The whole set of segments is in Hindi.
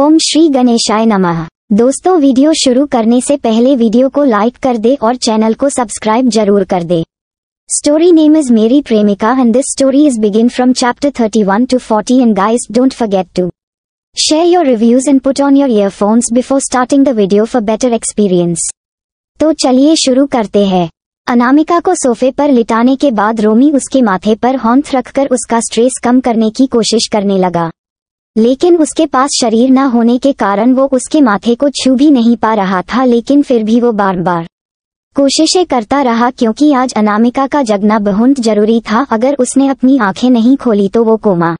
ओम श्री गणेशाय नमः दोस्तों वीडियो शुरू करने से पहले वीडियो को लाइक कर दे और चैनल को सब्सक्राइब जरूर कर दे स्टोरी नेम इज मेरी प्रेमिका and this story is begin from chapter 31 to 40 and guys don't forget to share your reviews and put on your earphones before starting the video for better experience तो चलिए शुरू करते हैं अनामिका को सोफे पर लिटाने के बाद रोमी उसके माथे पर हॉन्थ रखकर उसका स्ट्रेस कम करने की कोशिश करने लगा लेकिन उसके पास शरीर न होने के कारण वो उसके माथे को छू भी नहीं पा रहा था लेकिन फिर भी वो बार बार कोशिशें करता रहा क्योंकि आज अनामिका का जगना बहुत जरूरी था अगर उसने अपनी आंखें नहीं खोली तो वो कोमा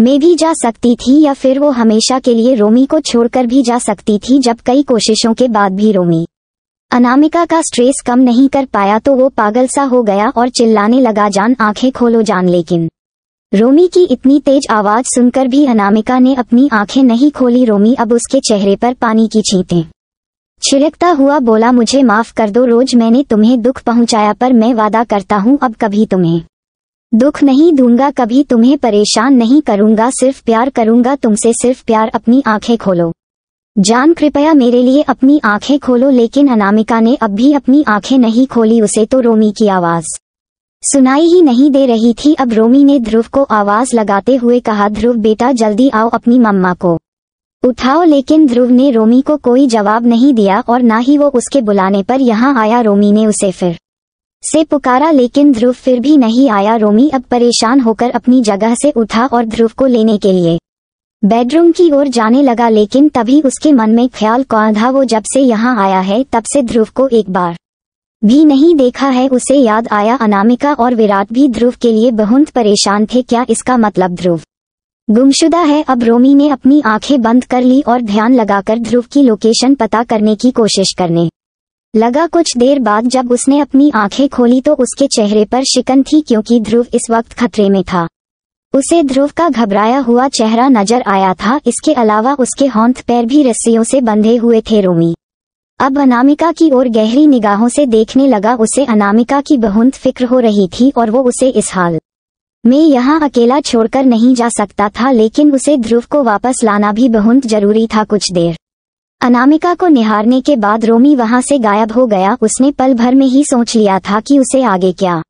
में भी जा सकती थी या फिर वो हमेशा के लिए रोमी को छोड़कर भी जा सकती थी जब कई कोशिशों के बाद भी रोमी अनामिका का स्ट्रेस कम नहीं कर पाया तो वो पागल सा हो गया और चिल्लाने लगा जान आंखें खोलो जान लेकिन रोमी की इतनी तेज आवाज सुनकर भी अनामिका ने अपनी आंखें नहीं खोली रोमी अब उसके चेहरे पर पानी की छींटें छिड़कता हुआ बोला मुझे माफ कर दो रोज मैंने तुम्हें दुख पहुंचाया पर मैं वादा करता हूं अब कभी तुम्हें दुख नहीं दूंगा कभी तुम्हें परेशान नहीं करूंगा सिर्फ प्यार करूंगा तुमसे सिर्फ प्यार अपनी आंखें खोलो जान कृपया मेरे लिए अपनी आंखें खोलो लेकिन अनामिका ने अब भी अपनी आंखें नहीं खोली उसे तो रोमी की आवाज़ सुनाई ही नहीं दे रही थी अब रोमी ने ध्रुव को आवाज लगाते हुए कहा ध्रुव बेटा जल्दी आओ अपनी मम्मा को उठाओ लेकिन ध्रुव ने रोमी को कोई जवाब नहीं दिया और ना ही वो उसके बुलाने पर यहाँ आया रोमी ने उसे फिर से पुकारा लेकिन ध्रुव फिर भी नहीं आया रोमी अब परेशान होकर अपनी जगह से उठा और ध्रुव को लेने के लिए बेडरूम की ओर जाने लगा लेकिन तभी उसके मन में ख्याल कौन था वो जब से यहाँ आया है तब से ध्रुव को एक बार भी नहीं देखा है उसे याद आया अनामिका और विराट भी ध्रुव के लिए बहुत परेशान थे क्या इसका मतलब ध्रुव गुमशुदा है अब रोमी ने अपनी आंखें बंद कर ली और ध्यान लगाकर ध्रुव की लोकेशन पता करने की कोशिश करने लगा कुछ देर बाद जब उसने अपनी आंखें खोली तो उसके चेहरे पर शिकन थी क्योंकि ध्रुव इस वक्त खतरे में था उसे ध्रुव का घबराया हुआ चेहरा नजर आया था इसके अलावा उसके हौंथ पैर भी रस्सियों से बंधे हुए थे रोमी अब अनामिका की ओर गहरी निगाहों से देखने लगा उसे अनामिका की बहुत फिक्र हो रही थी और वो उसे इस हाल में यहाँ अकेला छोड़कर नहीं जा सकता था लेकिन उसे ध्रुव को वापस लाना भी बहुत जरूरी था कुछ देर अनामिका को निहारने के बाद रोमी वहां से गायब हो गया उसने पल भर में ही सोच लिया था कि उसे आगे क्या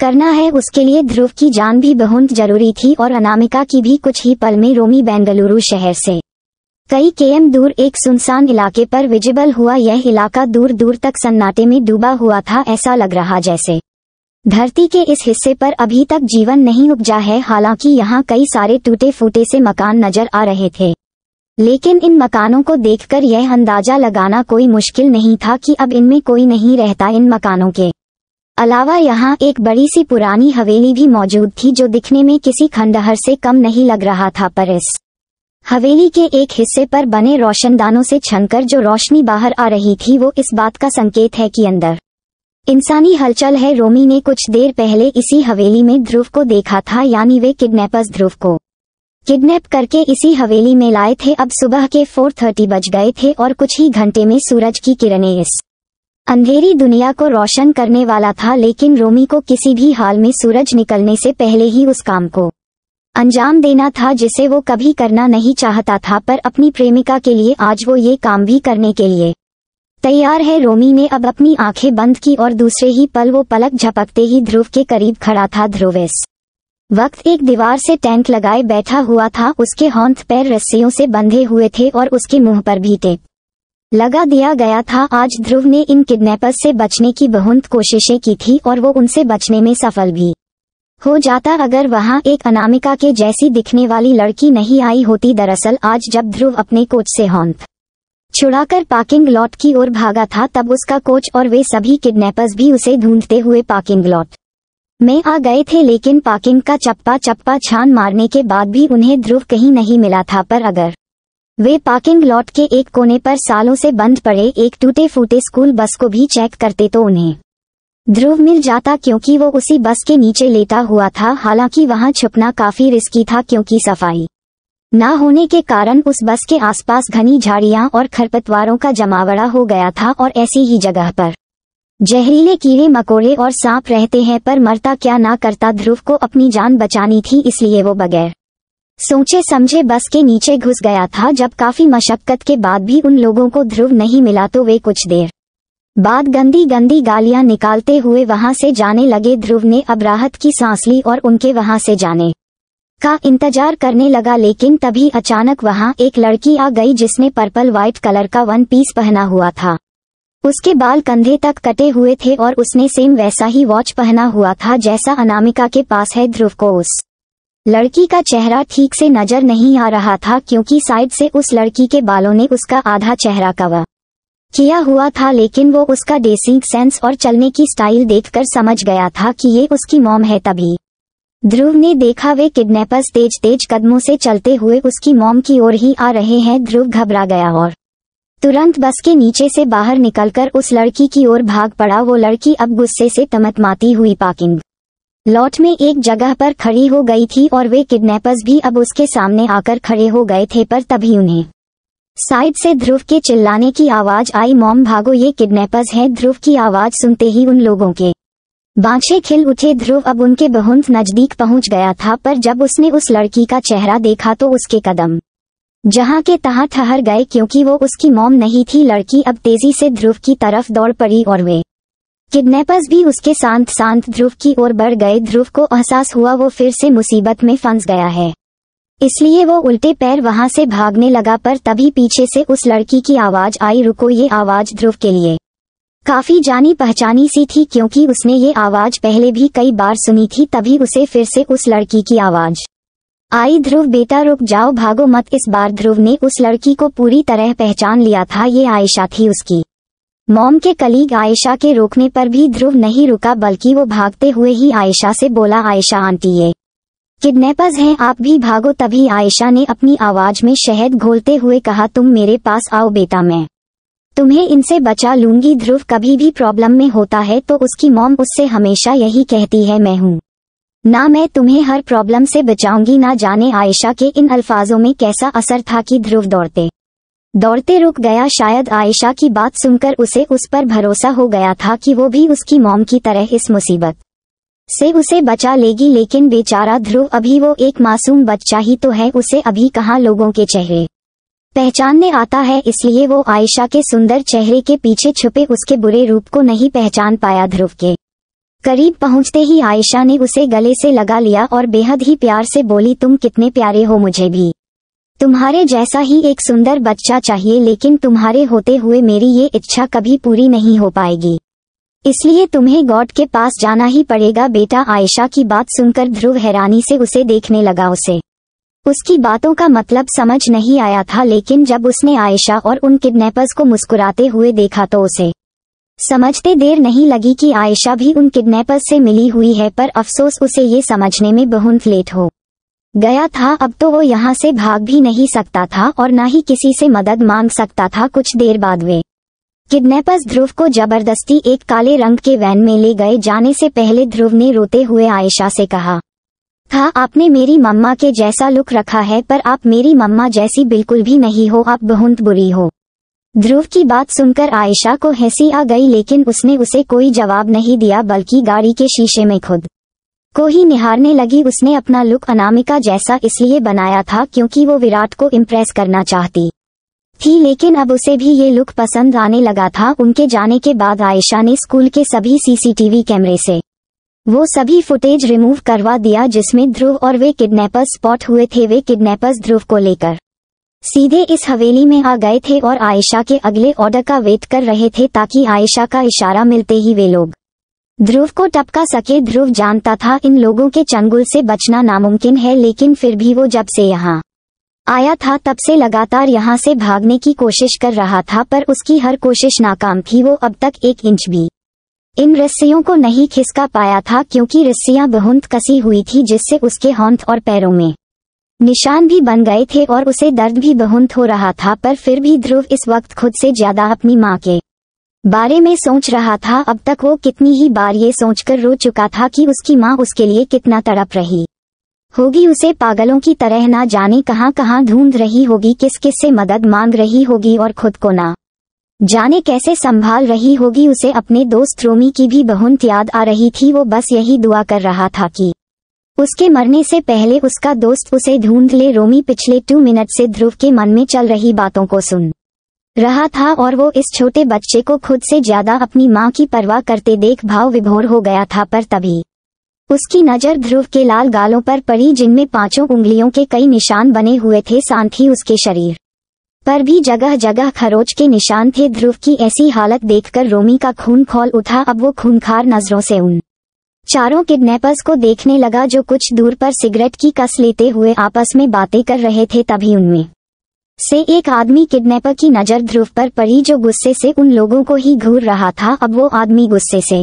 करना है उसके लिए ध्रुव की जान भी बहुत जरूरी थी और अनामिका की भी कुछ ही पल में रोमी बेंगलुरु शहर से कई केएम दूर एक सुनसान इलाके पर विजिबल हुआ यह इलाका दूर दूर तक सन्नाटे में डूबा हुआ था ऐसा लग रहा जैसे धरती के इस हिस्से पर अभी तक जीवन नहीं उपजा है हालांकि यहाँ कई सारे टूटे फूटे से मकान नजर आ रहे थे लेकिन इन मकानों को देखकर यह अंदाजा लगाना कोई मुश्किल नहीं था कि अब इनमें कोई नहीं रहता इन मकानों के अलावा यहाँ एक बड़ी सी पुरानी हवेली भी मौजूद थी जो दिखने में किसी खंडहर से कम नहीं लग रहा था पर इस हवेली के एक हिस्से पर बने रोशनदानों से छनकर जो रोशनी बाहर आ रही थी वो इस बात का संकेत है कि अंदर इंसानी हलचल है रोमी ने कुछ देर पहले इसी हवेली में ध्रुव को देखा था यानी वे किडनैपर्स ध्रुव को किडनैप करके इसी हवेली में लाए थे अब सुबह के 4:30 बज गए थे और कुछ ही घंटे में सूरज की किरणें इस अंधेरी दुनिया को रोशन करने वाला था लेकिन रोमी को किसी भी हाल में सूरज निकलने से पहले ही उस काम को अंजाम देना था जिसे वो कभी करना नहीं चाहता था पर अपनी प्रेमिका के लिए आज वो ये काम भी करने के लिए तैयार है रोमी ने अब अपनी आंखें बंद की और दूसरे ही पल वो पलक झपकते ही ध्रुव के करीब खड़ा था ध्रुवेस वक्त एक दीवार से टैंक लगाए बैठा हुआ था उसके हौंथ पैर रस्सियों से बंधे हुए थे और उसके मुंह पर भी टेप लगा दिया गया था आज ध्रुव ने इन किडनैपर्स से बचने की बहुत कोशिशें की थी और वो उनसे बचने में सफल भी हो जाता अगर वहाँ एक अनामिका के जैसी दिखने वाली लड़की नहीं आई होती दरअसल आज जब ध्रुव अपने कोच से हॉन्त छुड़ाकर पार्किंग लॉट की ओर भागा था तब उसका कोच और वे सभी किडनैपर्स भी उसे ढूंढते हुए पार्किंग लॉट में आ गए थे लेकिन पार्किंग का चप्पा चप्पा छान मारने के बाद भी उन्हें ध्रुव कहीं नहीं मिला था पर अगर वे पार्किंग लॉट के एक कोने पर सालों से बंद पड़े एक टूटे फूटे स्कूल बस को भी चेक करते तो उन्हें ध्रुव मिल जाता क्योंकि वो उसी बस के नीचे लेटा हुआ था हालांकि वहां छुपना काफी रिस्की था क्योंकि सफाई ना होने के कारण उस बस के आसपास घनी झाड़ियां और खरपतवारों का जमावड़ा हो गया था और ऐसी ही जगह पर जहरीले कीड़े मकोड़े और सांप रहते हैं पर मरता क्या ना करता ध्रुव को अपनी जान बचानी थी इसलिए वो बगैर सोचे समझे बस के नीचे घुस गया था जब काफी मशक्कत के बाद भी उन लोगों को ध्रुव नहीं मिला तो वे कुछ देर बाद गंदी गंदी गालियां निकालते हुए वहां से जाने लगे ध्रुव ने अब राहत की सांस ली और उनके वहां से जाने का इंतजार करने लगा लेकिन तभी अचानक वहां एक लड़की आ गई जिसने पर्पल व्हाइट कलर का वन पीस पहना हुआ था उसके बाल कंधे तक कटे हुए थे और उसने सेम वैसा ही वॉच पहना हुआ था जैसा अनामिका के पास है ध्रुव को उस लड़की का चेहरा ठीक से नजर नहीं आ रहा था क्योंकि साइड से उस लड़की के बालों ने उसका आधा चेहरा कवा किया हुआ था लेकिन वो उसका डेसिंग सेंस और चलने की स्टाइल देखकर समझ गया था कि ये उसकी मॉम है तभी ध्रुव ने देखा वे किडनैपर्स तेज तेज कदमों से चलते हुए उसकी मॉम की ओर ही आ रहे हैं ध्रुव घबरा गया और तुरंत बस के नीचे से बाहर निकलकर उस लड़की की ओर भाग पड़ा वो लड़की अब गुस्से से तमतमाती हुई पार्किंग लॉट में एक जगह पर खड़ी हो गई थी और वे किडनैपर्स भी अब उसके सामने आकर खड़े हो गए थे पर तभी उन्हें साइड से ध्रुव के चिल्लाने की आवाज आई मॉम भागो ये किडनैपर्स हैं ध्रुव की आवाज सुनते ही उन लोगों के बाछे खिल उठे ध्रुव अब उनके बहुत नजदीक पहुंच गया था पर जब उसने उस लड़की का चेहरा देखा तो उसके कदम जहां के तहां ठहर गए क्योंकि वो उसकी मॉम नहीं थी लड़की अब तेजी से ध्रुव की तरफ दौड़ पड़ी और वे किडनैपर्स भी उसके शांत शांत ध्रुव की ओर बढ़ गए ध्रुव को एहसास हुआ वो फिर से मुसीबत में फंस गया है इसलिए वो उल्टे पैर वहां से भागने लगा पर तभी पीछे से उस लड़की की आवाज आई रुको ये आवाज ध्रुव के लिए काफी जानी पहचानी सी थी क्योंकि उसने ये आवाज पहले भी कई बार सुनी थी तभी उसे फिर से उस लड़की की आवाज आई ध्रुव बेटा रुक जाओ भागो मत इस बार ध्रुव ने उस लड़की को पूरी तरह पहचान लिया था ये आयशा थी उसकी मॉम के कलीग आयशा के रोकने पर भी ध्रुव नहीं रुका बल्कि वो भागते हुए ही आयशा से बोला आयशा आंटी ये किडनैपर्स हैं आप भी भागो तभी आयशा ने अपनी आवाज में शहद घोलते हुए कहा तुम मेरे पास आओ बेटा मैं तुम्हें इनसे बचा लूंगी ध्रुव कभी भी प्रॉब्लम में होता है तो उसकी मॉम उससे हमेशा यही कहती है मैं हूँ ना मैं तुम्हें हर प्रॉब्लम से बचाऊंगी ना जाने आयशा के इन अल्फाजों में कैसा असर था कि ध्रुव दौड़ते दौड़ते रुक गया शायद आयशा की बात सुनकर उसे उस पर भरोसा हो गया था कि वो भी उसकी मॉम की तरह इस मुसीबत से उसे बचा लेगी लेकिन बेचारा ध्रुव अभी वो एक मासूम बच्चा ही तो है उसे अभी कहाँ लोगों के चेहरे पहचानने आता है इसलिए वो आयशा के सुंदर चेहरे के पीछे छुपे उसके बुरे रूप को नहीं पहचान पाया ध्रुव के करीब पहुंचते ही आयशा ने उसे गले से लगा लिया और बेहद ही प्यार से बोली तुम कितने प्यारे हो मुझे भी तुम्हारे जैसा ही एक सुंदर बच्चा चाहिए लेकिन तुम्हारे होते हुए मेरी ये इच्छा कभी पूरी नहीं हो पाएगी इसलिए तुम्हें गॉड के पास जाना ही पड़ेगा बेटा आयशा की बात सुनकर ध्रुव हैरानी से उसे देखने लगा उसे उसकी बातों का मतलब समझ नहीं आया था लेकिन जब उसने आयशा और उन किडनैपर्स को मुस्कुराते हुए देखा तो उसे समझते देर नहीं लगी कि आयशा भी उन किडनैपर्स से मिली हुई है पर अफसोस उसे ये समझने में बहुत लेट हो गया था अब तो वो यहाँ से भाग भी नहीं सकता था और न ही किसी से मदद मांग सकता था कुछ देर बाद वे किडनैपर्स ध्रुव को जबरदस्ती एक काले रंग के वैन में ले गए जाने से पहले ध्रुव ने रोते हुए आयशा से कहा था हाँ, आपने मेरी मम्मा के जैसा लुक रखा है पर आप मेरी मम्मा जैसी बिल्कुल भी नहीं हो आप बहुत बुरी हो ध्रुव की बात सुनकर आयशा को हंसी आ गई लेकिन उसने उसे कोई जवाब नहीं दिया बल्कि गाड़ी के शीशे में खुद को ही निहारने लगी उसने अपना लुक अनामिका जैसा इसलिए बनाया था क्योंकि वो विराट को इम्प्रेस करना चाहती थी लेकिन अब उसे भी ये लुक पसंद आने लगा था उनके जाने के बाद आयशा ने स्कूल के सभी सीसीटीवी कैमरे से वो सभी फुटेज रिमूव करवा दिया जिसमें ध्रुव और वे किडनैपर्स स्पॉट हुए थे वे किडनैपर्स ध्रुव को लेकर सीधे इस हवेली में आ गए थे और आयशा के अगले ऑर्डर का वेट कर रहे थे ताकि आयशा का इशारा मिलते ही वे लोग ध्रुव को टपका सके ध्रुव जानता था इन लोगों के चंगुल से बचना नामुमकिन है लेकिन फिर भी वो जब से यहाँ आया था तब से लगातार यहाँ से भागने की कोशिश कर रहा था पर उसकी हर कोशिश नाकाम थी वो अब तक एक इंच भी इन रस्सियों को नहीं खिसका पाया था क्योंकि रस्सियां बहुत कसी हुई थी जिससे उसके हौंथ और पैरों में निशान भी बन गए थे और उसे दर्द भी बहुत हो रहा था पर फिर भी ध्रुव इस वक्त खुद से ज्यादा अपनी माँ के बारे में सोच रहा था अब तक वो कितनी ही बार ये सोचकर रो चुका था कि उसकी माँ उसके लिए कितना तड़प रही होगी उसे पागलों की तरह ना जाने कहाँ कहाँ ढूंढ रही होगी किस किस से मदद मांग रही होगी और खुद को ना जाने कैसे संभाल रही होगी उसे अपने दोस्त रोमी की भी बहुत याद आ रही थी वो बस यही दुआ कर रहा था कि उसके मरने से पहले उसका दोस्त उसे ढूंढ ले रोमी पिछले टू मिनट से ध्रुव के मन में चल रही बातों को सुन रहा था और वो इस छोटे बच्चे को खुद से ज्यादा अपनी माँ की परवाह करते देख भाव विभोर हो गया था पर तभी उसकी नज़र ध्रुव के लाल गालों पर पड़ी जिनमें पांचों उंगलियों के कई निशान बने हुए थे साथ ही उसके शरीर पर भी जगह जगह खरोच के निशान थे ध्रुव की ऐसी हालत देखकर रोमी का खून खोल उठा अब वो खूनखार नजरों से उन चारों किडनैपर्स को देखने लगा जो कुछ दूर पर सिगरेट की कस लेते हुए आपस में बातें कर रहे थे तभी उनमें से एक आदमी किडनैपर की नज़र ध्रुव पर पड़ी जो गुस्से से उन लोगों को ही घूर रहा था अब वो आदमी गुस्से से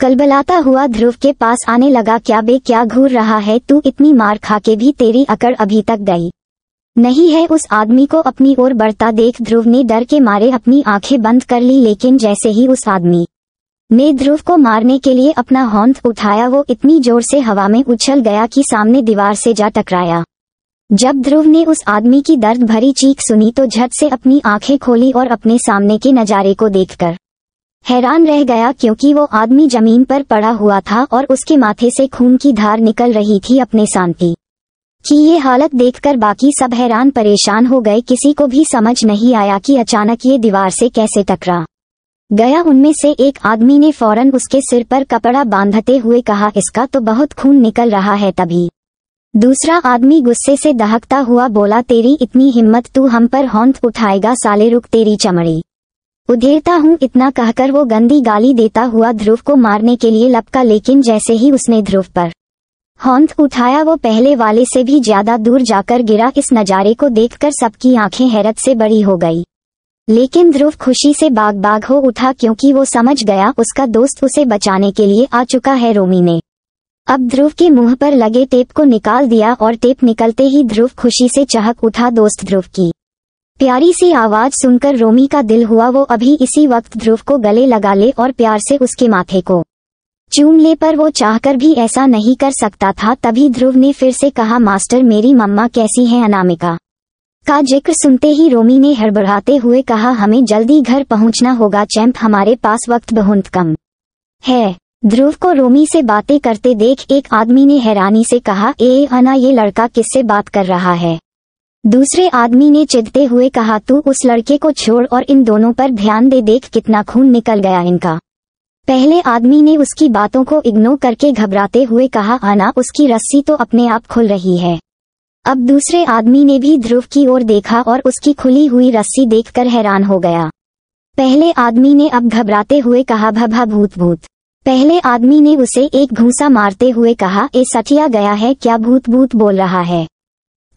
कलबलाता हुआ ध्रुव के पास आने लगा क्या बे क्या घूर रहा है तू इतनी मार खा के भी तेरी अकड़ अभी तक गई नहीं है उस आदमी को अपनी ओर बढ़ता देख ध्रुव ने डर के मारे अपनी आंखें बंद कर ली लेकिन जैसे ही उस आदमी ने ध्रुव को मारने के लिए अपना हौंत उठाया वो इतनी जोर से हवा में उछल गया कि सामने दीवार से जा टकराया जब ध्रुव ने उस आदमी की दर्द भरी चीख सुनी तो झट से अपनी आंखें खोली और अपने सामने के नजारे को देखकर हैरान रह गया क्योंकि वो आदमी जमीन पर पड़ा हुआ था और उसके माथे से खून की धार निकल रही थी अपने शांति की ये हालत देखकर बाकी सब हैरान परेशान हो गए किसी को भी समझ नहीं आया कि अचानक ये दीवार से कैसे टकरा गया उनमें से एक आदमी ने फौरन उसके सिर पर कपड़ा बांधते हुए कहा इसका तो बहुत खून निकल रहा है तभी दूसरा आदमी गुस्से से दहकता हुआ बोला तेरी इतनी हिम्मत तू हम पर हौंत उठाएगा साले रुक तेरी चमड़ी उधेरता हूँ इतना कहकर वो गंदी गाली देता हुआ ध्रुव को मारने के लिए लपका लेकिन जैसे ही उसने ध्रुव पर हॉन्थ उठाया वो पहले वाले से भी ज्यादा दूर जाकर गिरा इस नज़ारे को देखकर सबकी आंखें हैरत से बड़ी हो गई लेकिन ध्रुव खुशी से बाग बाग हो उठा क्योंकि वो समझ गया उसका दोस्त उसे बचाने के लिए आ चुका है रोमी ने अब ध्रुव के मुंह पर लगे टेप को निकाल दिया और टेप निकलते ही ध्रुव खुशी से चहक उठा दोस्त ध्रुव की प्यारी सी आवाज सुनकर रोमी का दिल हुआ वो अभी इसी वक्त ध्रुव को गले लगा ले और प्यार से उसके माथे को चूम ले पर वो चाहकर भी ऐसा नहीं कर सकता था तभी ध्रुव ने फिर से कहा मास्टर मेरी मम्मा कैसी हैं अनामिका का जिक्र सुनते ही रोमी ने हड़बड़ाते हुए कहा हमें जल्दी घर पहुंचना होगा चैंप हमारे पास वक्त बहुत कम है ध्रुव को रोमी से बातें करते देख एक आदमी ने हैरानी से कहा ए अना ये लड़का किससे बात कर रहा है दूसरे आदमी ने चिदते हुए कहा तू उस लड़के को छोड़ और इन दोनों पर ध्यान दे देख कितना खून निकल गया इनका पहले आदमी ने उसकी बातों को इग्नोर करके घबराते हुए कहा आना उसकी रस्सी तो अपने आप खुल रही है अब दूसरे आदमी ने भी ध्रुव की ओर देखा और उसकी खुली हुई रस्सी देखकर हैरान हो गया पहले आदमी ने अब घबराते हुए कहा भभा भूत भूत पहले आदमी ने उसे एक घूसा मारते हुए कहा ए सटिया गया है क्या भूत भूत बोल रहा है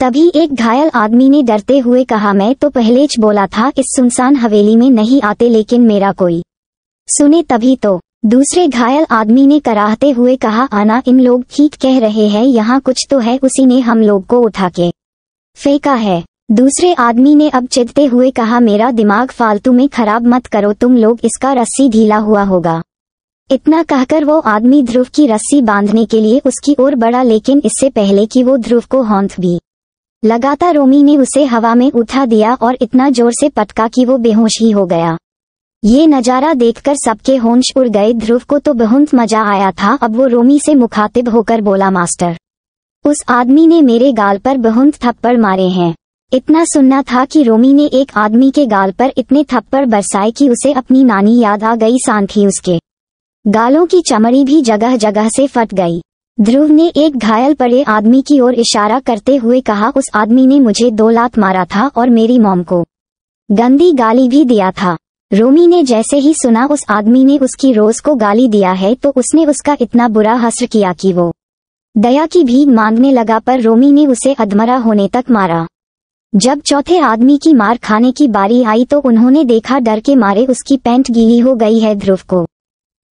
तभी एक घायल आदमी ने डरते हुए कहा मैं तो पहले ज बोला था इस सुनसान हवेली में नहीं आते लेकिन मेरा कोई सुने तभी तो दूसरे घायल आदमी ने कराहते हुए कहा आना इन लोग ठीक कह रहे हैं यहाँ कुछ तो है उसी ने हम लोग को उठा के फेंका है दूसरे आदमी ने अब चिदते हुए कहा मेरा दिमाग फालतू में खराब मत करो तुम लोग इसका रस्सी ढीला हुआ होगा इतना कहकर वो आदमी ध्रुव की रस्सी बांधने के लिए उसकी ओर बढ़ा लेकिन इससे पहले कि वो ध्रुव को हौंथ भी लगातार रोमी ने उसे हवा में उठा दिया और इतना जोर से पटका कि वो बेहोश ही हो गया ये नज़ारा देखकर सबके होंश उड़ गए ध्रुव को तो बहुत मजा आया था अब वो रोमी से मुखातिब होकर बोला मास्टर उस आदमी ने मेरे गाल पर बहुत थप्पड़ मारे हैं इतना सुनना था कि रोमी ने एक आदमी के गाल पर इतने थप्पड़ बरसाए कि उसे अपनी नानी याद आ गई सांथी उसके गालों की चमड़ी भी जगह जगह से फट गई ध्रुव ने एक घायल पड़े आदमी की ओर इशारा करते हुए कहा उस आदमी ने मुझे दो लात मारा था और मेरी मॉम को गंदी गाली भी दिया था रोमी ने जैसे ही सुना उस आदमी ने उसकी रोज को गाली दिया है तो उसने उसका इतना बुरा हस्र किया कि वो दया की भीख मांगने लगा पर रोमी ने उसे अधमरा होने तक मारा जब चौथे आदमी की मार खाने की बारी आई तो उन्होंने देखा डर के मारे उसकी पैंट गीली हो गई है ध्रुव को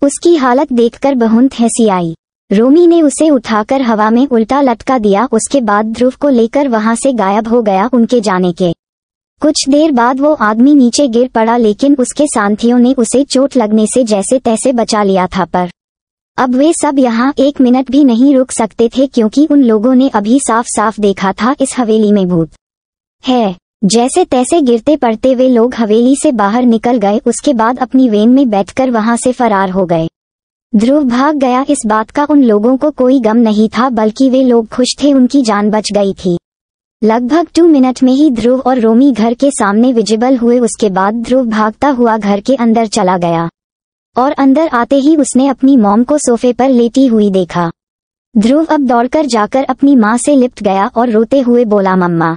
उसकी हालत देखकर बहुत हंसी आई रोमी ने उसे उठाकर हवा में उल्टा लटका दिया उसके बाद ध्रुव को लेकर वहां से गायब हो गया उनके जाने के कुछ देर बाद वो आदमी नीचे गिर पड़ा लेकिन उसके साथियों ने उसे चोट लगने से जैसे तैसे बचा लिया था पर अब वे सब यहाँ एक मिनट भी नहीं रुक सकते थे क्योंकि उन लोगों ने अभी साफ साफ देखा था इस हवेली में भूत है जैसे तैसे गिरते पड़ते वे लोग हवेली से बाहर निकल गए उसके बाद अपनी वेन में बैठकर वहां से फरार हो गए ध्रुव भाग गया इस बात का उन लोगों को कोई गम नहीं था बल्कि वे लोग खुश थे उनकी जान बच गई थी लगभग टू मिनट में ही ध्रुव और रोमी घर के सामने विजिबल हुए उसके बाद ध्रुव भागता हुआ घर के अंदर चला गया और अंदर आते ही उसने अपनी मॉम को सोफे पर लेटी हुई देखा ध्रुव अब दौड़कर जाकर अपनी माँ से लिपट गया और रोते हुए बोला मम्मा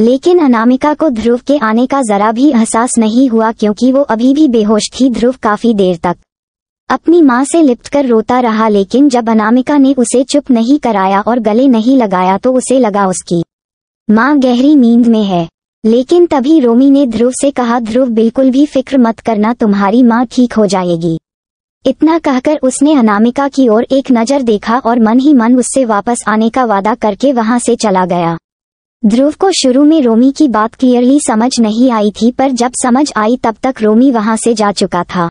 लेकिन अनामिका को ध्रुव के आने का जरा भी एहसास नहीं हुआ क्योंकि वो अभी भी बेहोश थी ध्रुव काफी देर तक अपनी माँ से लिपट कर रोता रहा लेकिन जब अनामिका ने उसे चुप नहीं कराया और गले नहीं लगाया तो उसे लगा उसकी माँ गहरी नींद में है लेकिन तभी रोमी ने ध्रुव से कहा ध्रुव बिल्कुल भी फिक्र मत करना तुम्हारी माँ ठीक हो जाएगी इतना कहकर उसने अनामिका की ओर एक नज़र देखा और मन ही मन उससे वापस आने का वादा करके वहां से चला गया ध्रुव को शुरू में रोमी की बात क्लियरली समझ नहीं आई थी पर जब समझ आई तब तक रोमी वहां से जा चुका था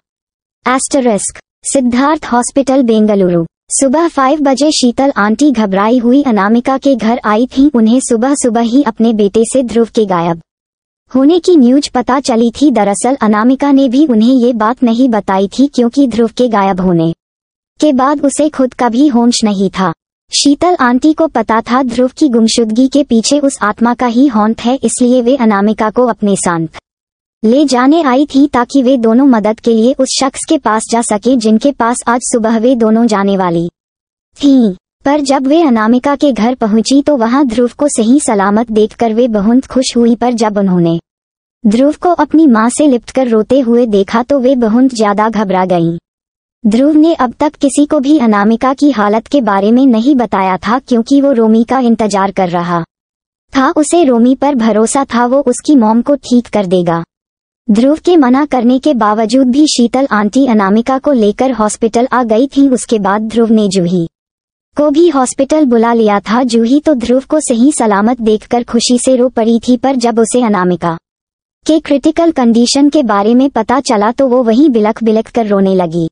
एस्टरिस्क सिद्धार्थ हॉस्पिटल बेंगलुरु सुबह फाइव बजे शीतल आंटी घबराई हुई अनामिका के घर आई थी उन्हें सुबह सुबह ही अपने बेटे से ध्रुव के गायब होने की न्यूज पता चली थी दरअसल अनामिका ने भी उन्हें ये बात नहीं बताई थी क्योंकि ध्रुव के गायब होने के बाद उसे खुद का भी होंश नहीं था शीतल आंटी को पता था ध्रुव की गुमशुदगी के पीछे उस आत्मा का ही हॉन्ट है इसलिए वे अनामिका को अपने शांत ले जाने आई थी ताकि वे दोनों मदद के लिए उस शख्स के पास जा सके जिनके पास आज सुबह वे दोनों जाने वाली थी पर जब वे अनामिका के घर पहुंची तो वहां ध्रुव को सही सलामत देखकर वे बहुत खुश हुई पर जब उन्होंने ध्रुव को अपनी माँ से लिपटकर रोते हुए देखा तो वे बहुत ज्यादा घबरा गईं। ध्रुव ने अब तक किसी को भी अनामिका की हालत के बारे में नहीं बताया था क्योंकि वो रोमी का इंतजार कर रहा था उसे रोमी पर भरोसा था वो उसकी मोम को ठीक कर देगा ध्रुव के मना करने के बावजूद भी शीतल आंटी अनामिका को लेकर हॉस्पिटल आ गई थी उसके बाद ध्रुव ने जूही को भी हॉस्पिटल बुला लिया था जूही तो ध्रुव को सही सलामत देखकर खुशी से रो पड़ी थी पर जब उसे अनामिका के क्रिटिकल कंडीशन के बारे में पता चला तो वो वहीं बिलख बिलख कर रोने लगी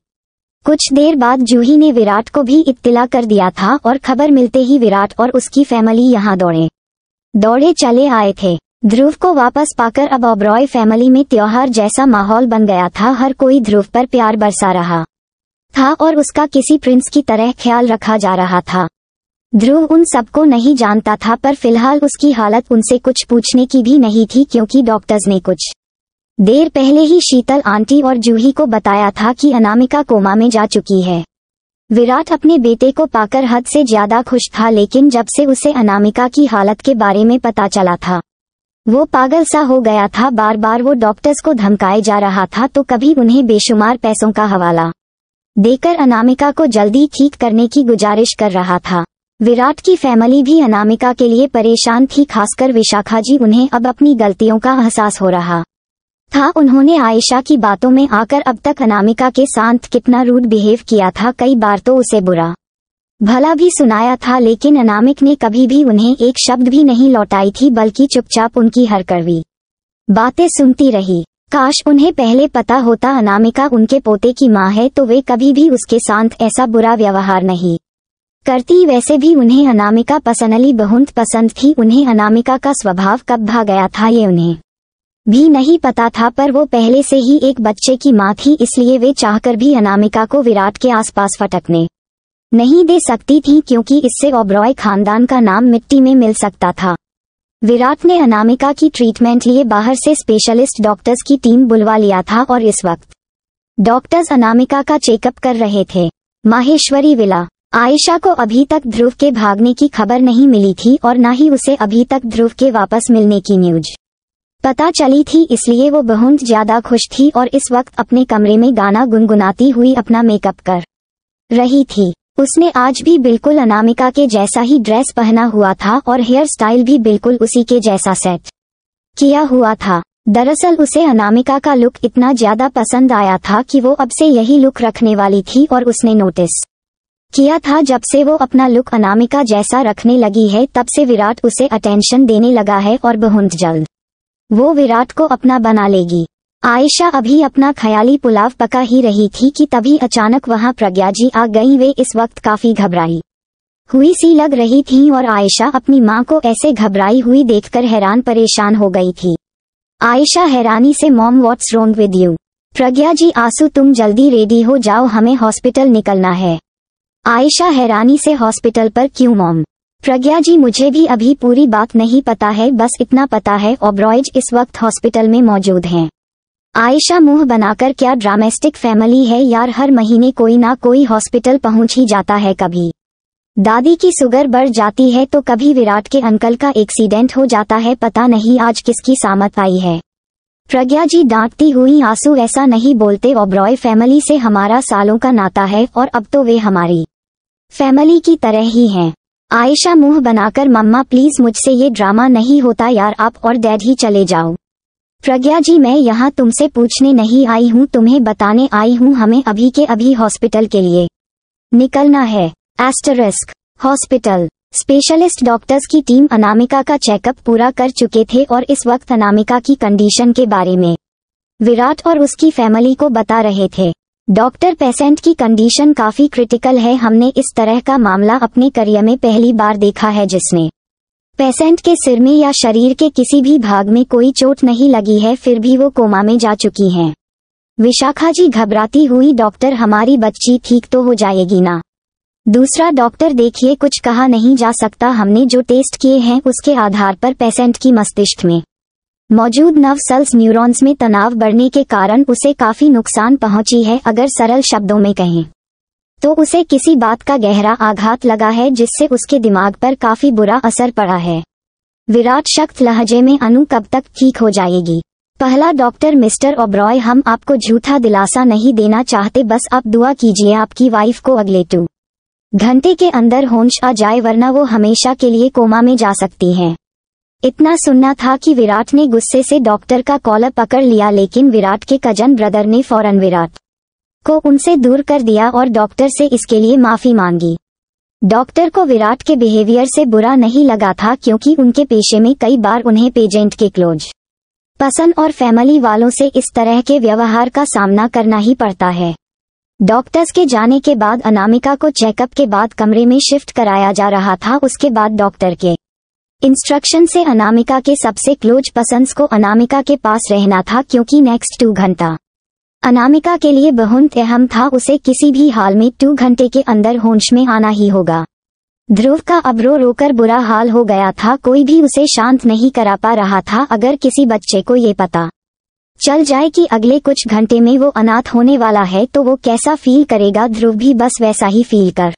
कुछ देर बाद जूही ने विराट को भी इत्तिला कर दिया था और खबर मिलते ही विराट और उसकी फैमिली यहाँ दौड़े दौड़े चले आए थे ध्रुव को वापस पाकर अब ओब्रॉय फैमिली में त्योहार जैसा माहौल बन गया था हर कोई ध्रुव पर प्यार बरसा रहा था और उसका किसी प्रिंस की तरह ख्याल रखा जा रहा था ध्रुव उन सबको नहीं जानता था पर फिलहाल उसकी हालत उनसे कुछ पूछने की भी नहीं थी क्योंकि डॉक्टर्स ने कुछ देर पहले ही शीतल आंटी और जूही को बताया था कि अनामिका कोमा में जा चुकी है विराट अपने बेटे को पाकर हद से ज्यादा खुश था लेकिन जब से उसे अनामिका की हालत के बारे में पता चला था वो पागल सा हो गया था बार बार वो डॉक्टर्स को धमकाए जा रहा था तो कभी उन्हें बेशुमार पैसों का हवाला देकर अनामिका को जल्दी ठीक करने की गुजारिश कर रहा था विराट की फैमिली भी अनामिका के लिए परेशान थी खासकर विशाखा जी उन्हें अब अपनी गलतियों का एहसास हो रहा था उन्होंने आयशा की बातों में आकर अब तक अनामिका के साथ कितना रूड बिहेव किया था कई बार तो उसे बुरा भला भी सुनाया था लेकिन अनामिक ने कभी भी उन्हें एक शब्द भी नहीं लौटाई थी बल्कि चुपचाप उनकी हर करवी बातें सुनती रही काश उन्हें पहले पता होता अनामिका उनके पोते की माँ है तो वे कभी भी उसके साथ ऐसा बुरा व्यवहार नहीं करती वैसे भी उन्हें अनामिका पसनली बहुत पसंद थी उन्हें अनामिका का स्वभाव कब भा गया था ये उन्हें भी नहीं पता था पर वो पहले से ही एक बच्चे की माँ थी इसलिए वे चाहकर भी अनामिका को विराट के आसपास फटकने नहीं दे सकती थी क्योंकि इससे ओब्रॉय खानदान का नाम मिट्टी में मिल सकता था विराट ने अनामिका की ट्रीटमेंट लिए बाहर से स्पेशलिस्ट डॉक्टर्स की टीम बुलवा लिया था और इस वक्त डॉक्टर्स अनामिका का चेकअप कर रहे थे माहेश्वरी विला आयशा को अभी तक ध्रुव के भागने की खबर नहीं मिली थी और न ही उसे अभी तक ध्रुव के वापस मिलने की न्यूज पता चली थी इसलिए वो बहुत ज्यादा खुश थी और इस वक्त अपने कमरे में गाना गुनगुनाती हुई अपना मेकअप कर रही थी उसने आज भी बिल्कुल अनामिका के जैसा ही ड्रेस पहना हुआ था और हेयर स्टाइल भी बिल्कुल उसी के जैसा सेट किया हुआ था दरअसल उसे अनामिका का लुक इतना ज्यादा पसंद आया था कि वो अब से यही लुक रखने वाली थी और उसने नोटिस किया था जब से वो अपना लुक अनामिका जैसा रखने लगी है तब से विराट उसे अटेंशन देने लगा है और बहुत जल्द वो विराट को अपना बना लेगी आयशा अभी अपना ख्याली पुलाव पका ही रही थी कि तभी अचानक वहां प्रज्ञा जी आ गई वे इस वक्त काफी घबराई हुई सी लग रही थी और आयशा अपनी माँ को ऐसे घबराई हुई देखकर हैरान परेशान हो गई थी आयशा हैरानी से mom what's wrong with you Pragya ji आंसू तुम जल्दी रेडी हो जाओ हमें हॉस्पिटल निकलना है आयशा हैरानी से हॉस्पिटल पर क्यों मॉम प्रज्ञा जी मुझे भी अभी पूरी बात नहीं पता है बस इतना पता है ओब्रॉयज इस वक्त हॉस्पिटल में मौजूद हैं आयशा मुंह बनाकर क्या ड्रामेस्टिक फैमिली है यार हर महीने कोई ना कोई हॉस्पिटल पहुंच ही जाता है कभी दादी की सुगर बढ़ जाती है तो कभी विराट के अंकल का एक्सीडेंट हो जाता है पता नहीं आज किसकी सामत आई है प्रज्ञा जी डांटती हुई आंसू ऐसा नहीं बोलते ओब्रॉय फैमिली से हमारा सालों का नाता है और अब तो वे हमारी फैमिली की तरह ही हैं आयशा मुंह बनाकर मम्मा प्लीज मुझसे ये ड्रामा नहीं होता यार आप और डैड ही चले जाओ प्रज्ञा जी मैं यहाँ तुमसे पूछने नहीं आई हूँ तुम्हें बताने आई हूँ हमें अभी के अभी हॉस्पिटल के लिए निकलना है एस्टरिस्क हॉस्पिटल स्पेशलिस्ट डॉक्टर्स की टीम अनामिका का चेकअप पूरा कर चुके थे और इस वक्त अनामिका की कंडीशन के बारे में विराट और उसकी फैमिली को बता रहे थे डॉक्टर पेशेंट की कंडीशन काफी क्रिटिकल है हमने इस तरह का मामला अपने करियर में पहली बार देखा है जिसने पेशेंट के सिर में या शरीर के किसी भी भाग में कोई चोट नहीं लगी है फिर भी वो कोमा में जा चुकी हैं। विशाखा जी घबराती हुई डॉक्टर हमारी बच्ची ठीक तो हो जाएगी ना दूसरा डॉक्टर देखिए कुछ कहा नहीं जा सकता हमने जो टेस्ट किए हैं उसके आधार पर पेशेंट की मस्तिष्क में मौजूद नव सेल्स न्यूरोन्स में तनाव बढ़ने के कारण उसे काफी नुकसान पहुंची है अगर सरल शब्दों में कहें तो उसे किसी बात का गहरा आघात लगा है जिससे उसके दिमाग पर काफी बुरा असर पड़ा है विराट शक्त लहजे में अनु कब तक ठीक हो जाएगी पहला डॉक्टर मिस्टर ओब्रॉय हम आपको झूठा दिलासा नहीं देना चाहते बस आप दुआ कीजिए आपकी वाइफ को अगले टू घंटे के अंदर होंश आ जाए वरना वो हमेशा के लिए कोमा में जा सकती है इतना सुनना था कि विराट ने गुस्से से डॉक्टर का कॉलर पकड़ लिया लेकिन विराट के कजन ब्रदर ने फौरन विराट को उनसे दूर कर दिया और डॉक्टर से इसके लिए माफी मांगी डॉक्टर को विराट के बिहेवियर से बुरा नहीं लगा था क्योंकि उनके पेशे में कई बार उन्हें पेजेंट के क्लोज पसंद और फैमिली वालों से इस तरह के व्यवहार का सामना करना ही पड़ता है डॉक्टर्स के जाने के बाद अनामिका को चेकअप के बाद कमरे में शिफ्ट कराया जा रहा था उसके बाद डॉक्टर के इंस्ट्रक्शन से अनामिका के सबसे क्लोज पसंद को अनामिका के पास रहना था क्योंकि नेक्स्ट टू घंटा अनामिका के लिए बहुत अहम था उसे किसी भी हाल में टू घंटे के अंदर होंश में आना ही होगा ध्रुव का अब रो रोकर बुरा हाल हो गया था कोई भी उसे शांत नहीं करा पा रहा था अगर किसी बच्चे को ये पता चल जाए कि अगले कुछ घंटे में वो अनाथ होने वाला है तो वो कैसा फील करेगा ध्रुव भी बस वैसा ही फील कर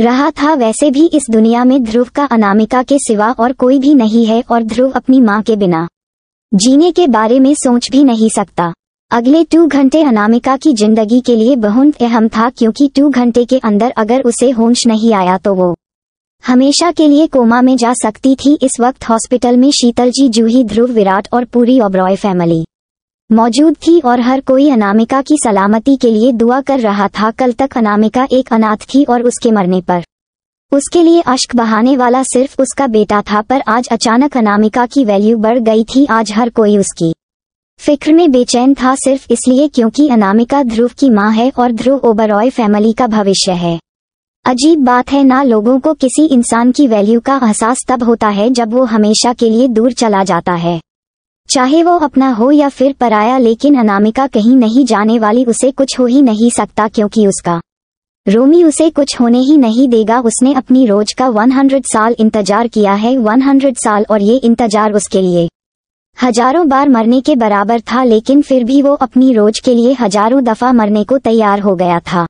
रहा था वैसे भी इस दुनिया में ध्रुव का अनामिका के सिवा और कोई भी नहीं है और ध्रुव अपनी माँ के बिना जीने के बारे में सोच भी नहीं सकता अगले टू घंटे अनामिका की जिंदगी के लिए बहुत अहम था क्योंकि टू घंटे के अंदर अगर उसे होश नहीं आया तो वो हमेशा के लिए कोमा में जा सकती थी इस वक्त हॉस्पिटल में शीतल जी जूही ध्रुव विराट और पूरी ओब्रॉय फैमिली मौजूद थी और हर कोई अनामिका की सलामती के लिए दुआ कर रहा था कल तक अनामिका एक अनाथ थी और उसके मरने पर उसके लिए अश्क बहाने वाला सिर्फ उसका बेटा था पर आज अचानक अनामिका की वैल्यू बढ़ गई थी आज हर कोई उसकी फिक्र में बेचैन था सिर्फ इसलिए क्योंकि अनामिका ध्रुव की माँ है और ध्रुव ओबरॉय फैमिली का भविष्य है अजीब बात है ना लोगों को किसी इंसान की वैल्यू का एहसास तब होता है जब वो हमेशा के लिए दूर चला जाता है चाहे वो अपना हो या फिर पराया लेकिन अनामिका कहीं नहीं जाने वाली उसे कुछ हो ही नहीं सकता क्योंकि उसका रोमी उसे कुछ होने ही नहीं देगा उसने अपनी रोज का 100 साल इंतजार किया है 100 साल और ये इंतजार उसके लिए हजारों बार मरने के बराबर था लेकिन फिर भी वो अपनी रोज के लिए हजारों दफा मरने को तैयार हो गया था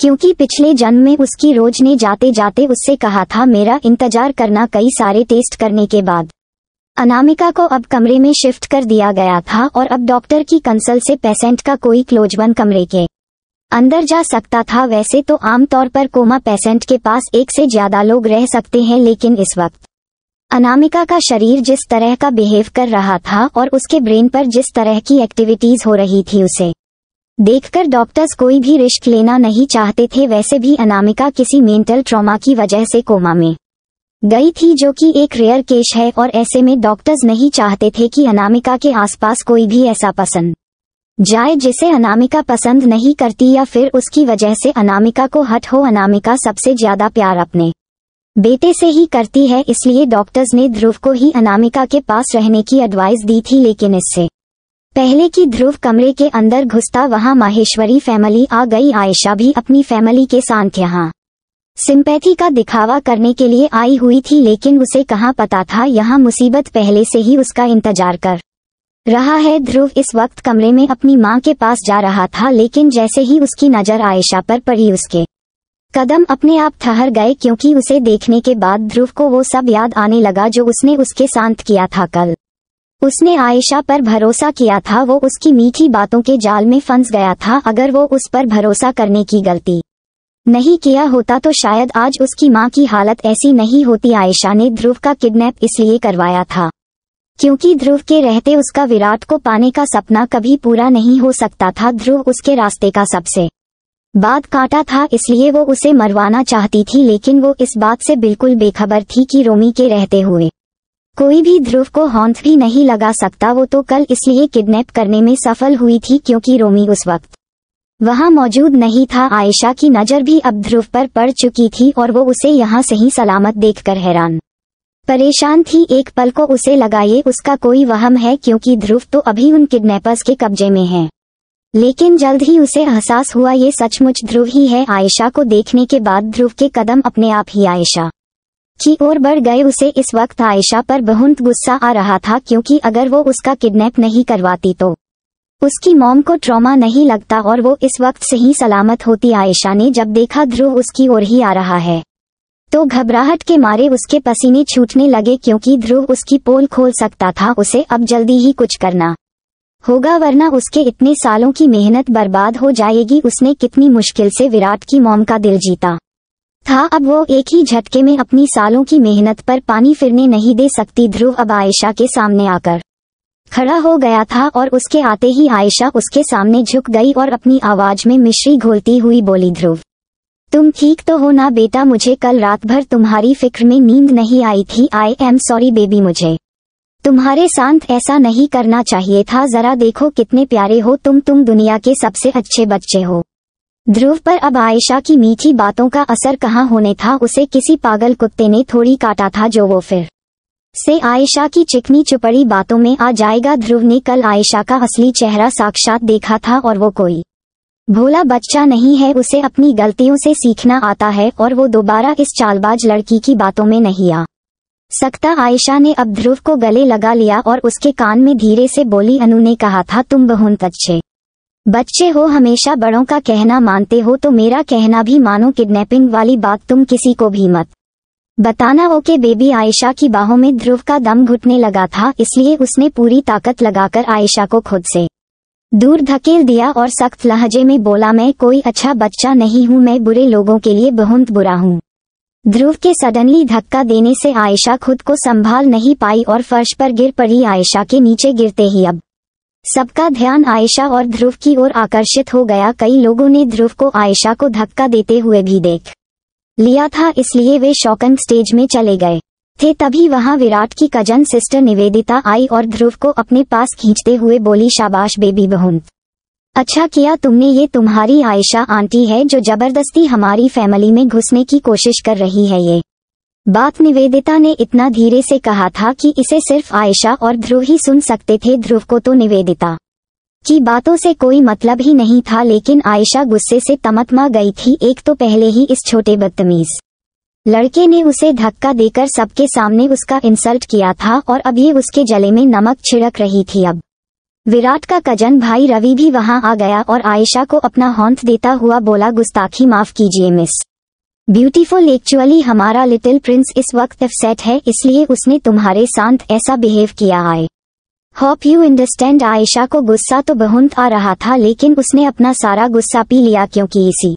क्योंकि पिछले जन्म में उसकी रोज ने जाते जाते उससे कहा था मेरा इंतजार करना कई सारे टेस्ट करने के बाद अनामिका को अब कमरे में शिफ्ट कर दिया गया था और अब डॉक्टर की कंसल से पेशेंट का कोई क्लोजवन कमरे के अंदर जा सकता था वैसे तो आमतौर पर कोमा पेशेंट के पास एक से ज्यादा लोग रह सकते हैं लेकिन इस वक्त अनामिका का शरीर जिस तरह का बिहेव कर रहा था और उसके ब्रेन पर जिस तरह की एक्टिविटीज हो रही थी उसे देखकर डॉक्टर्स कोई भी रिस्क लेना नहीं चाहते थे वैसे भी अनामिका किसी मेंटल ट्रॉमा की वजह से कोमा में गई थी जो कि एक रेयर केस है और ऐसे में डॉक्टर्स नहीं चाहते थे कि अनामिका के आसपास कोई भी ऐसा पसंद जाए जिसे अनामिका पसंद नहीं करती या फिर उसकी वजह से अनामिका को हट हो अनामिका सबसे ज्यादा प्यार अपने बेटे से ही करती है इसलिए डॉक्टर्स ने ध्रुव को ही अनामिका के पास रहने की एडवाइस दी थी लेकिन इससे पहले कि ध्रुव कमरे के अंदर घुसता वहां माहेश्वरी फैमिली आ गई आयशा भी अपनी फैमिली के साथ यहाँ सिंपैथी का दिखावा करने के लिए आई हुई थी लेकिन उसे कहाँ पता था यहाँ मुसीबत पहले से ही उसका इंतजार कर रहा है ध्रुव इस वक्त कमरे में अपनी माँ के पास जा रहा था लेकिन जैसे ही उसकी नज़र आयशा पर पड़ी उसके कदम अपने आप ठहर गए क्योंकि उसे देखने के बाद ध्रुव को वो सब याद आने लगा जो उसने उसके शांत किया था कल उसने आयशा पर भरोसा किया था वो उसकी मीठी बातों के जाल में फंस गया था अगर वो उस पर भरोसा करने की गलती नहीं किया होता तो शायद आज उसकी माँ की हालत ऐसी नहीं होती आयशा ने ध्रुव का किडनैप इसलिए करवाया था क्योंकि ध्रुव के रहते उसका विराट को पाने का सपना कभी पूरा नहीं हो सकता था ध्रुव उसके रास्ते का सबसे बाद काटा था इसलिए वो उसे मरवाना चाहती थी लेकिन वो इस बात से बिल्कुल बेखबर थी कि रोमी के रहते हुए कोई भी ध्रुव को हॉन्थ भी नहीं लगा सकता वो तो कल इसलिए किडनैप करने में सफल हुई थी क्योंकि रोमी उस वक्त वहां मौजूद नहीं था आयशा की नज़र भी अब ध्रुव पर पड़ चुकी थी और वो उसे यहाँ से ही सलामत देखकर हैरान परेशान थी एक पल को उसे लगाइए उसका कोई वहम है क्योंकि ध्रुव तो अभी उन किडनेपर्स के कब्जे में है लेकिन जल्द ही उसे एहसास हुआ ये सचमुच ध्रुव ही है आयशा को देखने के बाद ध्रुव के कदम अपने आप ही आयशा की ओर बढ़ गए उसे इस वक्त आयशा पर बहुत गुस्सा आ रहा था क्योंकि अगर वो उसका किडनैप नहीं करवाती तो उसकी मॉम को ट्रॉमा नहीं लगता और वो इस वक्त से ही सलामत होती आयशा ने जब देखा ध्रुव उसकी ओर ही आ रहा है तो घबराहट के मारे उसके पसीने छूटने लगे क्योंकि ध्रुव उसकी पोल खोल सकता था उसे अब जल्दी ही कुछ करना होगा वरना उसके इतने सालों की मेहनत बर्बाद हो जाएगी उसने कितनी मुश्किल से विराट की मोम का दिल जीता था अब वो एक ही झटके में अपनी सालों की मेहनत पर पानी फिरने नहीं दे सकती ध्रुव अब आयशा के सामने आकर खड़ा हो गया था और उसके आते ही आयशा उसके सामने झुक गई और अपनी आवाज में मिश्री घोलती हुई बोली ध्रुव तुम ठीक तो हो ना बेटा मुझे कल रात भर तुम्हारी फिक्र में नींद नहीं आई थी आई एम सॉरी बेबी मुझे तुम्हारे साथ ऐसा नहीं करना चाहिए था जरा देखो कितने प्यारे हो तुम तुम दुनिया के सबसे अच्छे बच्चे हो ध्रुव पर अब आयशा की मीठी बातों का असर कहाँ होने था उसे किसी पागल कुत्ते ने थोड़ी काटा था जो वो फिर से आयशा की चिकनी चुपड़ी बातों में आ जाएगा ध्रुव ने कल आयशा का असली चेहरा साक्षात देखा था और वो कोई भोला बच्चा नहीं है उसे अपनी गलतियों से सीखना आता है और वो दोबारा इस चालबाज लड़की की बातों में नहीं आ सकता आयशा ने अब ध्रुव को गले लगा लिया और उसके कान में धीरे से बोली अनु ने कहा था तुम बहुत अच्छे बच्चे हो हमेशा बड़ों का कहना मानते हो तो मेरा कहना भी मानो किडनैपिंग वाली बात तुम किसी को भी मत बताना हो के बेबी आयशा की बाहों में ध्रुव का दम घुटने लगा था इसलिए उसने पूरी ताकत लगाकर आयशा को खुद से दूर धकेल दिया और सख्त लहजे में बोला मैं कोई अच्छा बच्चा नहीं हूँ मैं बुरे लोगों के लिए बहुत बुरा हूँ ध्रुव के सडनली धक्का देने से आयशा खुद को संभाल नहीं पाई और फर्श पर गिर पड़ी आयशा के नीचे गिरते ही अब सबका ध्यान आयशा और ध्रुव की ओर आकर्षित हो गया कई लोगों ने ध्रुव को आयशा को धक्का देते हुए भी देख लिया था इसलिए वे शौकन स्टेज में चले गए थे तभी वहां विराट की कजन सिस्टर निवेदिता आई और ध्रुव को अपने पास खींचते हुए बोली शाबाश बेबी बहुत अच्छा किया तुमने ये तुम्हारी आयशा आंटी है जो जबरदस्ती हमारी फैमिली में घुसने की कोशिश कर रही है ये बात निवेदिता ने इतना धीरे से कहा था कि इसे सिर्फ आयशा और ध्रुव ही सुन सकते थे ध्रुव को तो निवेदिता की बातों से कोई मतलब ही नहीं था लेकिन आयशा गुस्से से तमतमा गई थी एक तो पहले ही इस छोटे बदतमीज लड़के ने उसे धक्का देकर सबके सामने उसका इंसल्ट किया था और अब ये उसके जले में नमक छिड़क रही थी अब विराट का कजन भाई रवि भी वहां आ गया और आयशा को अपना हॉन्थ देता हुआ बोला गुस्ताखी माफ कीजिए मिस ब्यूटीफुल एक्चुअली हमारा लिटिल प्रिंस इस वक्त अपसेट है इसलिए उसने तुम्हारे साथ ऐसा बिहेव किया आए होप यू अंडरस्टैंड आयशा को गुस्सा तो बहुत आ रहा था लेकिन उसने अपना सारा गुस्सा पी लिया क्योंकि इसी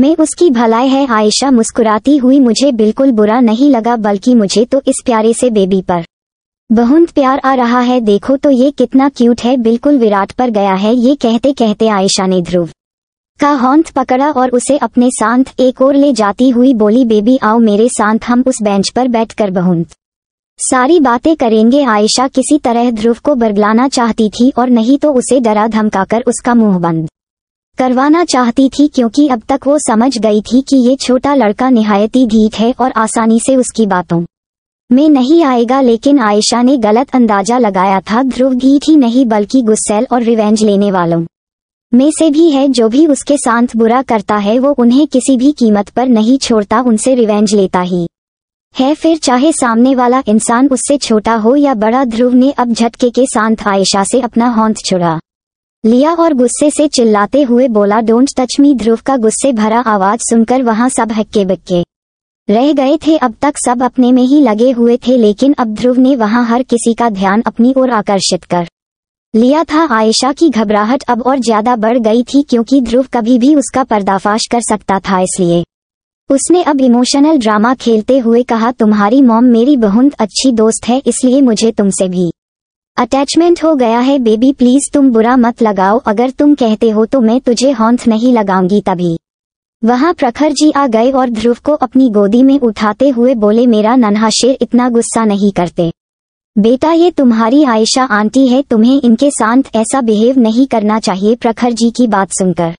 में उसकी भलाई है आयशा मुस्कुराती हुई मुझे बिल्कुल बुरा नहीं लगा बल्कि मुझे तो इस प्यारे से बेबी पर बहुत प्यार आ रहा है देखो तो ये कितना क्यूट है बिल्कुल विराट पर गया है ये कहते कहते आयशा ने ध्रुव का हॉन्थ पकड़ा और उसे अपने सांथ एक और ले जाती हुई बोली बेबी आओ मेरे साथ हम उस बेंच पर बैठकर बहुत सारी बातें करेंगे आयशा किसी तरह ध्रुव को बरगलाना चाहती थी और नहीं तो उसे डरा धमकाकर उसका मुंह बंद करवाना चाहती थी क्योंकि अब तक वो समझ गई थी कि ये छोटा लड़का निहायती धीत है और आसानी से उसकी बातों में नहीं आएगा लेकिन आयशा ने गलत अंदाजा लगाया था ध्रुव गीत ही नहीं बल्कि गुस्सेल और रिवेंज लेने वालों में से भी है जो भी उसके साथ बुरा करता है वो उन्हें किसी भी कीमत पर नहीं छोड़ता उनसे रिवेंज लेता ही है फिर चाहे सामने वाला इंसान उससे छोटा हो या बड़ा ध्रुव ने अब झटके के साथ आयशा से अपना हौंत छुड़ा लिया और गुस्से से चिल्लाते हुए बोला डोंट टच मी ध्रुव का गुस्से भरा आवाज सुनकर वहां सब हक्के बक्के रह गए थे अब तक सब अपने में ही लगे हुए थे लेकिन अब ध्रुव ने वहां हर किसी का ध्यान अपनी ओर आकर्षित कर लिया था आयशा की घबराहट अब और ज्यादा बढ़ गई थी क्योंकि ध्रुव कभी भी उसका पर्दाफाश कर सकता था इसलिए उसने अब इमोशनल ड्रामा खेलते हुए कहा तुम्हारी मॉम मेरी बहुत अच्छी दोस्त है इसलिए मुझे तुमसे भी अटैचमेंट हो गया है बेबी प्लीज तुम बुरा मत लगाओ अगर तुम कहते हो तो मैं तुझे हॉन्थ नहीं लगाऊंगी तभी वहां प्रखर जी आ गए और ध्रुव को अपनी गोदी में उठाते हुए बोले मेरा नन्हा शेर इतना गुस्सा नहीं करते बेटा ये तुम्हारी आयशा आंटी है तुम्हें इनके साथ ऐसा बिहेव नहीं करना चाहिए प्रखर जी की बात सुनकर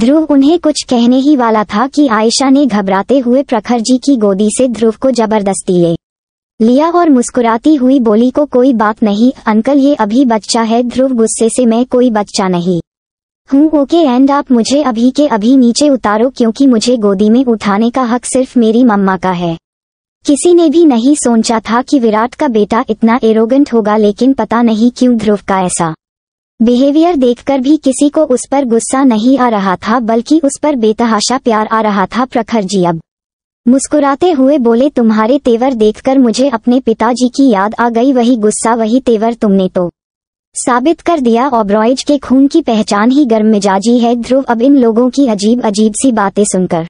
ध्रुव उन्हें कुछ कहने ही वाला था कि आयशा ने घबराते हुए प्रखर जी की गोदी से ध्रुव को जबरदस्ती ले लिया और मुस्कुराती हुई बोली को कोई बात नहीं अंकल ये अभी बच्चा है ध्रुव गुस्से से मैं कोई बच्चा नहीं हूँ ओके एंड आप मुझे अभी के अभी नीचे उतारो क्योंकि मुझे गोदी में उठाने का हक सिर्फ मेरी मम्मा का है किसी ने भी नहीं सोचा था कि विराट का बेटा इतना एरोगेंट होगा लेकिन पता नहीं क्यों ध्रुव का ऐसा बिहेवियर देखकर भी किसी को उस पर गुस्सा नहीं आ रहा था बल्कि उस पर बेतहाशा प्यार आ रहा था प्रखर जी अब मुस्कुराते हुए बोले तुम्हारे तेवर देखकर मुझे अपने पिताजी की याद आ गई वही गुस्सा वही तेवर तुमने तो साबित कर दिया ओब्रॉइज के खून की पहचान ही गर्म मिजाजी है ध्रुव अब इन लोगों की अजीब अजीब सी बातें सुनकर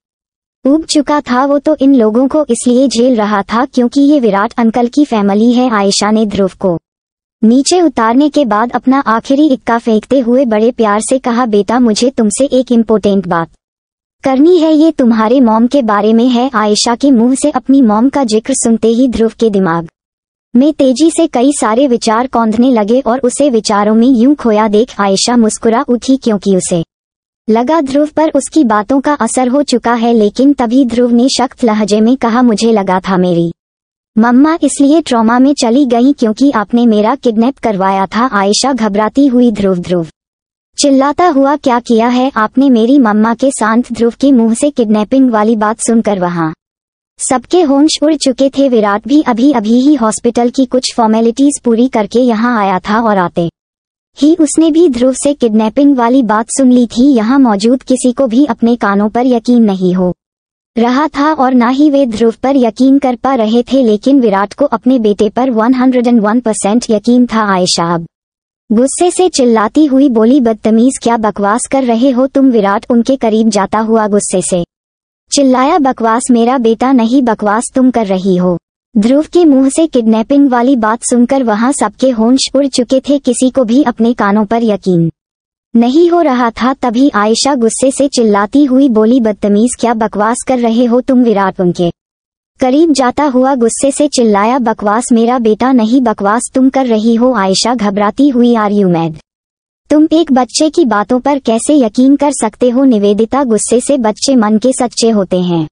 उब चुका था वो तो इन लोगों को इसलिए झेल रहा था क्योंकि ये विराट अंकल की फैमिली है आयशा ने ध्रुव को नीचे उतारने के बाद अपना आखिरी इक्का फेंकते हुए बड़े प्यार से कहा बेटा मुझे तुमसे एक इम्पोर्टेंट बात करनी है ये तुम्हारे मॉम के बारे में है आयशा के मुंह से अपनी मॉम का जिक्र सुनते ही ध्रुव के दिमाग में तेजी से कई सारे विचार कौंधने लगे और उसे विचारों में यूं खोया देख आयशा मुस्कुरा उठी क्योंकि उसे लगा ध्रुव पर उसकी बातों का असर हो चुका है लेकिन तभी ध्रुव ने शख्त लहजे में कहा मुझे लगा था मेरी मम्मा इसलिए ट्रॉमा में चली गई क्योंकि आपने मेरा किडनैप करवाया था आयशा घबराती हुई ध्रुव ध्रुव चिल्लाता हुआ क्या किया है आपने मेरी मम्मा के शांत ध्रुव के मुंह से किडनैपिंग वाली बात सुनकर वहां सबके होश उड़ चुके थे विराट भी अभी अभी ही हॉस्पिटल की कुछ फॉर्मेलिटीज पूरी करके यहाँ आया था और आते ही उसने भी ध्रुव से किडनैपिंग वाली बात सुन ली थी यहाँ मौजूद किसी को भी अपने कानों पर यकीन नहीं हो रहा था और न ही वे ध्रुव पर यकीन कर पा रहे थे लेकिन विराट को अपने बेटे पर 101 परसेंट यकीन था आयशा अब गुस्से से चिल्लाती हुई बोली बदतमीज क्या बकवास कर रहे हो तुम विराट उनके करीब जाता हुआ गुस्से से चिल्लाया बकवास मेरा बेटा नहीं बकवास तुम कर रही हो ध्रुव के मुंह से किडनैपिंग वाली बात सुनकर वहां सबके होंश उड़ चुके थे किसी को भी अपने कानों पर यकीन नहीं हो रहा था तभी आयशा गुस्से से चिल्लाती हुई बोली बदतमीज क्या बकवास कर रहे हो तुम विराट उनके करीब जाता हुआ गुस्से से चिल्लाया बकवास मेरा बेटा नहीं बकवास तुम कर रही हो आयशा घबराती हुई आर यू मैड तुम एक बच्चे की बातों पर कैसे यकीन कर सकते हो निवेदिता गुस्से से बच्चे मन के सच्चे होते हैं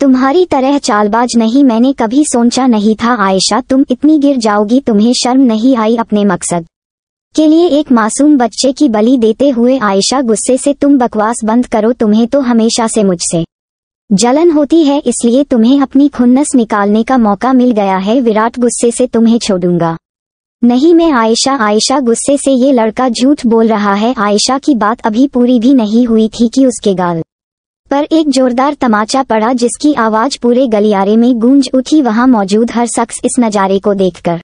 तुम्हारी तरह चालबाज नहीं मैंने कभी सोचा नहीं था आयशा तुम इतनी गिर जाओगी तुम्हें शर्म नहीं आई अपने मकसद के लिए एक मासूम बच्चे की बलि देते हुए आयशा गुस्से से तुम बकवास बंद करो तुम्हें तो हमेशा से मुझसे जलन होती है इसलिए तुम्हें अपनी खुन्नस निकालने का मौका मिल गया है विराट गुस्से से तुम्हें छोड़ूंगा नहीं मैं आयशा आयशा गुस्से से ये लड़का झूठ बोल रहा है आयशा की बात अभी पूरी भी नहीं हुई थी कि उसके गाल पर एक जोरदार तमाचा पड़ा जिसकी आवाज पूरे गलियारे में गूंज उठी वहां मौजूद हर शख्स इस नज़ारे को देखकर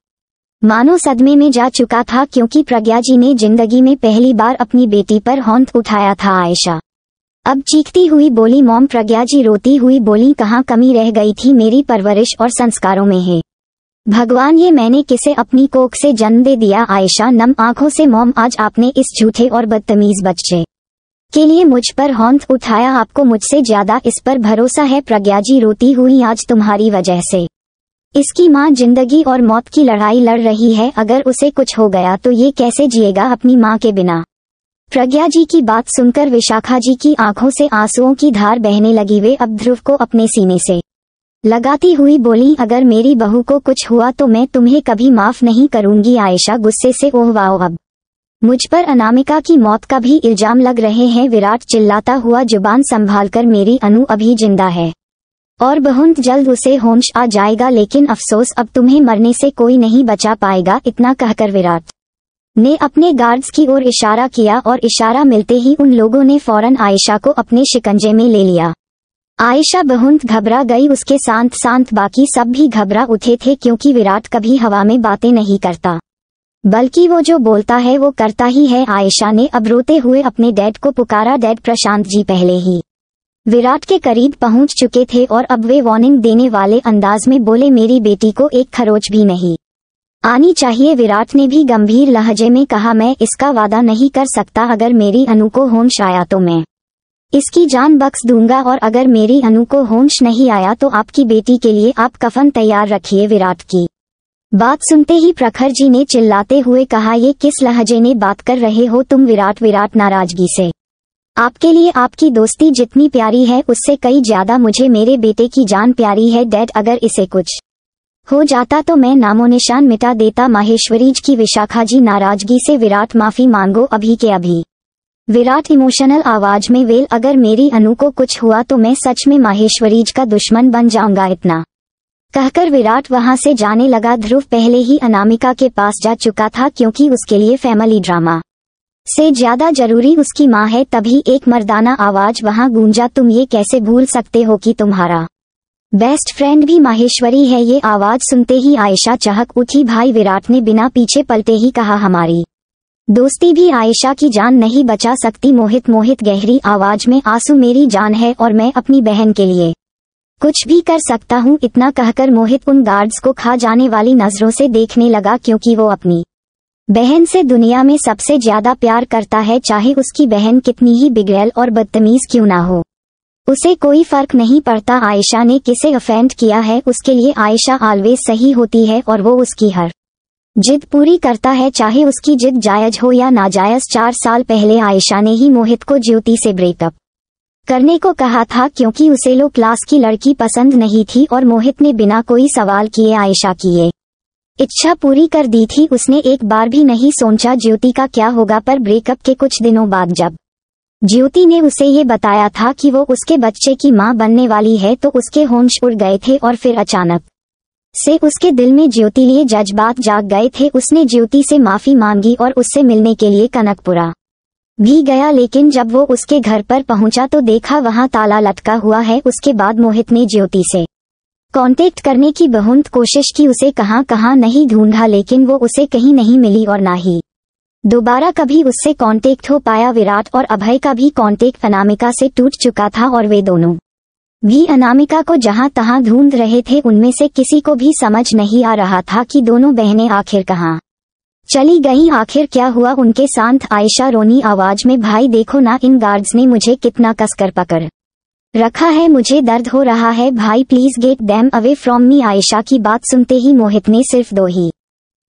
मानो सदमे में जा चुका था क्योंकि प्रज्ञा जी ने जिंदगी में पहली बार अपनी बेटी पर हौंत उठाया था आयशा अब चीखती हुई बोली मोम प्रज्ञा जी रोती हुई बोली कहाँ कमी रह गई थी मेरी परवरिश और संस्कारों में है भगवान ये मैंने किसे अपनी कोख से जन्म दे दिया आयशा नम आंखों से मोम आज आपने इस झूठे और बदतमीज बच्चे के लिए मुझ पर हौंत उठाया आपको मुझसे ज्यादा इस पर भरोसा है प्रज्ञा जी रोती हुई आज तुम्हारी वजह से इसकी माँ जिंदगी और मौत की लड़ाई लड़ रही है अगर उसे कुछ हो गया तो ये कैसे जिएगा अपनी माँ के बिना प्रज्ञा जी की बात सुनकर विशाखा जी की आंखों से आंसुओं की धार बहने लगी वे अब ध्रुव को अपने सीने से लगाती हुई बोली अगर मेरी बहू को कुछ हुआ तो मैं तुम्हें कभी माफ नहीं करूंगी आयशा गुस्से से ओह वाओ अब मुझ पर अनामिका की मौत का भी इल्जाम लग रहे हैं विराट चिल्लाता हुआ जुबान संभालकर मेरी अनु अभी जिंदा है और बहुत जल्द उसे होम्श आ जाएगा लेकिन अफसोस अब तुम्हें मरने से कोई नहीं बचा पाएगा इतना कहकर विराट ने अपने गार्ड्स की ओर इशारा किया और इशारा मिलते ही उन लोगों ने फौरन आयशा को अपने शिकंजे में ले लिया आयशा बहुत घबरा गई उसके सांत सांत बाकी सब भी घबरा उठे थे क्योंकि विराट कभी हवा में बातें नहीं करता बल्कि वो जो बोलता है वो करता ही है आयशा ने अब रोते हुए अपने डैड को पुकारा डैड प्रशांत जी पहले ही विराट के करीब पहुंच चुके थे और अब वे वार्निंग देने वाले अंदाज में बोले मेरी बेटी को एक खरोच भी नहीं आनी चाहिए विराट ने भी गंभीर लहजे में कहा मैं इसका वादा नहीं कर सकता अगर मेरी अनु को होम शाया तो मैं इसकी जान बख्श दूंगा और अगर मेरी अनु को होश नहीं आया तो आपकी बेटी के लिए आप कफन तैयार रखिए विराट की बात सुनते ही प्रखर जी ने चिल्लाते हुए कहा ये किस लहजे ने बात कर रहे हो तुम विराट विराट नाराजगी से आपके लिए आपकी दोस्ती जितनी प्यारी है उससे कई ज्यादा मुझे मेरे बेटे की जान प्यारी है डैड अगर इसे कुछ हो जाता तो मैं नामो निशान मिटा देता माहेश्वरीज की विशाखा जी नाराजगी से विराट माफी मांगो अभी के अभी विराट इमोशनल आवाज में वेल अगर मेरी अनु को कुछ हुआ तो मैं सच में माहेश्वरीज का दुश्मन बन जाऊंगा इतना कहकर विराट वहां से जाने लगा ध्रुव पहले ही अनामिका के पास जा चुका था क्योंकि उसके लिए फैमिली ड्रामा से ज्यादा जरूरी उसकी माँ है तभी एक मर्दाना आवाज वहां गूंजा तुम ये कैसे भूल सकते हो कि तुम्हारा बेस्ट फ्रेंड भी माहेश्वरी है ये आवाज सुनते ही आयशा चहक उठी भाई विराट ने बिना पीछे पलटे ही कहा हमारी दोस्ती भी आयशा की जान नहीं बचा सकती मोहित मोहित गहरी आवाज में आंसू मेरी जान है और मैं अपनी बहन के लिए कुछ भी कर सकता हूँ इतना कहकर मोहित उन गार्ड्स को खा जाने वाली नजरों से देखने लगा क्योंकि वो अपनी बहन से दुनिया में सबसे ज्यादा प्यार करता है चाहे उसकी बहन कितनी ही बिगड़ैल और बदतमीज क्यों ना हो उसे कोई फर्क नहीं पड़ता आयशा ने किसे अफेंड किया है उसके लिए आयशा ऑलवेज सही होती है और वो उसकी हर जिद पूरी करता है चाहे उसकी जिद जायज हो या नाजायज चार साल पहले आयशा ने ही मोहित को ज्योति से ब्रेकअप करने को कहा था क्योंकि उसे लो क्लास की लड़की पसंद नहीं थी और मोहित ने बिना कोई सवाल किए आयशा किए इच्छा पूरी कर दी थी उसने एक बार भी नहीं सोचा ज्योति का क्या होगा पर ब्रेकअप के कुछ दिनों बाद जब ज्योति ने उसे ये बताया था कि वो उसके बच्चे की मां बनने वाली है तो उसके होंश उड़ गए थे और फिर अचानक से उसके दिल में ज्योति लिए जज्बात जाग गए थे उसने ज्योति से माफी मांगी और उससे मिलने के लिए कनकपुरा भी गया लेकिन जब वो उसके घर पर पहुंचा तो देखा वहां ताला लटका हुआ है उसके बाद मोहित ने ज्योति से कांटेक्ट करने की बहुत कोशिश की उसे कहाँ कहाँ नहीं ढूंढा लेकिन वो उसे कहीं नहीं मिली और ना ही दोबारा कभी उससे कांटेक्ट हो पाया विराट और अभय का भी कांटेक्ट अनामिका से टूट चुका था और वे दोनों भी अनामिका को जहां तहां ढूंढ रहे थे उनमें से किसी को भी समझ नहीं आ रहा था कि दोनों बहनें आखिर कहाँ चली गई आखिर क्या हुआ उनके साथ आयशा रोनी आवाज में भाई देखो ना इन गार्ड्स ने मुझे कितना कसकर पकड़ रखा है मुझे दर्द हो रहा है भाई please get them away from me Ayesha की बात सुनते ही मोहित ने सिर्फ दो ही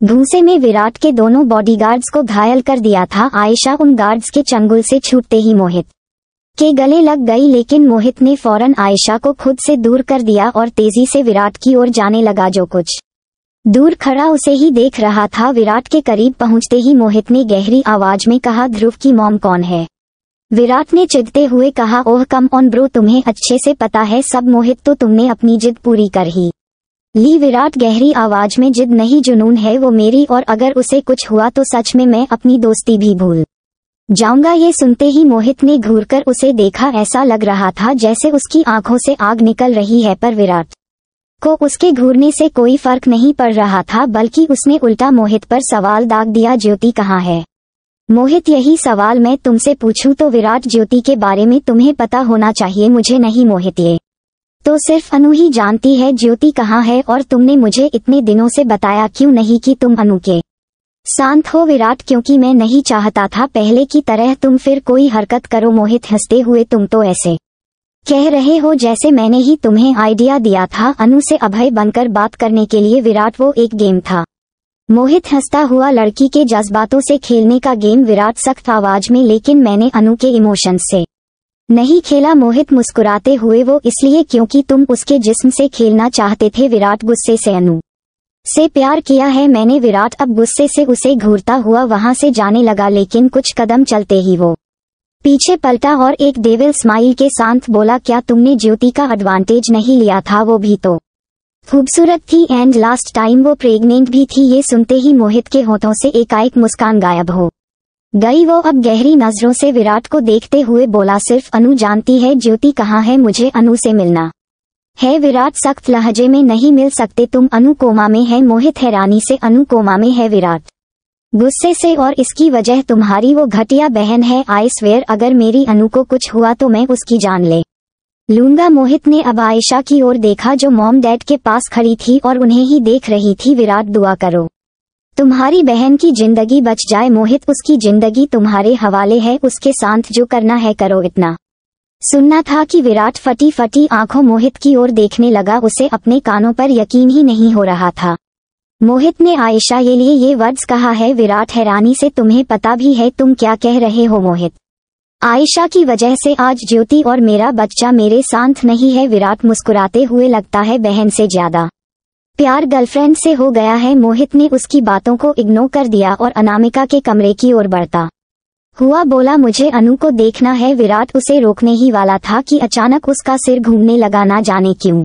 भूसे में विराट के दोनों बॉडीगार्ड्स को घायल कर दिया था आयशा उन गार्ड्स के चंगुल से छूटते ही मोहित के गले लग गई लेकिन मोहित ने फौरन आयशा को खुद से दूर कर दिया और तेजी से विराट की ओर जाने लगा जो कुछ दूर खड़ा उसे ही देख रहा था विराट के करीब पहुंचते ही मोहित ने गहरी आवाज में कहा ध्रुव की मॉम कौन है विराट ने चिदते हुए कहा ओह कम ऑन ब्रो तुम्हें अच्छे से पता है सब मोहित तो तुमने अपनी जिद पूरी कर ही ली विराट गहरी आवाज में जिद नहीं जुनून है वो मेरी और अगर उसे कुछ हुआ तो सच में मैं अपनी दोस्ती भी भूल जाऊंगा ये सुनते ही मोहित ने घूरकर उसे देखा ऐसा लग रहा था जैसे उसकी आंखों से आग निकल रही है पर विराट को उसके घूरने से कोई फर्क नहीं पड़ रहा था बल्कि उसने उल्टा मोहित पर सवाल दाग दिया ज्योति कहाँ है मोहित यही सवाल मैं तुमसे पूछूं तो विराट ज्योति के बारे में तुम्हें पता होना चाहिए मुझे नहीं मोहित ये तो सिर्फ अनु ही जानती है ज्योति कहाँ है और तुमने मुझे इतने दिनों से बताया क्यों नहीं कि तुम अनु के शांत हो विराट क्योंकि मैं नहीं चाहता था पहले की तरह तुम फिर कोई हरकत करो मोहित हंसते हुए तुम तो ऐसे कह रहे हो जैसे मैंने ही तुम्हें आइडिया दिया था अनु से अभय बनकर बात करने के लिए विराट वो एक गेम था मोहित हंसता हुआ लड़की के जज्बातों से खेलने का गेम विराट सख्त आवाज में लेकिन मैंने अनु के इमोशन से नहीं खेला मोहित मुस्कुराते हुए वो इसलिए क्योंकि तुम उसके जिस्म से खेलना चाहते थे विराट गुस्से से अनु से प्यार किया है मैंने विराट अब गुस्से से उसे घूरता हुआ वहां से जाने लगा लेकिन कुछ कदम चलते ही वो पीछे पलटा और एक डेविल स्माइल के साथ बोला क्या तुमने ज्योति का एडवांटेज नहीं लिया था वो भी तो खूबसूरत थी एंड लास्ट टाइम वो प्रेग्नेंट भी थी ये सुनते ही मोहित के होठों से एकाएक मुस्कान गायब हो गई वो अब गहरी नजरों से विराट को देखते हुए बोला सिर्फ अनु जानती है ज्योति कहाँ है मुझे अनु से मिलना है विराट सख्त लहजे में नहीं मिल सकते तुम अनुकोमा में है मोहित हैरानी से अनुकोमा में है विराट गुस्से से और इसकी वजह तुम्हारी वो घटिया बहन है आयसवेयर स्वेयर अगर मेरी अनु को कुछ हुआ तो मैं उसकी जान ले लूंगा मोहित ने अब आयशा की ओर देखा जो मॉम डैड के पास खड़ी थी और उन्हें ही देख रही थी विराट दुआ करो तुम्हारी बहन की जिंदगी बच जाए मोहित उसकी जिंदगी तुम्हारे हवाले है उसके साथ जो करना है करो इतना सुनना था कि विराट फटी फटी आंखों मोहित की ओर देखने लगा उसे अपने कानों पर यकीन ही नहीं हो रहा था मोहित ने आयशा के लिए ये वर्ड्स कहा है विराट हैरानी से तुम्हें पता भी है तुम क्या कह रहे हो मोहित आयशा की वजह से आज ज्योति और मेरा बच्चा मेरे साथ नहीं है विराट मुस्कुराते हुए लगता है बहन से ज्यादा प्यार गर्लफ्रेंड से हो गया है मोहित ने उसकी बातों को इग्नोर कर दिया और अनामिका के कमरे की ओर बढ़ता हुआ बोला मुझे अनु को देखना है विराट उसे रोकने ही वाला था कि अचानक उसका सिर घूमने लगा ना जाने क्यों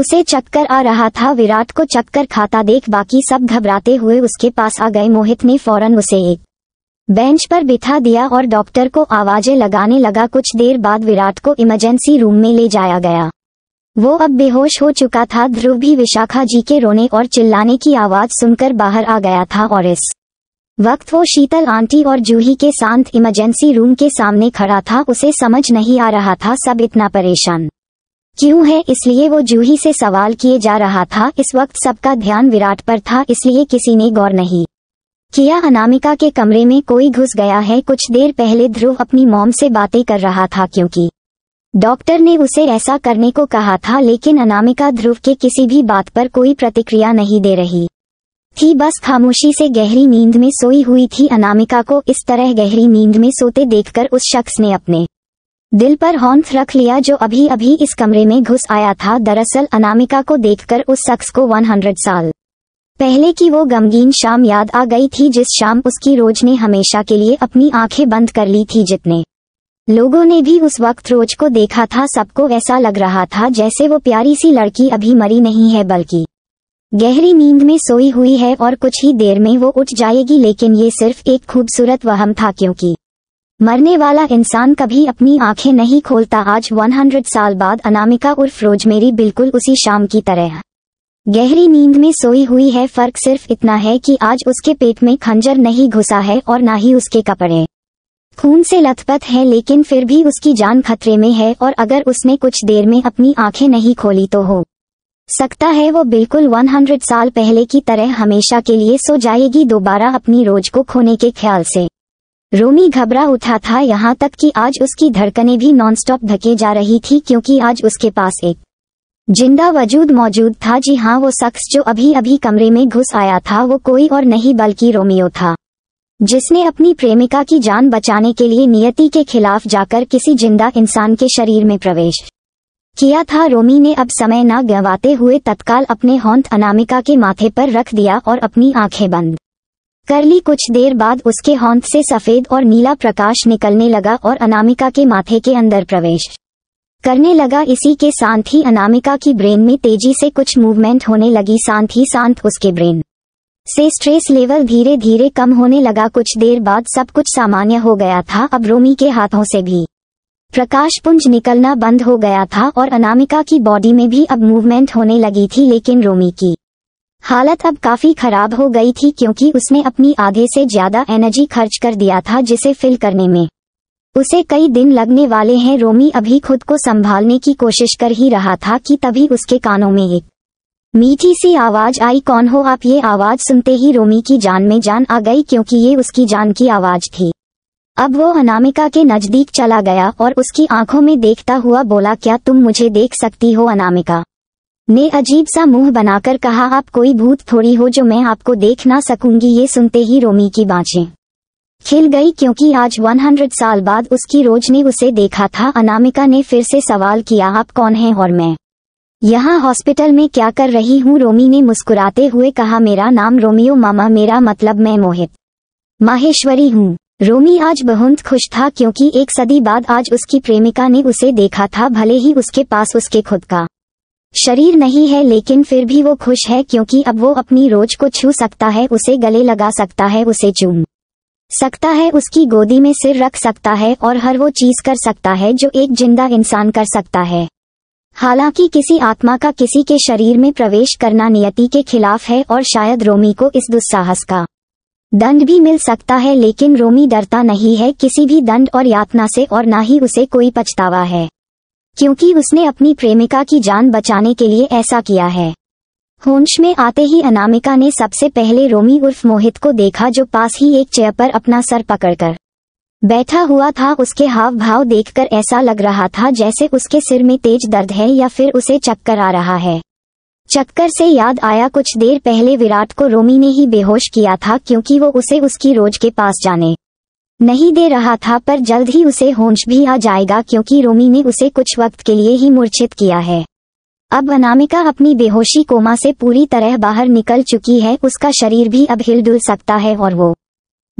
उसे चक्कर आ रहा था विराट को चक्कर खाता देख बाकी सब घबराते हुए उसके पास आ गए मोहित ने फौरन उसे एक बेंच पर बिठा दिया और डॉक्टर को आवाजें लगाने लगा कुछ देर बाद विराट को इमरजेंसी रूम में ले जाया गया वो अब बेहोश हो चुका था ध्रुव भी विशाखा जी के रोने और चिल्लाने की आवाज सुनकर बाहर आ गया था और इस वक्त वो शीतल आंटी और जूही के साथ इमरजेंसी रूम के सामने खड़ा था उसे समझ नहीं आ रहा था सब इतना परेशान क्यों है इसलिए वो जूही से सवाल किए जा रहा था इस वक्त सबका ध्यान विराट पर था इसलिए किसी ने गौर नहीं किया अनामिका के कमरे में कोई घुस गया है कुछ देर पहले ध्रुव अपनी मॉम से बातें कर रहा था क्योंकि डॉक्टर ने उसे ऐसा करने को कहा था लेकिन अनामिका ध्रुव के किसी भी बात पर कोई प्रतिक्रिया नहीं दे रही थी बस खामोशी से गहरी नींद में सोई हुई थी अनामिका को इस तरह गहरी नींद में सोते देखकर उस शख्स ने अपने दिल पर हॉन्फ रख लिया जो अभी अभी इस कमरे में घुस आया था दरअसल अनामिका को देखकर उस शख्स को 100 साल पहले की वो गमगीन शाम याद आ गई थी जिस शाम उसकी रोज ने हमेशा के लिए अपनी आंखें बंद कर ली थी जितने लोगों ने भी उस वक्त रोज को देखा था सबको ऐसा लग रहा था जैसे वो प्यारी सी लड़की अभी मरी नहीं है बल्कि गहरी नींद में सोई हुई है और कुछ ही देर में वो उठ जाएगी लेकिन ये सिर्फ एक खूबसूरत वहम था क्योंकि मरने वाला इंसान कभी अपनी आंखें नहीं खोलता आज 100 साल बाद अनामिका उर्फ रोज मेरी बिल्कुल उसी शाम की तरह गहरी नींद में सोई हुई है फर्क सिर्फ इतना है कि आज उसके पेट में खंजर नहीं घुसा है और ना ही उसके कपड़े खून से लथपथ है लेकिन फिर भी उसकी जान खतरे में है और अगर उसने कुछ देर में अपनी आंखें नहीं खोली तो हो सकता है वो बिल्कुल 100 साल पहले की तरह हमेशा के लिए सो जाएगी दोबारा अपनी रोज को खोने के ख्याल से रोमी घबरा उठा था यहाँ तक कि आज उसकी धड़कनें भी नॉनस्टॉप धके जा रही थी क्योंकि आज उसके पास एक जिंदा वजूद मौजूद था जी हाँ वो शख्स जो अभी अभी कमरे में घुस आया था वो कोई और नहीं बल्कि रोमियो था जिसने अपनी प्रेमिका की जान बचाने के लिए नियति के खिलाफ जाकर किसी जिंदा इंसान के शरीर में प्रवेश किया था रोमी ने अब समय न गंवाते हुए तत्काल अपने होंथ अनामिका के माथे पर रख दिया और अपनी आंखें बंद कर ली कुछ देर बाद उसके होंथ से सफेद और नीला प्रकाश निकलने लगा और अनामिका के माथे के अंदर प्रवेश करने लगा इसी के साथ ही अनामिका की ब्रेन में तेजी से कुछ मूवमेंट होने लगी साथ ही साथ उसके ब्रेन से स्ट्रेस लेवल धीरे धीरे कम होने लगा कुछ देर बाद सब कुछ सामान्य हो गया था अब रोमी के हाथों से भी प्रकाश पुंज निकलना बंद हो गया था और अनामिका की बॉडी में भी अब मूवमेंट होने लगी थी लेकिन रोमी की हालत अब काफी खराब हो गई थी क्योंकि उसने अपनी आधे से ज्यादा एनर्जी खर्च कर दिया था जिसे फिल करने में उसे कई दिन लगने वाले हैं रोमी अभी खुद को संभालने की कोशिश कर ही रहा था कि तभी उसके कानों में एक मीठी सी आवाज आई कौन हो आप ये आवाज सुनते ही रोमी की जान में जान आ गई क्योंकि ये उसकी जान की आवाज थी अब वो अनामिका के नजदीक चला गया और उसकी आंखों में देखता हुआ बोला क्या तुम मुझे देख सकती हो अनामिका ने अजीब सा मुंह बनाकर कहा आप कोई भूत थोड़ी हो जो मैं आपको देख ना सकूंगी ये सुनते ही रोमी की बाँचें खिल गई क्योंकि आज 100 साल बाद उसकी रोज ने उसे देखा था अनामिका ने फिर से सवाल किया आप कौन हैं और मैं यहाँ हॉस्पिटल में क्या कर रही हूँ रोमी ने मुस्कुराते हुए कहा मेरा नाम रोमियो मामा मेरा मतलब मैं मोहित माहेश्वरी हूँ रोमी आज बहुत खुश था क्योंकि एक सदी बाद आज उसकी प्रेमिका ने उसे देखा था भले ही उसके पास उसके खुद का शरीर नहीं है लेकिन फिर भी वो खुश है क्योंकि अब वो अपनी रोज को छू सकता है उसे गले लगा सकता है उसे चूम सकता है उसकी गोदी में सिर रख सकता है और हर वो चीज कर सकता है जो एक जिंदा इंसान कर सकता है हालांकि किसी आत्मा का किसी के शरीर में प्रवेश करना नियति के खिलाफ है और शायद रोमी को इस दुस्साहस का दंड भी मिल सकता है लेकिन रोमी डरता नहीं है किसी भी दंड और यातना से और न ही उसे कोई पछतावा है क्योंकि उसने अपनी प्रेमिका की जान बचाने के लिए ऐसा किया है होंश में आते ही अनामिका ने सबसे पहले रोमी उर्फ मोहित को देखा जो पास ही एक चेयर पर अपना सर पकड़कर बैठा हुआ था उसके हाव भाव देखकर ऐसा लग रहा था जैसे उसके सिर में तेज दर्द है या फिर उसे चक्कर आ रहा है चक्कर से याद आया कुछ देर पहले विराट को रोमी ने ही बेहोश किया था क्योंकि वो उसे उसकी रोज के पास जाने नहीं दे रहा था पर जल्द ही उसे होश भी आ जाएगा क्योंकि रोमी ने उसे कुछ वक्त के लिए ही मूर्छित किया है अब अनामिका अपनी बेहोशी कोमा से पूरी तरह बाहर निकल चुकी है उसका शरीर भी अब हिलडुल सकता है और वो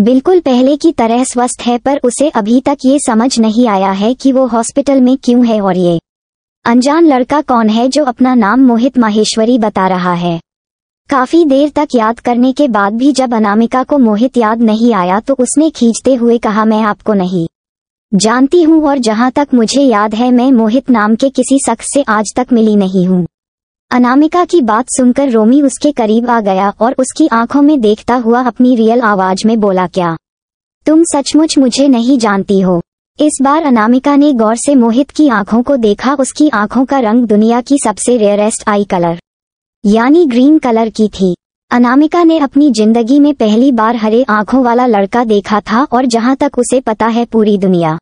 बिल्कुल पहले की तरह स्वस्थ है पर उसे अभी तक ये समझ नहीं आया है कि वो हॉस्पिटल में क्यों है और ये अनजान लड़का कौन है जो अपना नाम मोहित माहेश्वरी बता रहा है काफी देर तक याद करने के बाद भी जब अनामिका को मोहित याद नहीं आया तो उसने खींचते हुए कहा मैं आपको नहीं जानती हूँ और जहाँ तक मुझे याद है मैं मोहित नाम के किसी शख्स से आज तक मिली नहीं हूँ अनामिका की बात सुनकर रोमी उसके करीब आ गया और उसकी आंखों में देखता हुआ अपनी रियल आवाज में बोला क्या तुम सचमुच मुझे नहीं जानती हो इस बार अनामिका ने गौर से मोहित की आंखों को देखा उसकी आंखों का रंग दुनिया की सबसे रेयरेस्ट आई कलर यानी ग्रीन कलर की थी अनामिका ने अपनी जिंदगी में पहली बार हरे आंखों वाला लड़का देखा था और जहां तक उसे पता है पूरी दुनिया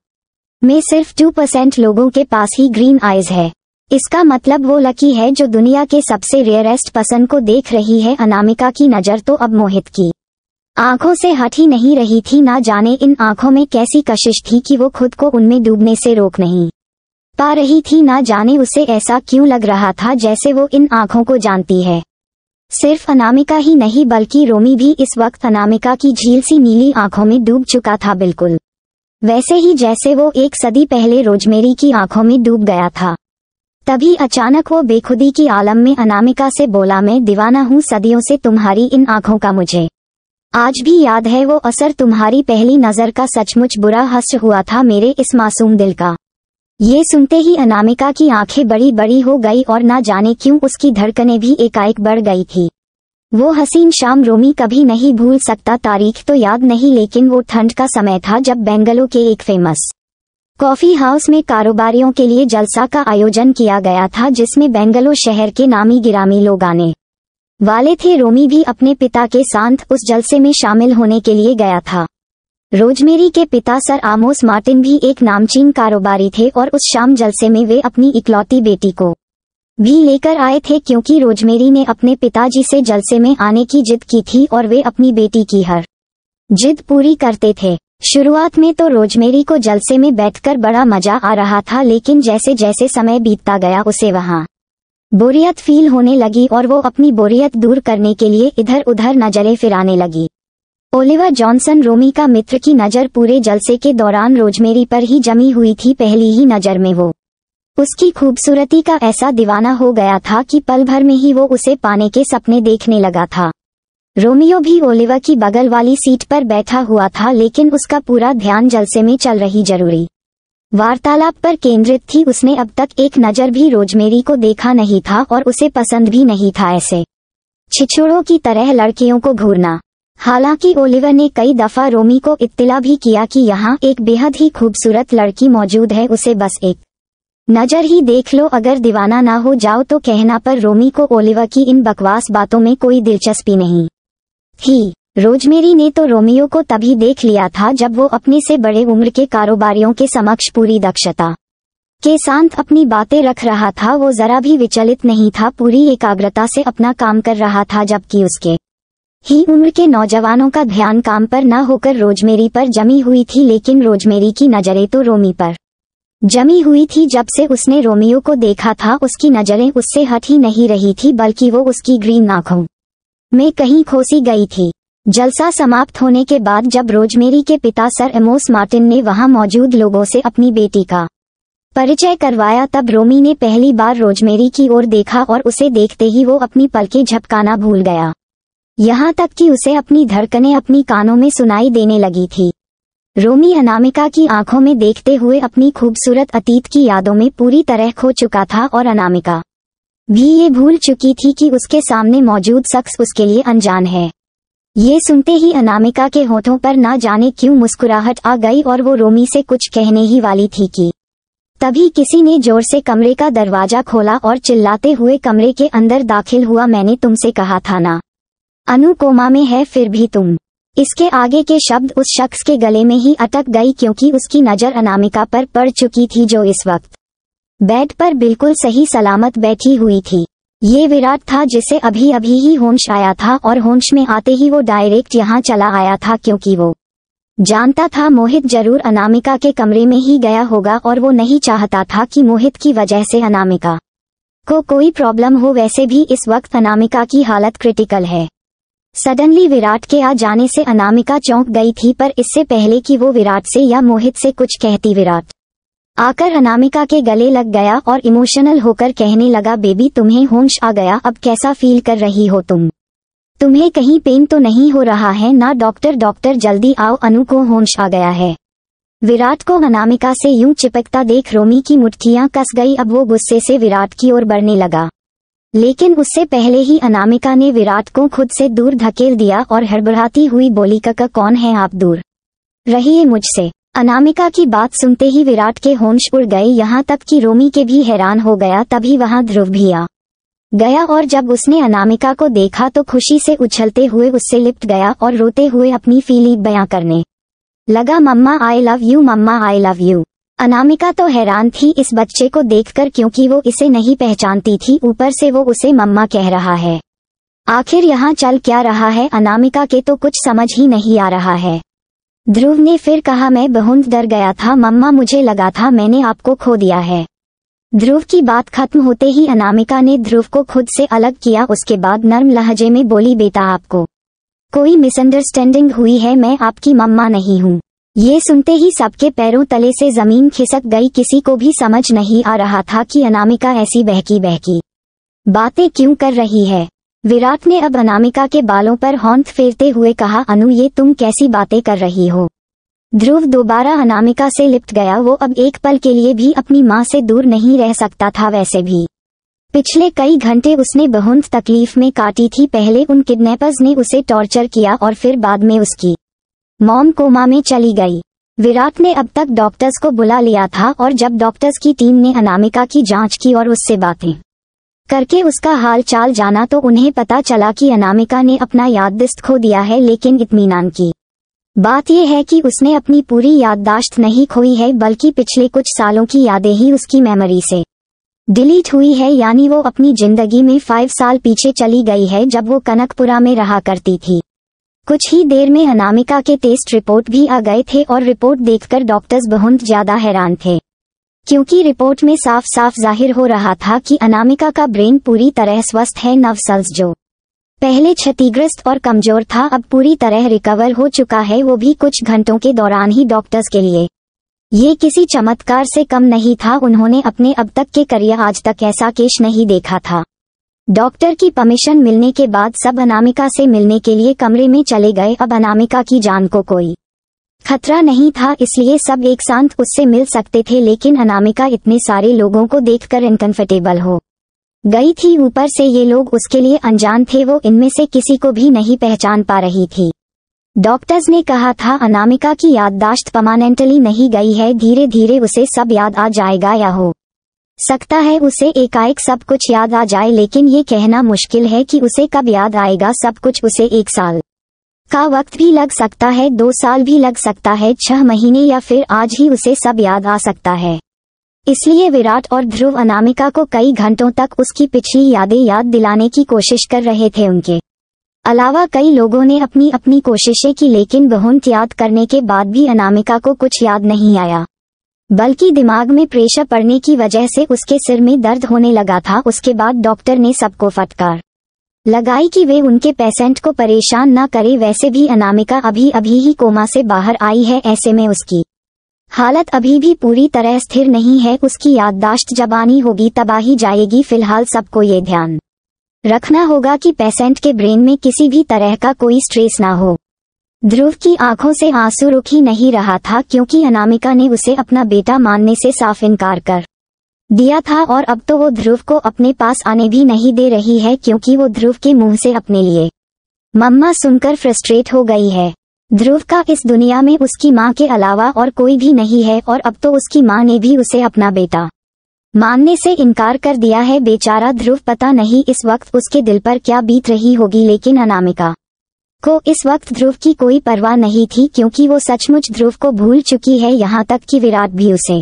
में सिर्फ टू परसेंट लोगों के पास ही ग्रीन आइज है इसका मतलब वो लकी है जो दुनिया के सबसे रेयरेस्ट पसंद को देख रही है अनामिका की नज़र तो अब मोहित की आंखों से हट ही नहीं रही थी ना जाने इन आंखों में कैसी कशिश थी कि वो खुद को उनमें डूबने से रोक नहीं पा रही थी ना जाने उसे ऐसा क्यों लग रहा था जैसे वो इन आंखों को जानती है सिर्फ अनामिका ही नहीं बल्कि रोमी भी इस वक्त अनामिका की झील सी नीली आंखों में डूब चुका था बिल्कुल वैसे ही जैसे वो एक सदी पहले रोजमेरी की आंखों में डूब गया था तभी अचानक वो बेखुदी की आलम में अनामिका से बोला मैं दीवाना हूँ सदियों से तुम्हारी इन आंखों का मुझे आज भी याद है वो असर तुम्हारी पहली नज़र का सचमुच बुरा हस्य हुआ था मेरे इस मासूम दिल का ये सुनते ही अनामिका की आंखें बड़ी बड़ी हो गई और ना जाने क्यों उसकी धड़कने भी एकाएक बढ़ गई थी वो हसीन शाम रोमी कभी नहीं भूल सकता तारीख तो याद नहीं लेकिन वो ठंड का समय था जब बेंगलो के एक फेमस कॉफी हाउस में कारोबारियों के लिए जलसा का आयोजन किया गया था जिसमें बेंगलो शहर के नामी गिरामी लोग आने वाले थे रोमी भी अपने पिता के साथ उस जलसे में शामिल होने के लिए गया था रोजमेरी के पिता सर आमोस मार्टिन भी एक नामचीन कारोबारी थे और उस शाम जलसे में वे अपनी इकलौती बेटी को भी लेकर आए थे क्योंकि रोजमेरी ने अपने पिताजी से जलसे में आने की जिद की थी और वे अपनी बेटी की हर जिद पूरी करते थे शुरुआत में तो रोजमेरी को जलसे में बैठकर बड़ा मजा आ रहा था लेकिन जैसे जैसे समय बीतता गया उसे वहाँ बोरियत फील होने लगी और वो अपनी बोरियत दूर करने के लिए इधर उधर नजरें फिराने लगी ओलिवर जॉनसन रोमी का मित्र की नज़र पूरे जलसे के दौरान रोजमेरी पर ही जमी हुई थी पहली ही नज़र में वो उसकी खूबसूरती का ऐसा दीवाना हो गया था कि पल भर में ही वो उसे पाने के सपने देखने लगा था रोमियो भी ओलिवर की बगल वाली सीट पर बैठा हुआ था लेकिन उसका पूरा ध्यान जलसे में चल रही जरूरी वार्तालाप पर केंद्रित थी उसने अब तक एक नज़र भी रोजमेरी को देखा नहीं था और उसे पसंद भी नहीं था ऐसे छिछुड़ों की तरह लड़कियों को घूरना हालांकि ओलिवर ने कई दफा रोमी को इत्तला भी किया कि यहाँ एक बेहद ही खूबसूरत लड़की मौजूद है उसे बस एक नज़र ही देख लो अगर दीवाना ना हो जाओ तो कहना पर रोमी को ओलिवर की इन बकवास बातों में कोई दिलचस्पी नहीं थी रोजमेरी ने तो रोमियो को तभी देख लिया था जब वो अपने से बड़े उम्र के कारोबारियों के समक्ष पूरी दक्षता के साथ अपनी बातें रख रहा था वो जरा भी विचलित नहीं था पूरी एकाग्रता से अपना काम कर रहा था जबकि उसके ही उम्र के नौजवानों का ध्यान काम पर न होकर रोजमेरी पर जमी हुई थी लेकिन रोजमेरी की नजरें तो रोमी पर जमी हुई थी जब से उसने रोमियो को देखा था उसकी नजरें उससे हट ही नहीं रही थी बल्कि वो उसकी ग्रीन आंखों में कहीं खोसी गई थी जलसा समाप्त होने के बाद जब रोजमेरी के पिता सर एमोस मार्टिन ने वहां मौजूद लोगों से अपनी बेटी का परिचय करवाया तब रोमी ने पहली बार रोजमेरी की ओर देखा और उसे देखते ही वो अपनी पलकें झपकाना भूल गया यहाँ तक कि उसे अपनी धड़कनें अपनी कानों में सुनाई देने लगी थी रोमी अनामिका की आंखों में देखते हुए अपनी खूबसूरत अतीत की यादों में पूरी तरह खो चुका था और अनामिका भी ये भूल चुकी थी कि उसके सामने मौजूद शख्स उसके लिए अनजान है ये सुनते ही अनामिका के होठों पर ना जाने क्यों मुस्कुराहट आ गई और वो रोमी से कुछ कहने ही वाली थी कि तभी किसी ने जोर से कमरे का दरवाजा खोला और चिल्लाते हुए कमरे के अंदर दाखिल हुआ मैंने तुमसे कहा था ना अनु कोमा में है फिर भी तुम इसके आगे के शब्द उस शख्स के गले में ही अटक गई क्योंकि उसकी नज़र अनामिका पर पड़ चुकी थी जो इस वक्त बेड पर बिल्कुल सही सलामत बैठी हुई थी ये विराट था जिसे अभी अभी ही होंश आया था और होंश में आते ही वो डायरेक्ट यहाँ चला आया था क्योंकि वो जानता था मोहित जरूर अनामिका के कमरे में ही गया होगा और वो नहीं चाहता था कि मोहित की वजह से अनामिका को कोई प्रॉब्लम हो वैसे भी इस वक्त अनामिका की हालत क्रिटिकल है सडनली विराट के आ जाने से अनामिका चौंक गई थी पर इससे पहले कि वो विराट से या मोहित से कुछ कहती विराट आकर अनामिका के गले लग गया और इमोशनल होकर कहने लगा बेबी तुम्हें होश आ गया अब कैसा फील कर रही हो तुम तुम्हें कहीं पेन तो नहीं हो रहा है ना डॉक्टर डॉक्टर जल्दी आओ अनु को होश आ गया है विराट को अनामिका से यूं चिपकता देख रोमी की मुठ्ठियां कस गई अब वो गुस्से से विराट की ओर बढ़ने लगा लेकिन उससे पहले ही अनामिका ने विराट को खुद से दूर धकेल दिया और हड़बड़ाती हुई बोली कका कौन है आप दूर रहिए मुझसे अनामिका की बात सुनते ही विराट के होंश उड़ गए यहाँ तक कि रोमी के भी हैरान हो गया तभी वहाँ ध्रुव भी आ गया और जब उसने अनामिका को देखा तो खुशी से उछलते हुए उससे लिपट गया और रोते हुए अपनी फीलिंग बयां करने लगा mama I love you mama I love you Anamika तो हैरान थी इस बच्चे को देखकर क्योंकि वो इसे नहीं पहचानती थी ऊपर से वो उसे मम्मा कह रहा है आखिर यहाँ चल क्या रहा है अनामिका के तो कुछ समझ ही नहीं आ रहा है ध्रुव ने फिर कहा मैं बहुत डर गया था मम्मा मुझे लगा था मैंने आपको खो दिया है ध्रुव की बात खत्म होते ही अनामिका ने ध्रुव को खुद से अलग किया उसके बाद नर्म लहजे में बोली बेटा आपको कोई मिसअंडरस्टैंडिंग हुई है मैं आपकी मम्मा नहीं हूँ ये सुनते ही सबके पैरों तले से जमीन खिसक गई किसी को भी समझ नहीं आ रहा था कि अनामिका ऐसी बहकी बहकी बातें क्यों कर रही है विराट ने अब अनामिका के बालों पर हॉन्थ फेरते हुए कहा अनु ये तुम कैसी बातें कर रही हो ध्रुव दोबारा अनामिका से लिपट गया वो अब एक पल के लिए भी अपनी माँ से दूर नहीं रह सकता था वैसे भी पिछले कई घंटे उसने बहुत तकलीफ में काटी थी पहले उन किडनैपर्स ने उसे टॉर्चर किया और फिर बाद में उसकी मॉम कोमा में चली गई विराट ने अब तक डॉक्टर्स को बुला लिया था और जब डॉक्टर्स की टीम ने अनामिका की जांच की और उससे बातें करके उसका हाल चाल जाना तो उन्हें पता चला कि अनामिका ने अपना याददिस्त खो दिया है लेकिन इतमीनान की बात यह है कि उसने अपनी पूरी याददाश्त नहीं खोई है बल्कि पिछले कुछ सालों की यादें ही उसकी मेमोरी से डिलीट हुई है यानी वो अपनी जिंदगी में फाइव साल पीछे चली गई है जब वो कनकपुरा में रहा करती थी कुछ ही देर में अनामिका के टेस्ट रिपोर्ट भी आ गए थे और रिपोर्ट देखकर डॉक्टर्स बहुत ज्यादा हैरान थे क्योंकि रिपोर्ट में साफ साफ जाहिर हो रहा था कि अनामिका का ब्रेन पूरी तरह स्वस्थ है नवसल्स जो पहले क्षतिग्रस्त और कमजोर था अब पूरी तरह रिकवर हो चुका है वो भी कुछ घंटों के दौरान ही डॉक्टर्स के लिए ये किसी चमत्कार से कम नहीं था उन्होंने अपने अब तक के करियर आज तक ऐसा केश नहीं देखा था डॉक्टर की परमिशन मिलने के बाद सब अनामिका से मिलने के लिए कमरे में चले गए अब अनामिका की जान को कोई खतरा नहीं था इसलिए सब एक साथ उससे मिल सकते थे लेकिन अनामिका इतने सारे लोगों को देखकर अनकम्फ़र्टेबल हो गई थी ऊपर से ये लोग उसके लिए अनजान थे वो इनमें से किसी को भी नहीं पहचान पा रही थी डॉक्टर्स ने कहा था अनामिका की याददाश्त परमानेंटली नहीं गई है धीरे धीरे उसे सब याद आ जाएगा या हो सकता है उसे एकाएक सब कुछ याद आ जाए लेकिन ये कहना मुश्किल है कि उसे कब याद आएगा सब कुछ उसे एक साल का वक्त भी लग सकता है दो साल भी लग सकता है छह महीने या फिर आज ही उसे सब याद आ सकता है इसलिए विराट और ध्रुव अनामिका को कई घंटों तक उसकी पिछली यादें याद दिलाने की कोशिश कर रहे थे उनके अलावा कई लोगों ने अपनी अपनी कोशिशें की लेकिन बहुत याद करने के बाद भी अनामिका को कुछ याद नहीं आया बल्कि दिमाग में प्रेशर पड़ने की वजह से उसके सिर में दर्द होने लगा था उसके बाद डॉक्टर ने सबको फटकार लगाई कि वे उनके पेशेंट को परेशान न करे वैसे भी अनामिका अभी अभी ही कोमा से बाहर आई है ऐसे में उसकी हालत अभी भी पूरी तरह स्थिर नहीं है उसकी याददाश्त जबानी होगी तबाही जाएगी फिलहाल सबको ये ध्यान रखना होगा कि पेशेंट के ब्रेन में किसी भी तरह का कोई स्ट्रेस ना हो ध्रुव की आंखों से आंसू रुक ही नहीं रहा था क्योंकि अनामिका ने उसे अपना बेटा मानने से साफ इनकार कर दिया था और अब तो वो ध्रुव को अपने पास आने भी नहीं दे रही है क्योंकि वो ध्रुव के मुंह से अपने लिए मम्मा सुनकर फ्रस्ट्रेट हो गई है ध्रुव का इस दुनिया में उसकी माँ के अलावा और कोई भी नहीं है और अब तो उसकी माँ ने भी उसे अपना बेटा मानने से इनकार कर दिया है बेचारा ध्रुव पता नहीं इस वक्त उसके दिल पर क्या बीत रही होगी लेकिन अनामिका को इस वक्त ध्रुव की कोई परवाह नहीं थी क्योंकि वो सचमुच ध्रुव को भूल चुकी है यहाँ तक कि विराट भी उसे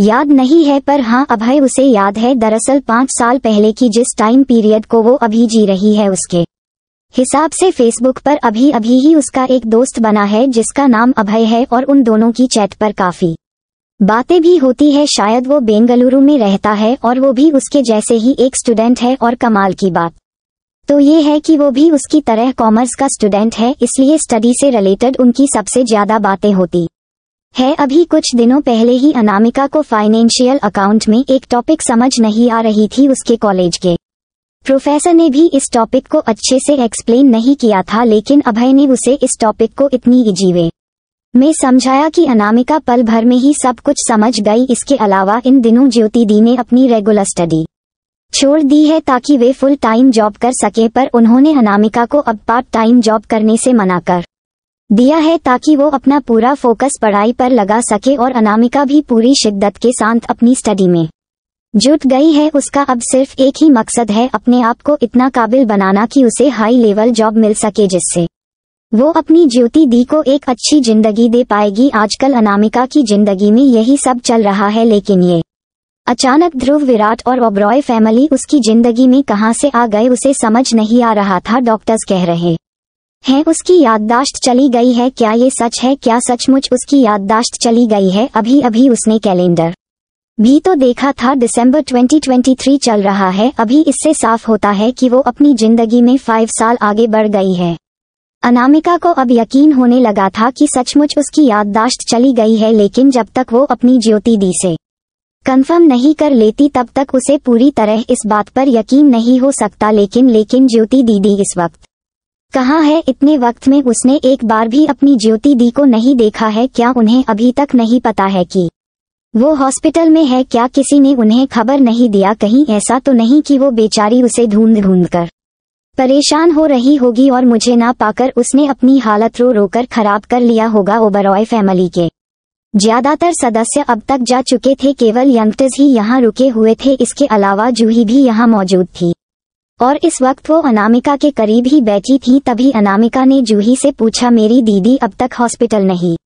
याद नहीं है पर हाँ अभय उसे याद है दरअसल पाँच साल पहले की जिस टाइम पीरियड को वो अभी जी रही है उसके हिसाब से फेसबुक पर अभी अभी ही उसका एक दोस्त बना है जिसका नाम अभय है और उन दोनों की चैट पर काफी बातें भी होती है शायद वो बेंगलुरु में रहता है और वो भी उसके जैसे ही एक स्टूडेंट है और कमाल की बात तो ये है कि वो भी उसकी तरह कॉमर्स का स्टूडेंट है इसलिए स्टडी से रिलेटेड उनकी सबसे ज्यादा बातें होती है अभी कुछ दिनों पहले ही अनामिका को फाइनेंशियल अकाउंट में एक टॉपिक समझ नहीं आ रही थी उसके कॉलेज के प्रोफेसर ने भी इस टॉपिक को अच्छे से एक्सप्लेन नहीं किया था लेकिन अभय ने उसे इस टॉपिक को इतनी इजीवे में समझाया कि अनामिका पल भर में ही सब कुछ समझ गई इसके अलावा इन दिनों ज्योति दी ने अपनी रेगुलर स्टडी छोड़ दी है ताकि वे फुल टाइम जॉब कर सके पर उन्होंने अनामिका को अब पार्ट टाइम जॉब करने से मना कर दिया है ताकि वो अपना पूरा फोकस पढ़ाई पर लगा सके और अनामिका भी पूरी शिद्दत के साथ अपनी स्टडी में जुट गई है उसका अब सिर्फ एक ही मकसद है अपने आप को इतना काबिल बनाना कि उसे हाई लेवल जॉब मिल सके जिससे वो अपनी ज्योति दी को एक अच्छी जिंदगी दे पाएगी आजकल अनामिका की जिंदगी में यही सब चल रहा है लेकिन ये अचानक ध्रुव विराट और ओब्रॉय फैमिली उसकी जिंदगी में कहाँ से आ गए उसे समझ नहीं आ रहा था डॉक्टर्स कह रहे है उसकी याददाश्त चली गई है क्या ये सच है क्या सचमुच उसकी याददाश्त चली गई है अभी अभी उसने कैलेंडर भी तो देखा था दिसंबर 2023 चल रहा है अभी इससे साफ होता है कि वो अपनी जिंदगी में फाइव साल आगे बढ़ गई है अनामिका को अब यकीन होने लगा था कि सचमुच उसकी याददाश्त चली गई है लेकिन जब तक वो अपनी ज्योति दी से कंफर्म नहीं कर लेती तब तक उसे पूरी तरह इस बात पर यकीन नहीं हो सकता लेकिन लेकिन ज्योति दीदी इस वक्त कहा है इतने वक्त में उसने एक बार भी अपनी ज्योति दी को नहीं देखा है क्या उन्हें अभी तक नहीं पता है कि वो हॉस्पिटल में है क्या किसी ने उन्हें खबर नहीं दिया कहीं ऐसा तो नहीं कि वो बेचारी उसे ढूंढ ढूंढ कर परेशान हो रही होगी और मुझे ना पाकर उसने अपनी हालत रो रोकर खराब कर लिया होगा ओबरॉय फैमिली के ज्यादातर सदस्य अब तक जा चुके थे केवल यंगटज ही यहाँ रुके हुए थे इसके अलावा जूही भी यहाँ मौजूद थी और इस वक्त वो अनामिका के करीब ही बैठी थी तभी अनामिका ने जूही से पूछा मेरी दीदी अब तक हॉस्पिटल नहीं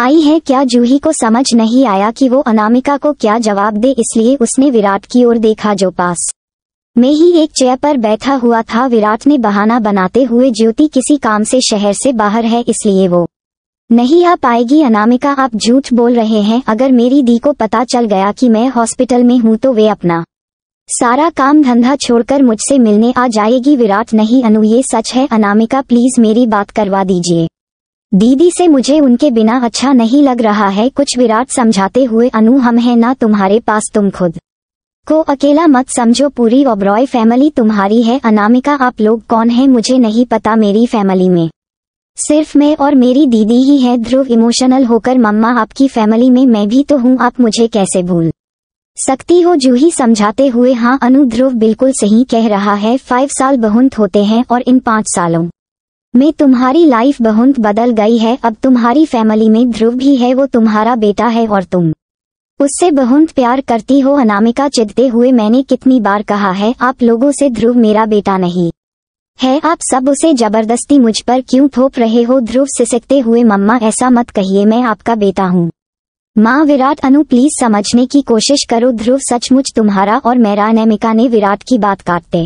आई है क्या जूही को समझ नहीं आया कि वो अनामिका को क्या जवाब दे इसलिए उसने विराट की ओर देखा जो पास में ही एक चेयर पर बैठा हुआ था विराट ने बहाना बनाते हुए ज्योति किसी काम से शहर से बाहर है इसलिए वो नहीं आ पाएगी अनामिका आप झूठ बोल रहे हैं अगर मेरी दी को पता चल गया कि मैं हॉस्पिटल में हूं तो वे अपना सारा काम धंधा छोड़कर मुझसे मिलने आ जाएगी विराट नहीं अनु ये सच है अनामिका प्लीज मेरी बात करवा दीजिए दीदी से मुझे उनके बिना अच्छा नहीं लग रहा है कुछ विराट समझाते हुए अनु हम हैं ना तुम्हारे पास तुम खुद को अकेला मत समझो पूरी ओब्रॉय फैमिली तुम्हारी है अनामिका आप लोग कौन है मुझे नहीं पता मेरी फैमिली में सिर्फ मैं और मेरी दीदी ही है ध्रुव इमोशनल होकर मम्मा आपकी फैमिली में मैं भी तो हूँ आप मुझे कैसे भूल सकती हो जूही समझाते हुए हाँ अनु ध्रुव बिल्कुल सही कह रहा है फाइव साल बहुंत होते हैं और इन पाँच सालों में तुम्हारी लाइफ बहुंत बदल गई है अब तुम्हारी फैमिली में ध्रुव भी है वो तुम्हारा बेटा है और तुम उससे बहुंत प्यार करती हो अनामिका चिदते हुए मैंने कितनी बार कहा है आप लोगों से ध्रुव मेरा बेटा नहीं है आप सब उसे जबरदस्ती मुझ पर क्यों थोप रहे हो ध्रुव सिसकते हुए मम्मा ऐसा मत कहिए मैं आपका बेटा हूँ माँ विराट अनु प्लीज समझने की कोशिश करो ध्रुव सचमुच तुम्हारा और मेरा नैमिका ने विराट की बात काटते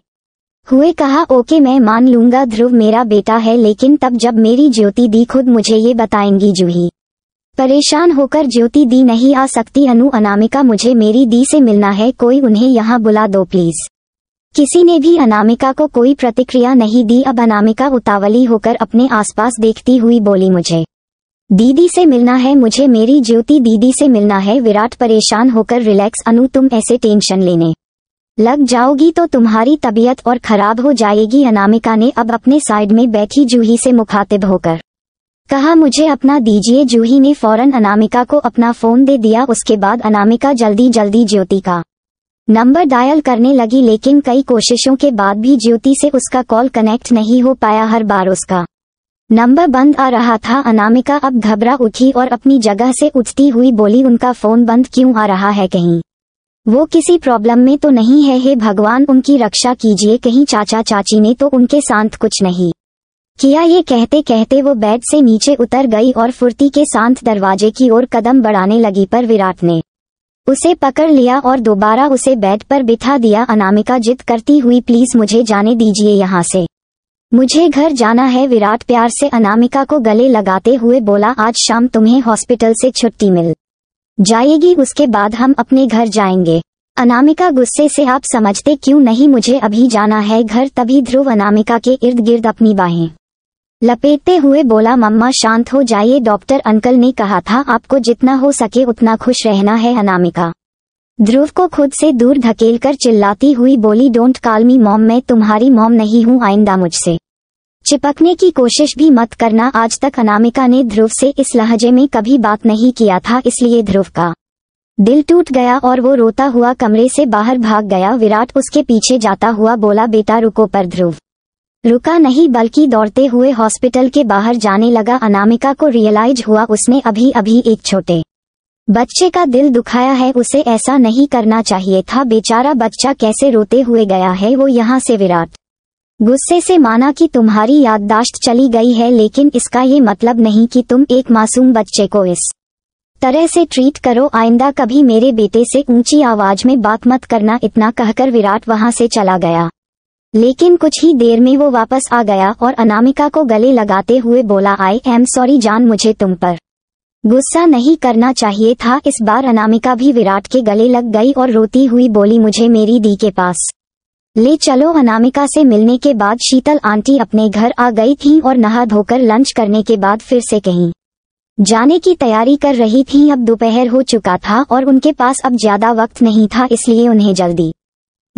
हुए कहा ओके मैं मान लूंगा ध्रुव मेरा बेटा है लेकिन तब जब मेरी ज्योति दी खुद मुझे ये बताएंगी जूही परेशान होकर ज्योति दी नहीं आ सकती अनु अनामिका मुझे मेरी दी से मिलना है कोई उन्हें यहाँ बुला दो प्लीज किसी ने भी अनामिका को कोई प्रतिक्रिया नहीं दी अब अनामिका उतावली होकर अपने आसपास देखती हुई बोली मुझे दीदी से मिलना है मुझे मेरी ज्योति दीदी से मिलना है विराट परेशान होकर रिलैक्स अनु तुम ऐसे टेंशन लेने लग जाओगी तो तुम्हारी तबीयत और खराब हो जाएगी अनामिका ने अब अपने साइड में बैठी जूही से मुखातिब होकर कहा मुझे अपना दीजिए जूही ने फौरन अनामिका को अपना फोन दे दिया उसके बाद अनामिका जल्दी जल्दी ज्योति का नंबर डायल करने लगी लेकिन कई कोशिशों के बाद भी ज्योति से उसका कॉल कनेक्ट नहीं हो पाया हर बार उसका नंबर बंद आ रहा था अनामिका अब घबरा उठी और अपनी जगह से उठती हुई बोली उनका फोन बंद क्यों आ रहा है कहीं वो किसी प्रॉब्लम में तो नहीं है हे भगवान उनकी रक्षा कीजिए कहीं चाचा चाची ने तो उनके साथ कुछ नहीं किया ये कहते कहते वो बेड से नीचे उतर गई और फुर्ती के साथ दरवाजे की ओर कदम बढ़ाने लगी पर विराट ने उसे पकड़ लिया और दोबारा उसे बेड पर बिठा दिया अनामिका जिद करती हुई प्लीज मुझे जाने दीजिए यहाँ से मुझे घर जाना है विराट प्यार से अनामिका को गले लगाते हुए बोला आज शाम तुम्हें हॉस्पिटल से छुट्टी मिल जाएगी उसके बाद हम अपने घर जाएंगे अनामिका गुस्से से आप समझते क्यों नहीं मुझे अभी जाना है घर तभी ध्रुव अनामिका के इर्द गिर्द अपनी बाहें लपेटते हुए बोला मम्मा शांत हो जाइए डॉक्टर अंकल ने कहा था आपको जितना हो सके उतना खुश रहना है अनामिका ध्रुव को खुद से दूर धकेलकर चिल्लाती हुई बोली डोंट कॉल मी मॉम मैं तुम्हारी मॉम नहीं हूँ आइंदा मुझसे चिपकने की कोशिश भी मत करना आज तक अनामिका ने ध्रुव से इस लहजे में कभी बात नहीं किया था इसलिए ध्रुव का दिल टूट गया और वो रोता हुआ कमरे से बाहर भाग गया विराट उसके पीछे जाता हुआ बोला बेटा रुको पर ध्रुव रुका नहीं बल्कि दौड़ते हुए हॉस्पिटल के बाहर जाने लगा अनामिका को रियलाइज हुआ उसने अभी अभी एक छोटे बच्चे का दिल दुखाया है उसे ऐसा नहीं करना चाहिए था बेचारा बच्चा कैसे रोते हुए गया है वो यहाँ से विराट गुस्से से माना कि तुम्हारी याददाश्त चली गई है लेकिन इसका ये मतलब नहीं कि तुम एक मासूम बच्चे को इस तरह से ट्रीट करो आइंदा कभी मेरे बेटे से ऊंची आवाज में बात मत करना इतना कहकर विराट वहां से चला गया लेकिन कुछ ही देर में वो वापस आ गया और अनामिका को गले लगाते हुए बोला आई एम सॉरी जान मुझे तुम पर गुस्सा नहीं करना चाहिए था इस बार अनामिका भी विराट के गले लग गई और रोती हुई बोली मुझे मेरी दी के पास ले चलो अनामिका से मिलने के बाद शीतल आंटी अपने घर आ गई थी और नहा धोकर लंच करने के बाद फिर से कहीं जाने की तैयारी कर रही थी अब दोपहर हो चुका था और उनके पास अब ज्यादा वक्त नहीं था इसलिए उन्हें जल्दी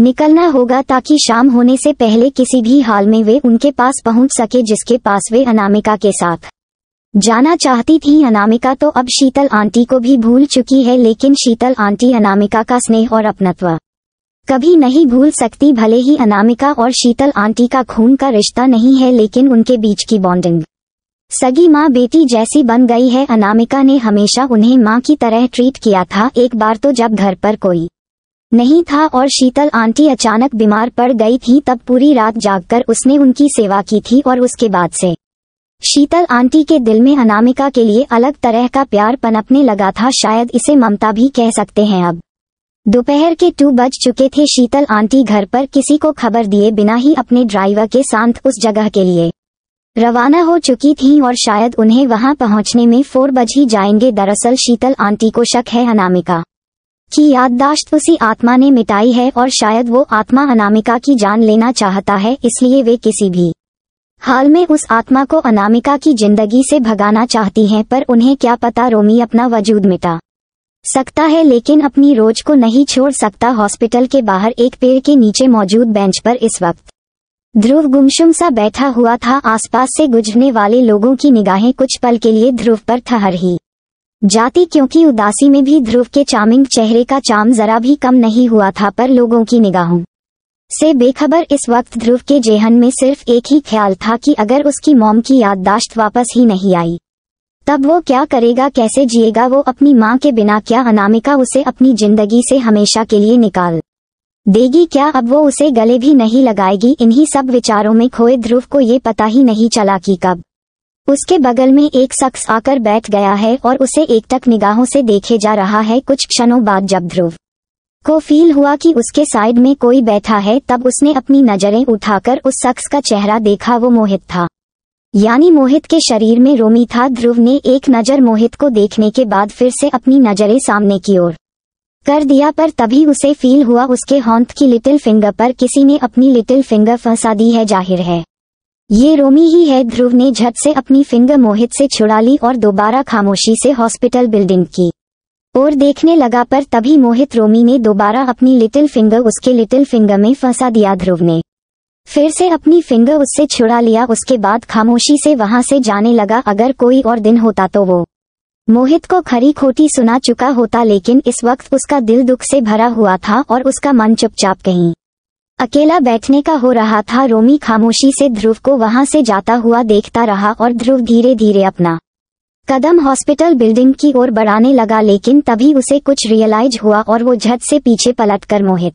निकलना होगा ताकि शाम होने से पहले किसी भी हाल में वे उनके पास पहुंच सके जिसके पास वे अनामिका के साथ जाना चाहती थी अनामिका तो अब शीतल आंटी को भी भूल चुकी है लेकिन शीतल आंटी अनामिका का स्नेह और अपनत्व कभी नहीं भूल सकती भले ही अनामिका और शीतल आंटी का खून का रिश्ता नहीं है लेकिन उनके बीच की बॉन्डिंग सगी माँ बेटी जैसी बन गई है अनामिका ने हमेशा उन्हें माँ की तरह ट्रीट किया था एक बार तो जब घर पर कोई नहीं था और शीतल आंटी अचानक बीमार पड़ गई थी तब पूरी रात जागकर उसने उनकी सेवा की थी और उसके बाद से शीतल आंटी के दिल में अनामिका के लिए अलग तरह का प्यार पनपने लगा था शायद इसे ममता भी कह सकते हैं अब दोपहर के टू बज चुके थे शीतल आंटी घर पर किसी को खबर दिए बिना ही अपने ड्राइवर के साथ उस जगह के लिए रवाना हो चुकी थीं और शायद उन्हें वहां पहुंचने में फोर बज ही जाएंगे दरअसल शीतल आंटी को शक है अनामिका की याददाश्त उसी आत्मा ने मिटाई है और शायद वो आत्मा अनामिका की जान लेना चाहता है इसलिए वे किसी भी हाल में उस आत्मा को अनामिका की जिंदगी से भगाना चाहती हैं पर उन्हें क्या पता रोमी अपना वजूद मिटा सकता है लेकिन अपनी रोज को नहीं छोड़ सकता हॉस्पिटल के बाहर एक पेड़ के नीचे मौजूद बेंच पर इस वक्त ध्रुव गुमशुम सा बैठा हुआ था आसपास से गुजरने वाले लोगों की निगाहें कुछ पल के लिए ध्रुव पर ठहर ही जाती क्योंकि उदासी में भी ध्रुव के चामिंग चेहरे का चाम जरा भी कम नहीं हुआ था पर लोगों की निगाहों से बेखबर इस वक्त ध्रुव के जेहन में सिर्फ एक ही ख्याल था कि अगर उसकी मोम की याददाश्त वापस ही नहीं आई तब वो क्या करेगा कैसे जिएगा वो अपनी माँ के बिना क्या अनामिका उसे अपनी जिंदगी से हमेशा के लिए निकाल देगी क्या अब वो उसे गले भी नहीं लगाएगी इन्हीं सब विचारों में खोए ध्रुव को ये पता ही नहीं चला कि कब उसके बगल में एक शख्स आकर बैठ गया है और उसे एकटक निगाहों से देखे जा रहा है कुछ क्षणों बाद जब ध्रुव को फील हुआ कि उसके साइड में कोई बैठा है तब उसने अपनी नजरें उठाकर उस शख्स का चेहरा देखा वो मोहित था यानी मोहित के शरीर में रोमी था ध्रुव ने एक नज़र मोहित को देखने के बाद फिर से अपनी नज़रें सामने की ओर कर दिया पर तभी उसे फील हुआ उसके हॉन्थ की लिटिल फिंगर पर किसी ने अपनी लिटिल फिंगर फंसा दी है जाहिर है ये रोमी ही है ध्रुव ने झट से अपनी फिंगर मोहित से छुड़ा ली और दोबारा खामोशी से हॉस्पिटल बिल्डिंग की और देखने लगा पर तभी मोहित रोमी ने दोबारा अपनी लिटिल फिंगर उसके लिटिल फिंगर में फंसा दिया ध्रुव ने फिर से अपनी फिंगर उससे छुड़ा लिया उसके बाद खामोशी से वहां से जाने लगा अगर कोई और दिन होता तो वो मोहित को खरी खोटी सुना चुका होता लेकिन इस वक्त उसका दिल दुख से भरा हुआ था और उसका मन चुपचाप कहीं अकेला बैठने का हो रहा था रोमी खामोशी से ध्रुव को वहां से जाता हुआ देखता रहा और ध्रुव धीरे धीरे अपना कदम हॉस्पिटल बिल्डिंग की ओर बढ़ाने लगा लेकिन तभी उसे कुछ रियलाइज हुआ और वो झट से पीछे पलटकर मोहित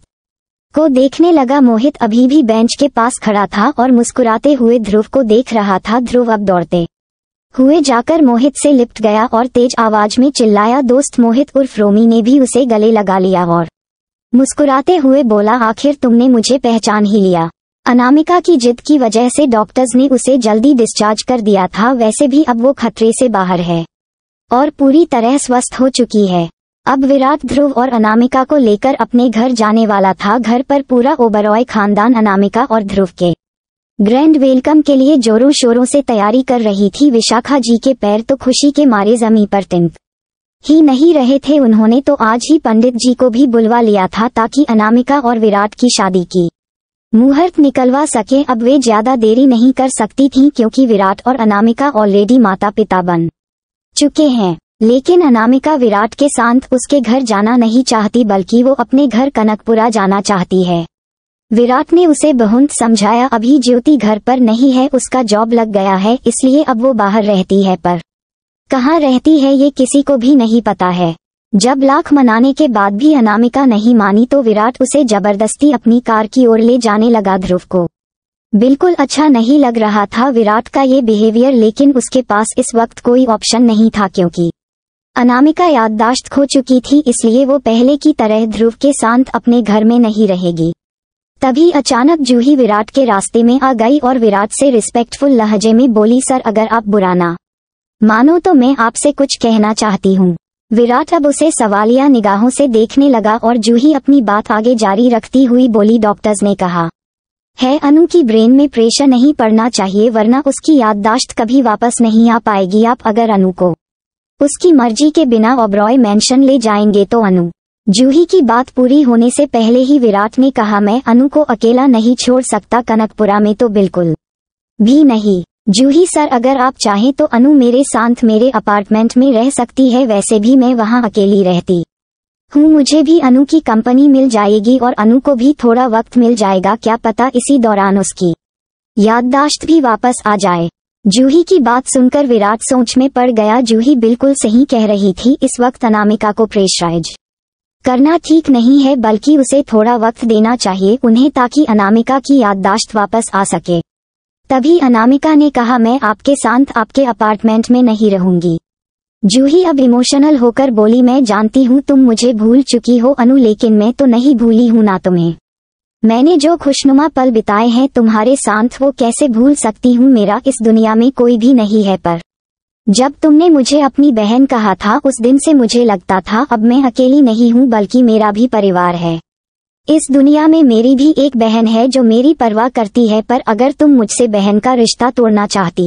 को देखने लगा मोहित अभी भी बेंच के पास खड़ा था और मुस्कुराते हुए ध्रुव को देख रहा था ध्रुव अब दौड़ते हुए जाकर मोहित से लिपट गया और तेज आवाज में चिल्लाया दोस्त मोहित उर्फ रोमी ने भी उसे गले लगा लिया और मुस्कुराते हुए बोला आखिर तुमने मुझे पहचान ही लिया अनामिका की जिद की वजह से डॉक्टर्स ने उसे जल्दी डिस्चार्ज कर दिया था वैसे भी अब वो खतरे से बाहर है और पूरी तरह स्वस्थ हो चुकी है अब विराट ध्रुव और अनामिका को लेकर अपने घर जाने वाला था घर पर पूरा ओबरॉय खानदान अनामिका और ध्रुव के ग्रैंड वेलकम के लिए जोरों शोरों से तैयारी कर रही थी विशाखा जी के पैर तो खुशी के मारे जमी पर तिंक ही नहीं रहे थे उन्होंने तो आज ही पंडित जी को भी बुलवा लिया था ताकि अनामिका और विराट की शादी की मुहूर्त निकलवा सके अब वे ज्यादा देरी नहीं कर सकती थीं क्योंकि विराट और अनामिका ऑलरेडी माता पिता बन चुके हैं लेकिन अनामिका विराट के साथ उसके घर जाना नहीं चाहती बल्कि वो अपने घर कनकपुरा जाना चाहती है विराट ने उसे बहुत समझाया अभी ज्योति घर पर नहीं है उसका जॉब लग गया है इसलिए अब वो बाहर रहती है पर कहाँ रहती है ये किसी को भी नहीं पता है जब लाख मनाने के बाद भी अनामिका नहीं मानी तो विराट उसे जबरदस्ती अपनी कार की ओर ले जाने लगा ध्रुव को बिल्कुल अच्छा नहीं लग रहा था विराट का ये बिहेवियर लेकिन उसके पास इस वक्त कोई ऑप्शन नहीं था क्योंकि अनामिका याददाश्त खो चुकी थी इसलिए वो पहले की तरह ध्रुव के साथ अपने घर में नहीं रहेगी तभी अचानक जूही विराट के रास्ते में आ गई और विराट से रिस्पेक्टफुल लहजे में बोली सर अगर आप बुराना मानो तो मैं आपसे कुछ कहना चाहती हूँ विराट अब उसे सवालिया निगाहों से देखने लगा और जूही अपनी बात आगे जारी रखती हुई बोली डॉक्टर्स ने कहा है अनु की ब्रेन में प्रेशर नहीं पड़ना चाहिए वरना उसकी याददाश्त कभी वापस नहीं आ पाएगी आप अगर अनु को उसकी मर्जी के बिना ओब्रॉय मेंशन ले जाएंगे तो अनु जूही की बात पूरी होने से पहले ही विराट ने कहा मैं अनु को अकेला नहीं छोड़ सकता कनकपुरा में तो बिल्कुल भी नहीं जूही सर अगर आप चाहें तो अनु मेरे साथ मेरे अपार्टमेंट में रह सकती है वैसे भी मैं वहाँ अकेली रहती हूँ मुझे भी अनु की कंपनी मिल जाएगी और अनु को भी थोड़ा वक्त मिल जाएगा क्या पता इसी दौरान उसकी याददाश्त भी वापस आ जाए जूही की बात सुनकर विराट सोच में पड़ गया जूही बिल्कुल सही कह रही थी इस वक्त अनामिका को प्रेशराइज करना ठीक नहीं है बल्कि उसे थोड़ा वक्त देना चाहिए उन्हें ताकि अनामिका की याददाश्त वापस आ सके तभी अनामिका ने कहा मैं आपके साथ आपके अपार्टमेंट में नहीं रहूंगी जूही अब इमोशनल होकर बोली मैं जानती हूँ तुम मुझे भूल चुकी हो अनु लेकिन मैं तो नहीं भूली हूँ ना तुम्हें मैंने जो खुशनुमा पल बिताए हैं तुम्हारे साथ वो कैसे भूल सकती हूँ मेरा इस दुनिया में कोई भी नहीं है पर जब तुमने मुझे अपनी बहन कहा था उस दिन से मुझे लगता था अब मैं अकेली नहीं हूँ बल्कि मेरा भी परिवार है इस दुनिया में मेरी भी एक बहन है जो मेरी परवाह करती है पर अगर तुम मुझसे बहन का रिश्ता तोड़ना चाहती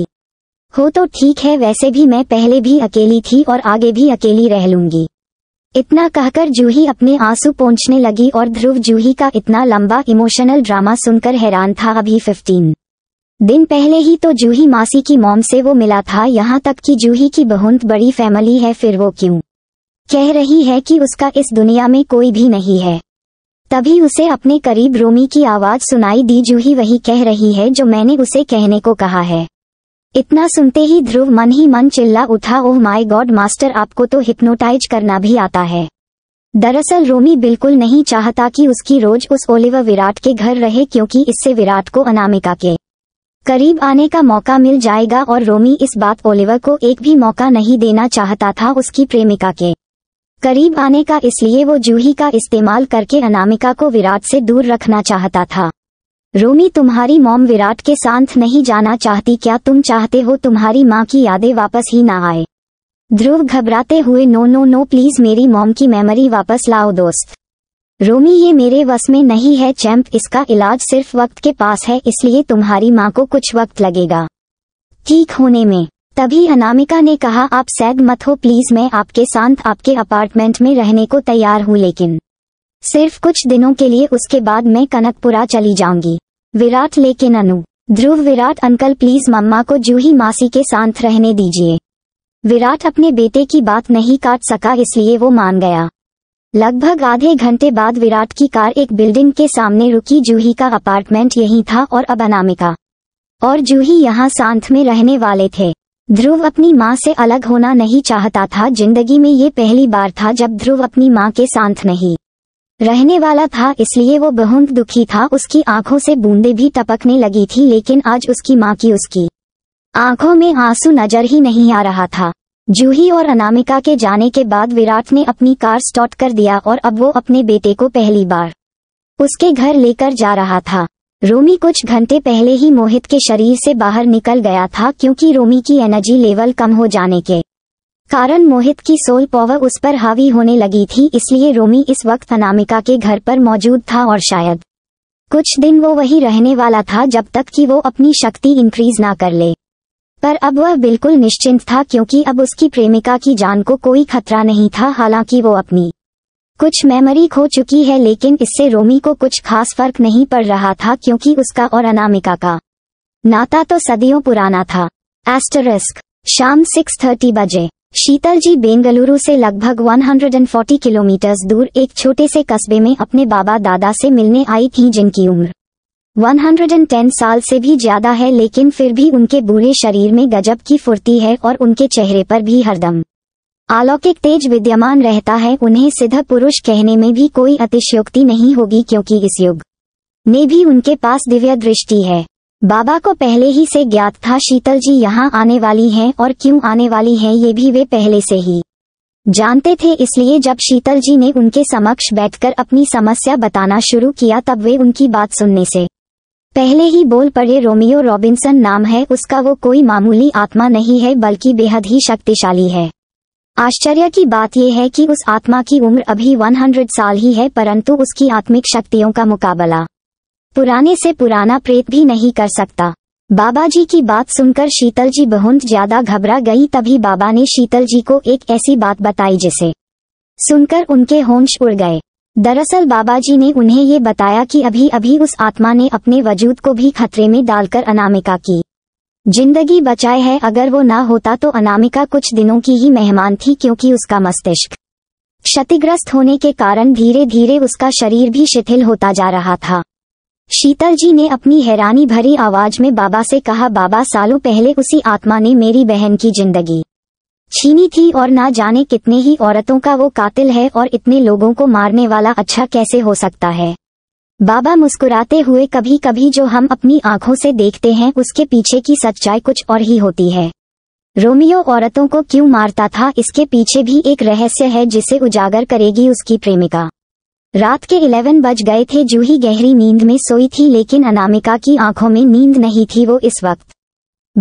हो तो ठीक है वैसे भी मैं पहले भी अकेली थी और आगे भी अकेली रह लूंगी इतना कहकर जूही अपने आंसू पहुंचने लगी और ध्रुव जूही का इतना लंबा इमोशनल ड्रामा सुनकर हैरान था अभी फिफ्टीन दिन पहले ही तो जूही मासी की मॉम से वो मिला था यहाँ तक कि जूही की बहुत बड़ी फैमिली है फिर वो क्यों कह रही है कि उसका इस दुनिया में कोई भी नहीं है तभी उसे अपने करीब रोमी की आवाज सुनाई दी जूही वही कह रही है जो मैंने उसे कहने को कहा है इतना सुनते ही ध्रुव मन ही मन चिल्ला उठा ओह माय गॉड मास्टर आपको तो हिप्नोटाइज करना भी आता है दरअसल रोमी बिल्कुल नहीं चाहता कि उसकी रोज उस ओलिवर विराट के घर रहे क्योंकि इससे विराट को अनामिका के करीब आने का मौका मिल जाएगा और रोमी इस बात ओलिवर को एक भी मौका नहीं देना चाहता था उसकी प्रेमिका के करीब आने का इसलिए वो जूही का इस्तेमाल करके अनामिका को विराट से दूर रखना चाहता था रोमी तुम्हारी मोम विराट के साथ नहीं जाना चाहती क्या तुम चाहते हो तुम्हारी माँ की यादें वापस ही ना आए ध्रुव घबराते हुए नो नो नो प्लीज मेरी मोम की मेमोरी वापस लाओ दोस्त रोमी ये मेरे वस में नहीं है चैंप इसका इलाज सिर्फ वक्त के पास है इसलिए तुम्हारी माँ को कुछ वक्त लगेगा ठीक होने में तभी अनामिका ने कहा आप सैग मत हो प्लीज मैं आपके साथ आपके अपार्टमेंट में रहने को तैयार हूँ लेकिन सिर्फ कुछ दिनों के लिए उसके बाद मैं कनकपुरा चली जाऊंगी विराट लेकिन Anu Dhruv Virat uncle please mama को जूही मासी के साथ रहने दीजिए विराट अपने बेटे की बात नहीं काट सका इसलिए वो मान गया लगभग आधे घंटे बाद विराट की कार एक बिल्डिंग के सामने रुकी जूही का अपार्टमेंट यही था और अब अनामिका और जूही यहाँ सांथ में रहने वाले थे ध्रुव अपनी माँ से अलग होना नहीं चाहता था जिंदगी में ये पहली बार था जब ध्रुव अपनी माँ के साथ नहीं रहने वाला था इसलिए वो बहुत दुखी था उसकी आंखों से बूंदे भी टपकने लगी थी लेकिन आज उसकी माँ की उसकी आंखों में आंसू नजर ही नहीं आ रहा था जूही और अनामिका के जाने के बाद विराट ने अपनी कार स्टॉट कर दिया और अब वो अपने बेटे को पहली बार उसके घर लेकर जा रहा था रोमी कुछ घंटे पहले ही मोहित के शरीर से बाहर निकल गया था क्योंकि रोमी की एनर्जी लेवल कम हो जाने के कारण मोहित की सोल पावर उस पर हावी होने लगी थी इसलिए रोमी इस वक्त अनामिका के घर पर मौजूद था और शायद कुछ दिन वो वही रहने वाला था जब तक कि वो अपनी शक्ति इंक्रीज ना कर ले पर अब वह बिल्कुल निश्चिंत था क्योंकि अब उसकी प्रेमिका की जान को कोई खतरा नहीं था हालांकि वो अपनी कुछ मेमोरी खो चुकी है लेकिन इससे रोमी को कुछ खास फर्क नहीं पड़ रहा था क्योंकि उसका और अनामिका का नाता तो सदियों पुराना था एस्टरिस्क शाम 6:30 बजे शीतल जी बेंगलुरु से लगभग 140 किलोमीटर दूर एक छोटे से कस्बे में अपने बाबा दादा से मिलने आई थी जिनकी उम्र 110 साल से भी ज्यादा है लेकिन फिर भी उनके बूढ़े शरीर में गजब की फुर्ती है और उनके चेहरे पर भी हरदम अलौकिक तेज विद्यमान रहता है उन्हें सिद्ध पुरुष कहने में भी कोई अतिशयोक्ति नहीं होगी क्योंकि इस युग ने भी उनके पास दिव्य दृष्टि है बाबा को पहले ही से ज्ञात था शीतल जी यहाँ आने वाली हैं और क्यों आने वाली हैं ये भी वे पहले से ही जानते थे इसलिए जब शीतल जी ने उनके समक्ष बैठकर अपनी समस्या बताना शुरू किया तब वे उनकी बात सुनने से पहले ही बोल पड़े रोमियो रॉबिन्सन नाम है उसका वो कोई मामूली आत्मा नहीं है बल्कि बेहद ही शक्तिशाली है आश्चर्य की बात यह है कि उस आत्मा की उम्र अभी 100 साल ही है परंतु उसकी आत्मिक शक्तियों का मुकाबला पुराने से पुराना प्रेत भी नहीं कर सकता बाबा जी की बात सुनकर शीतल जी बहुत ज्यादा घबरा गई तभी बाबा ने शीतल जी को एक ऐसी बात बताई जिसे सुनकर उनके होंश उड़ गए दरअसल बाबा जी ने उन्हें ये बताया कि अभी अभी उस आत्मा ने अपने वजूद को भी खतरे में डालकर अनामिका की जिंदगी बचाए है अगर वो ना होता तो अनामिका कुछ दिनों की ही मेहमान थी क्योंकि उसका मस्तिष्क क्षतिग्रस्त होने के कारण धीरे धीरे उसका शरीर भी शिथिल होता जा रहा था शीतल जी ने अपनी हैरानी भरी आवाज में बाबा से कहा बाबा सालों पहले उसी आत्मा ने मेरी बहन की जिंदगी छीनी थी और ना जाने कितने ही औरतों का वो कातिल है और इतने लोगों को मारने वाला अच्छा कैसे हो सकता है बाबा मुस्कुराते हुए कभी कभी जो हम अपनी आंखों से देखते हैं उसके पीछे की सच्चाई कुछ और ही होती है रोमियो औरतों को क्यों मारता था इसके पीछे भी एक रहस्य है जिसे उजागर करेगी उसकी प्रेमिका रात के 11 बज गए थे जूही गहरी नींद में सोई थी लेकिन अनामिका की आंखों में नींद नहीं थी वो इस वक्त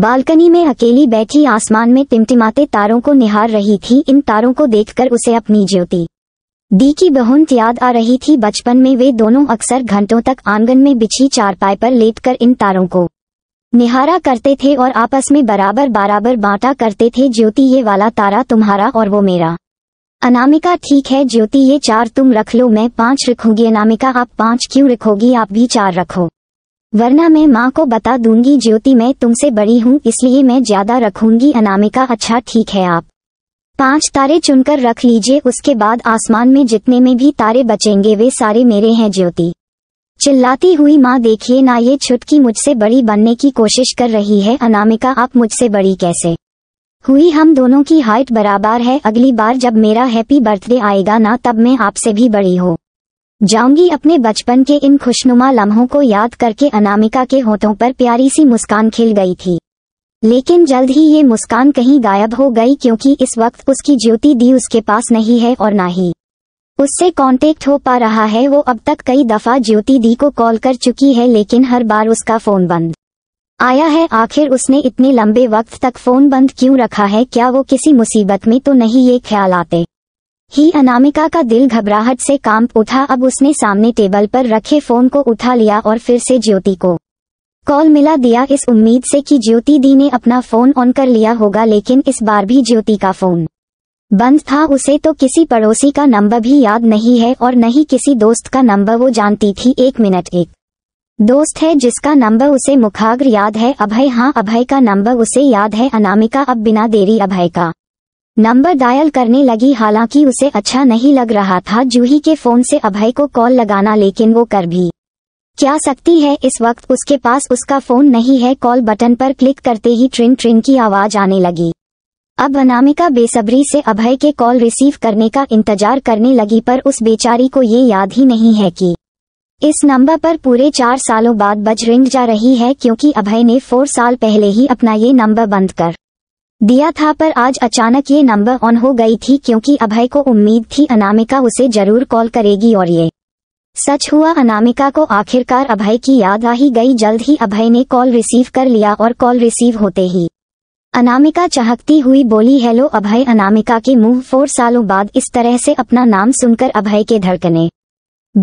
बालकनी में अकेली बैठी आसमान में टिमटिमाते तारों को निहार रही थी इन तारों को देखकर उसे अपनी ज्योति दी की बहुत याद आ रही थी बचपन में वे दोनों अक्सर घंटों तक आंगन में बिछी चारपाई पर लेटकर इन तारों को निहारा करते थे और आपस में बराबर बराबर बांटा करते थे ज्योति ये वाला तारा तुम्हारा और वो मेरा अनामिका ठीक है ज्योति ये चार तुम रख लो मैं पांच रखूंगी अनामिका आप पांच क्यों रखोगी आप भी चार रखो वरना मैं माँ को बता दूंगी ज्योति मैं तुमसे बड़ी हूँ इसलिए मैं ज्यादा रखूंगी अनामिका अच्छा ठीक है आप पांच तारे चुनकर रख लीजिए उसके बाद आसमान में जितने में भी तारे बचेंगे वे सारे मेरे हैं ज्योति चिल्लाती हुई माँ देखिए ना ये छुटकी मुझसे बड़ी बनने की कोशिश कर रही है अनामिका आप मुझसे बड़ी कैसे हुई हम दोनों की हाइट बराबर है अगली बार जब मेरा हैप्पी बर्थडे आएगा ना तब मैं आपसे भी बड़ी हो जाऊंगी अपने बचपन के इन खुशनुमा लम्हों को याद करके अनामिका के होठों पर प्यारी सी मुस्कान खिल गई थी लेकिन जल्द ही ये मुस्कान कहीं गायब हो गई क्योंकि इस वक्त उसकी ज्योति दी उसके पास नहीं है और ना ही उससे कांटेक्ट हो पा रहा है वो अब तक कई दफा ज्योति दी को कॉल कर चुकी है लेकिन हर बार उसका फोन बंद आया है आखिर उसने इतने लंबे वक्त तक फोन बंद क्यों रखा है क्या वो किसी मुसीबत में तो नहीं ये ख्याल आते ही अनामिका का दिल घबराहट से कांप उठा अब उसने सामने टेबल पर रखे फोन को उठा लिया और फिर से ज्योति को कॉल मिला दिया इस उम्मीद से कि ज्योति दी ने अपना फोन ऑन कर लिया होगा लेकिन इस बार भी ज्योति का फोन बंद था उसे तो किसी पड़ोसी का नंबर भी याद नहीं है और न ही किसी दोस्त का नंबर वो जानती थी एक मिनट एक दोस्त है जिसका नंबर उसे मुखाग्र याद है अभय हाँ अभय का नंबर उसे याद है अनामिका अब बिना देरी अभय का नंबर डायल करने लगी हालांकि उसे अच्छा नहीं लग रहा था जूही के फोन से अभय को कॉल लगाना लेकिन वो कर भी क्या सकती है इस वक्त उसके पास उसका फोन नहीं है कॉल बटन पर क्लिक करते ही ट्रेन ट्रिन की आवाज आने लगी अब अनामिका बेसब्री से अभय के कॉल रिसीव करने का इंतजार करने लगी पर उस बेचारी को ये याद ही नहीं है कि इस नंबर पर पूरे चार सालों बाद बज रिंग जा रही है क्योंकि अभय ने फोर साल पहले ही अपना ये नंबर बंद कर दिया था पर आज अचानक ये नंबर ऑन हो गई थी क्योंकि अभय को उम्मीद थी अनामिका उसे जरूर कॉल करेगी और ये सच हुआ अनामिका को आखिरकार अभय की याद आ ही गई जल्द ही अभय ने कॉल रिसीव कर लिया और कॉल रिसीव होते ही अनामिका चाहकती हुई बोली हेलो अभय अनामिका के मुंह फोर सालों बाद इस तरह से अपना नाम सुनकर अभय के धड़कने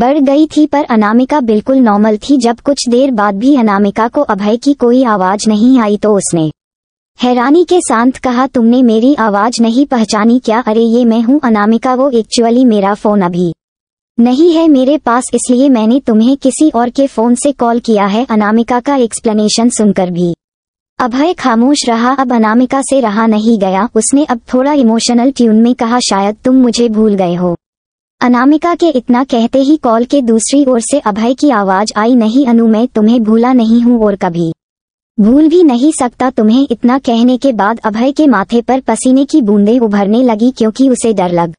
बढ़ गई थी पर अनामिका बिल्कुल नॉर्मल थी जब कुछ देर बाद भी अनामिका को अभय की कोई आवाज नहीं आई तो उसने हैरानी के साथ कहा तुमने मेरी आवाज नहीं पहचानी क्या अरे ये मैं हूँ अनामिका वो एक्चुअली मेरा फोन अभी नहीं है मेरे पास इसलिए मैंने तुम्हें किसी और के फोन से कॉल किया है अनामिका का एक्सप्लेनेशन सुनकर भी अभय खामोश रहा अब अनामिका से रहा नहीं गया उसने अब थोड़ा इमोशनल ट्यून में कहा शायद तुम मुझे भूल गए हो अनामिका के इतना कहते ही कॉल के दूसरी ओर से अभय की आवाज आई नहीं अनु मैं तुम्हें भूला नहीं हूँ और कभी भूल भी नहीं सकता तुम्हें इतना कहने के बाद अभय के माथे पर पसीने की बूंदें उभरने लगी क्योंकि उसे डर लग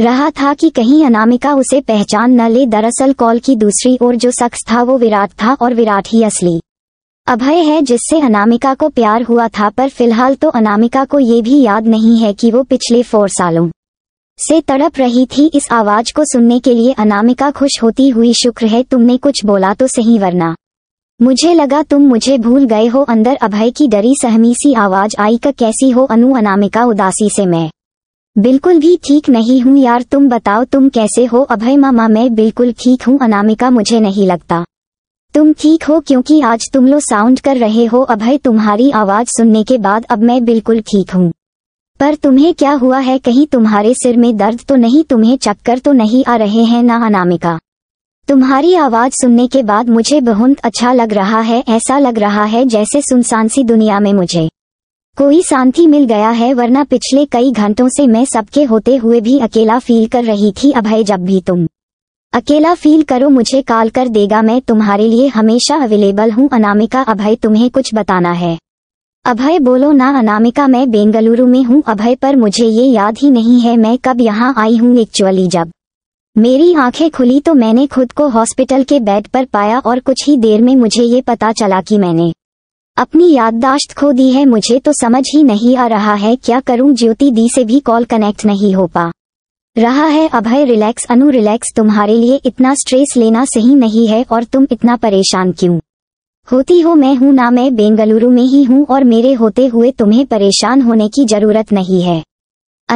रहा था कि कहीं अनामिका उसे पहचान न ले दरअसल कॉल की दूसरी ओर जो शख्स था वो विराट था और विराट ही असली अभय है जिससे अनामिका को प्यार हुआ था पर फिलहाल तो अनामिका को ये भी याद नहीं है कि वो पिछले फोर सालों से तड़प रही थी इस आवाज को सुनने के लिए अनामिका खुश होती हुई शुक्र है तुमने कुछ बोला तो सही वरना मुझे लगा तुम मुझे भूल गए हो अंदर अभय की डरी सहमी सी आवाज आई का कैसी हो अनु अनामिका उदासी से मैं बिल्कुल भी ठीक नहीं हूँ यार तुम बताओ तुम कैसे हो अभय मामा मैं बिल्कुल ठीक हूँ अनामिका मुझे नहीं लगता तुम ठीक हो क्योंकि आज तुम लोग साउंड कर रहे हो अभय तुम्हारी आवाज सुनने के बाद अब मैं बिल्कुल ठीक हूँ पर तुम्हें क्या हुआ है कहीं तुम्हारे सिर में दर्द तो नहीं तुम्हें चक्कर तो नहीं आ रहे हैं ना अनामिका तुम्हारी आवाज सुनने के बाद मुझे बहुत अच्छा लग रहा है ऐसा लग रहा है जैसे सुनसान सी दुनिया में मुझे कोई शांति मिल गया है वरना पिछले कई घंटों से मैं सबके होते हुए भी अकेला फील कर रही थी अभय जब भी तुम अकेला फील करो मुझे कॉल कर देगा मैं तुम्हारे लिए हमेशा अवेलेबल हूँ अनामिका अभय तुम्हें कुछ बताना है अभय बोलो ना अनामिका मैं बेंगलुरु में हूँ अभय पर मुझे ये याद ही नहीं है मैं कब यहाँ आई हूँ एक्चुअली जब मेरी आंखें खुली तो मैंने खुद को हॉस्पिटल के बेड पर पाया और कुछ ही देर में मुझे ये पता चला कि मैंने अपनी याददाश्त खो दी है मुझे तो समझ ही नहीं आ रहा है क्या करूं ज्योति दी से भी कॉल कनेक्ट नहीं हो पा रहा है अभय रिलैक्स अनु रिलैक्स तुम्हारे लिए इतना स्ट्रेस लेना सही नहीं है और तुम इतना परेशान क्यों होती हो मैं हूं ना मैं बेंगलुरु में ही हूं और मेरे होते हुए तुम्हें परेशान होने की जरूरत नहीं है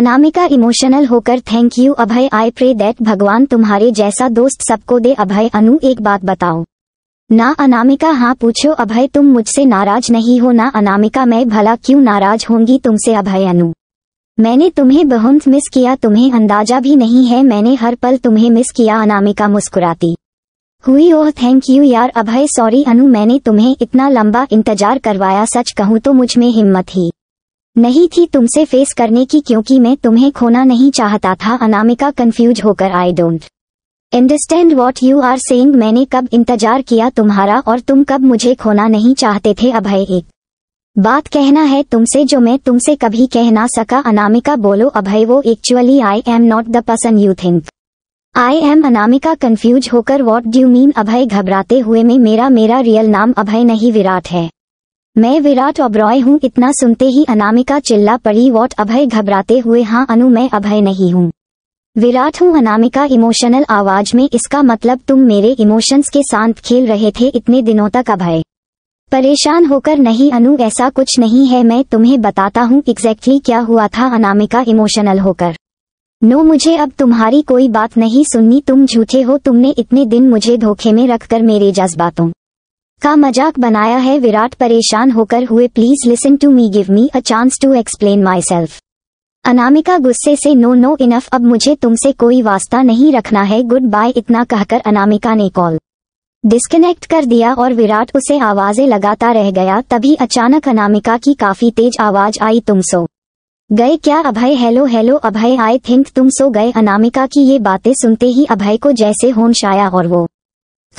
अनामिका इमोशनल होकर thank you Abhay I pray that भगवान तुम्हारे जैसा दोस्त सबको दे अभय अनु एक बात बताओ ना अनामिका हाँ पूछो अभय तुम मुझसे नाराज नहीं हो ना अनामिका मैं भला क्यों नाराज होंगी तुमसे अभय अनु मैंने तुम्हें बहुत मिस किया तुम्हें अंदाजा भी नहीं है मैंने हर पल तुम्हें मिस किया अनामिका मुस्कुराती हुई ओह थैंक यू यार अभय सॉरी अनु मैंने तुम्हें इतना लंबा इंतजार करवाया सच कहूँ तो मुझ में हिम्मत ही नहीं थी तुमसे फेस करने की क्योंकि मैं तुम्हें खोना नहीं चाहता था अनामिका कंफ्यूज होकर I don't understand what you are saying मैंने कब इंतजार किया तुम्हारा और तुम कब मुझे खोना नहीं चाहते थे अभय एक बात कहना है तुमसे जो मैं तुमसे कभी कह ना सका अनामिका बोलो अभय वो actually I am not the person you think I am Anamika confuse होकर वॉट ड्यू मीन अभय घबराते हुए में मेरा मेरा रियल नाम अभय नहीं विराट है मैं विराट ओब्रॉय हूँ इतना सुनते ही अनामिका चिल्ला पड़ी वॉट अभय घबराते हुए हाँ अनु मैं अभय नहीं हूँ विराट हूँ अनामिका इमोशनल आवाज में इसका मतलब तुम मेरे इमोशंस के साथ खेल रहे थे इतने दिनों तक अभय परेशान होकर नहीं अनु ऐसा कुछ नहीं है मैं तुम्हें बताता हूँ एग्जैक्टली exactly क्या हुआ था अनामिका इमोशनल होकर नो मुझे अब तुम्हारी कोई बात नहीं सुननी तुम झूठे हो तुमने इतने दिन मुझे धोखे में रखकर मेरे जज्बातों का मजाक बनाया है विराट परेशान होकर हुए please listen to me give me a chance to explain myself Anamika गुस्से से नो नो इनफ अब मुझे तुमसे कोई वास्ता नहीं रखना है गुड बाय इतना कहकर अनामिका ने कॉल डिस्कनेक्ट कर दिया और विराट उसे आवाजें लगाता रह गया तभी अचानक अनामिका की काफी तेज आवाज आई तुम सो गए क्या Abhay hello hello Abhay I think तुम सो गए अनामिका की ये बातें सुनते ही अभय को जैसे होश आया और वो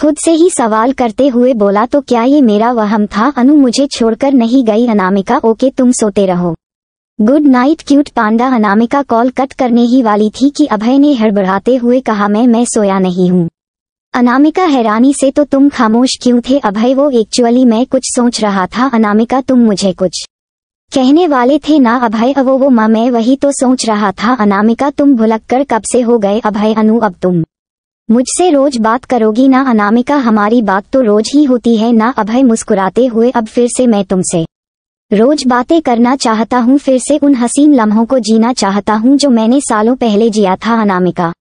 खुद से ही सवाल करते हुए बोला तो क्या ये मेरा वहम था अनु मुझे छोड़कर नहीं गई अनामिका ओके तुम सोते रहो good night cute panda Anamika call cut करने ही वाली थी कि अभय ने हड़बड़ाते हुए कहा मैं मैं सोया नहीं हूँ अनामिका हैरानी से तो तुम खामोश क्यों थे अभय वो एक्चुअली मैं कुछ सोच रहा था अनामिका तुम मुझे कुछ कहने वाले थे ना अभय अवो वो माँ मैं वही तो सोच रहा था अनामिका तुम भुलक कर कब से हो गए अभय अनु अब तुम मुझसे रोज बात करोगी ना अनामिका हमारी बात तो रोज ही होती है ना अभय मुस्कुराते हुए अब फिर से मैं तुमसे रोज बातें करना चाहता हूँ फिर से उन हसीन लम्हों को जीना चाहता हूँ जो मैंने सालों पहले जिया था अनामिका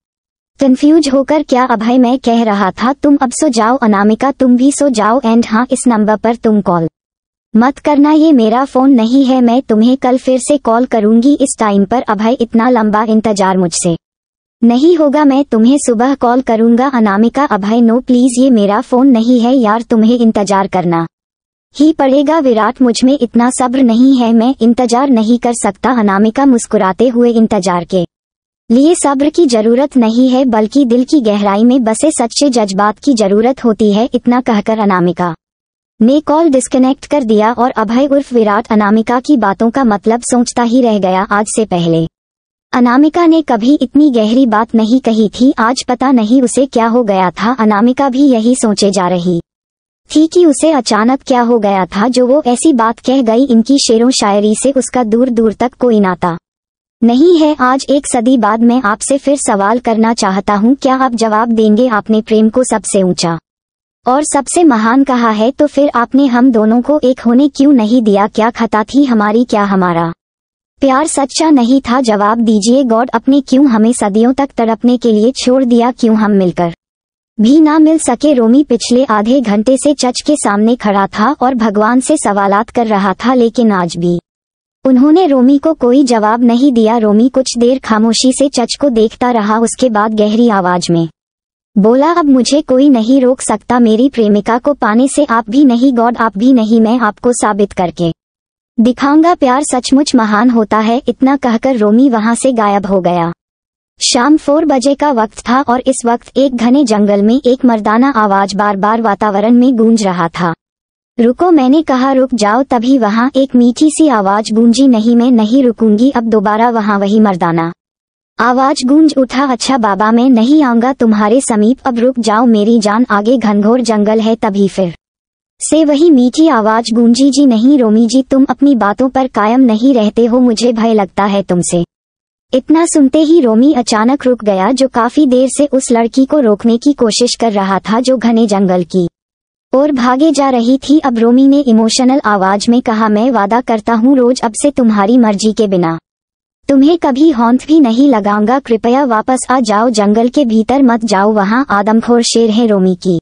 कन्फ्यूज होकर क्या अभय मैं कह रहा था तुम अब सो जाओ अनामिका तुम भी सो जाओ एंड हाँ इस नंबर पर तुम कॉल मत करना ये मेरा फोन नहीं है मैं तुम्हें कल फिर से कॉल करूंगी इस टाइम पर अभय इतना लंबा इंतजार मुझसे नहीं होगा मैं तुम्हें सुबह कॉल करूंगा अनामिका अभय नो प्लीज ये मेरा फोन नहीं है यार तुम्हें इंतजार करना ही पढ़ेगा विराट मुझ में इतना सब्र नहीं है मैं इंतजार नहीं कर सकता अनामिका मुस्कुराते हुए इंतजार के लिए सब्र की जरूरत नहीं है बल्कि दिल की गहराई में बसे सच्चे जज्बात की जरूरत होती है इतना कहकर अनामिका ने कॉल डिस्कनेक्ट कर दिया और अभय उर्फ विराट अनामिका की बातों का मतलब सोचता ही रह गया आज से पहले अनामिका ने कभी इतनी गहरी बात नहीं कही थी आज पता नहीं उसे क्या हो गया था अनामिका भी यही सोचे जा रही थी कि उसे अचानक क्या हो गया था जो वो ऐसी बात कह गई इनकी शेरों शायरी से उसका दूर दूर तक कोई नाता नहीं है आज एक सदी बाद मैं आपसे फिर सवाल करना चाहता हूँ क्या आप जवाब देंगे आपने प्रेम को सबसे ऊंचा और सबसे महान कहा है तो फिर आपने हम दोनों को एक होने क्यों नहीं दिया क्या खता थी हमारी क्या हमारा प्यार सच्चा नहीं था जवाब दीजिए गॉड अपने क्यों हमें सदियों तक तड़पने के लिए छोड़ दिया क्यों हम मिलकर भी ना मिल सके रोमी पिछले आधे घंटे से चर्च के सामने खड़ा था और भगवान से सवालत कर रहा था लेकिन आज भी उन्होंने रोमी को कोई जवाब नहीं दिया रोमी कुछ देर खामोशी से चच को देखता रहा उसके बाद गहरी आवाज में बोला अब मुझे कोई नहीं रोक सकता मेरी प्रेमिका को पाने से आप भी नहीं गॉड आप भी नहीं मैं आपको साबित करके दिखाऊंगा प्यार सचमुच महान होता है इतना कहकर रोमी वहां से गायब हो गया शाम फोर बजे का वक्त था और इस वक्त एक घने जंगल में एक मर्दाना आवाज बार बार वातावरण में गूंज रहा था रुको मैंने कहा रुक जाओ तभी वहाँ एक मीठी सी आवाज गूंजी नहीं मैं नहीं रुकूंगी अब दोबारा वहाँ वही मर्दाना आवाज गूंज उठा अच्छा बाबा मैं नहीं आऊंगा तुम्हारे समीप अब रुक जाओ मेरी जान आगे घनघोर जंगल है तभी फिर से वही मीठी आवाज गूंजी जी नहीं रोमी जी तुम अपनी बातों पर कायम नहीं रहते हो मुझे भय लगता है तुमसे इतना सुनते ही रोमी अचानक रुक गया जो काफी देर से उस लड़की को रोकने की कोशिश कर रहा था जो घने जंगल की और भागे जा रही थी अब रोमी ने इमोशनल आवाज में कहा मैं वादा करता हूँ रोज अब से तुम्हारी मर्जी के बिना तुम्हें कभी हौंथ भी नहीं लगाऊंगा कृपया वापस आ जाओ जंगल के भीतर मत जाओ वहाँ आदमखोर शेर है रोमी की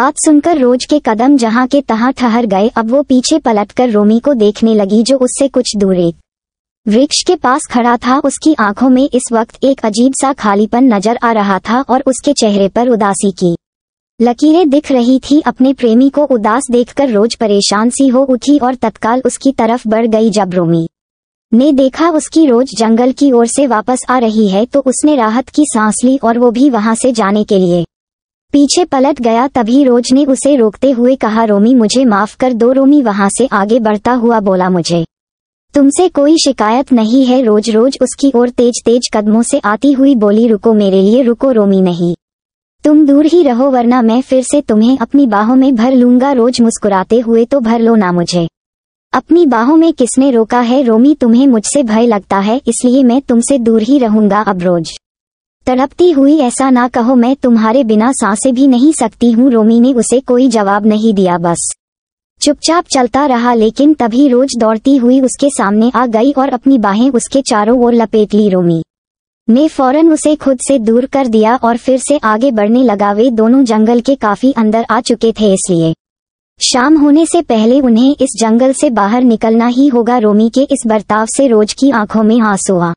बात सुनकर रोज के कदम जहाँ के तहाँ ठहर गए अब वो पीछे पलटकर रोमी को देखने लगी जो उससे कुछ दूर एक वृक्ष के पास खड़ा था उसकी आंखों में इस वक्त एक अजीब सा खालीपन नजर आ रहा था और उसके चेहरे पर उदासी की लकीरें दिख रही थी अपने प्रेमी को उदास देखकर रोज परेशान सी हो उठी और तत्काल उसकी तरफ बढ़ गई जब रोमी ने देखा उसकी रोज जंगल की ओर से वापस आ रही है तो उसने राहत की सांस ली और वो भी वहां से जाने के लिए पीछे पलट गया तभी रोज ने उसे रोकते हुए कहा रोमी मुझे माफ कर दो रोमी वहां से आगे बढ़ता हुआ बोला मुझे तुमसे कोई शिकायत नहीं है रोज रोज उसकी ओर तेज तेज कदमों से आती हुई बोली रुको मेरे लिए रुको रोमी नहीं तुम दूर ही रहो वरना मैं फिर से तुम्हें अपनी बाहों में भर लूंगा रोज मुस्कुराते हुए तो भर लो ना मुझे अपनी बाहों में किसने रोका है रोमी तुम्हें मुझसे भय लगता है इसलिए मैं तुमसे दूर ही रहूंगा अब रोज तड़पती हुई ऐसा ना कहो मैं तुम्हारे बिना सांसे भी नहीं सकती हूँ रोमी ने उसे कोई जवाब नहीं दिया बस चुपचाप चलता रहा लेकिन तभी रोज दौड़ती हुई उसके सामने आ गई और अपनी बाहें उसके चारों ओर लपेट ली रोमी ने फौरन उसे खुद से दूर कर दिया और फिर से आगे बढ़ने लगा वे दोनों जंगल के काफी अंदर आ चुके थे इसलिए शाम होने से पहले उन्हें इस जंगल से बाहर निकलना ही होगा रोमी के इस बर्ताव से रोज की आंखों में आंसू आ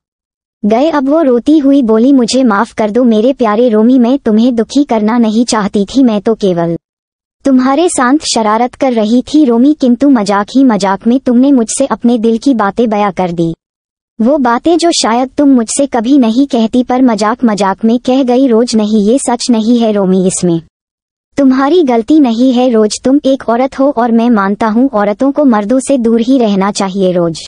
गए अब वो रोती हुई बोली मुझे माफ कर दो मेरे प्यारे रोमी मैं तुम्हें दुखी करना नहीं चाहती थी मैं तो केवल तुम्हारे साथ शरारत कर रही थी रोमी किंतु मजाक ही मजाक में तुमने मुझसे अपने दिल की बातें बया कर दी वो बातें जो शायद तुम मुझसे कभी नहीं कहती पर मजाक मजाक में कह गई रोज नहीं ये सच नहीं है रोमी इसमें तुम्हारी गलती नहीं है रोज तुम एक औरत हो और मैं मानता हूँ औरतों को मर्दों से दूर ही रहना चाहिए रोज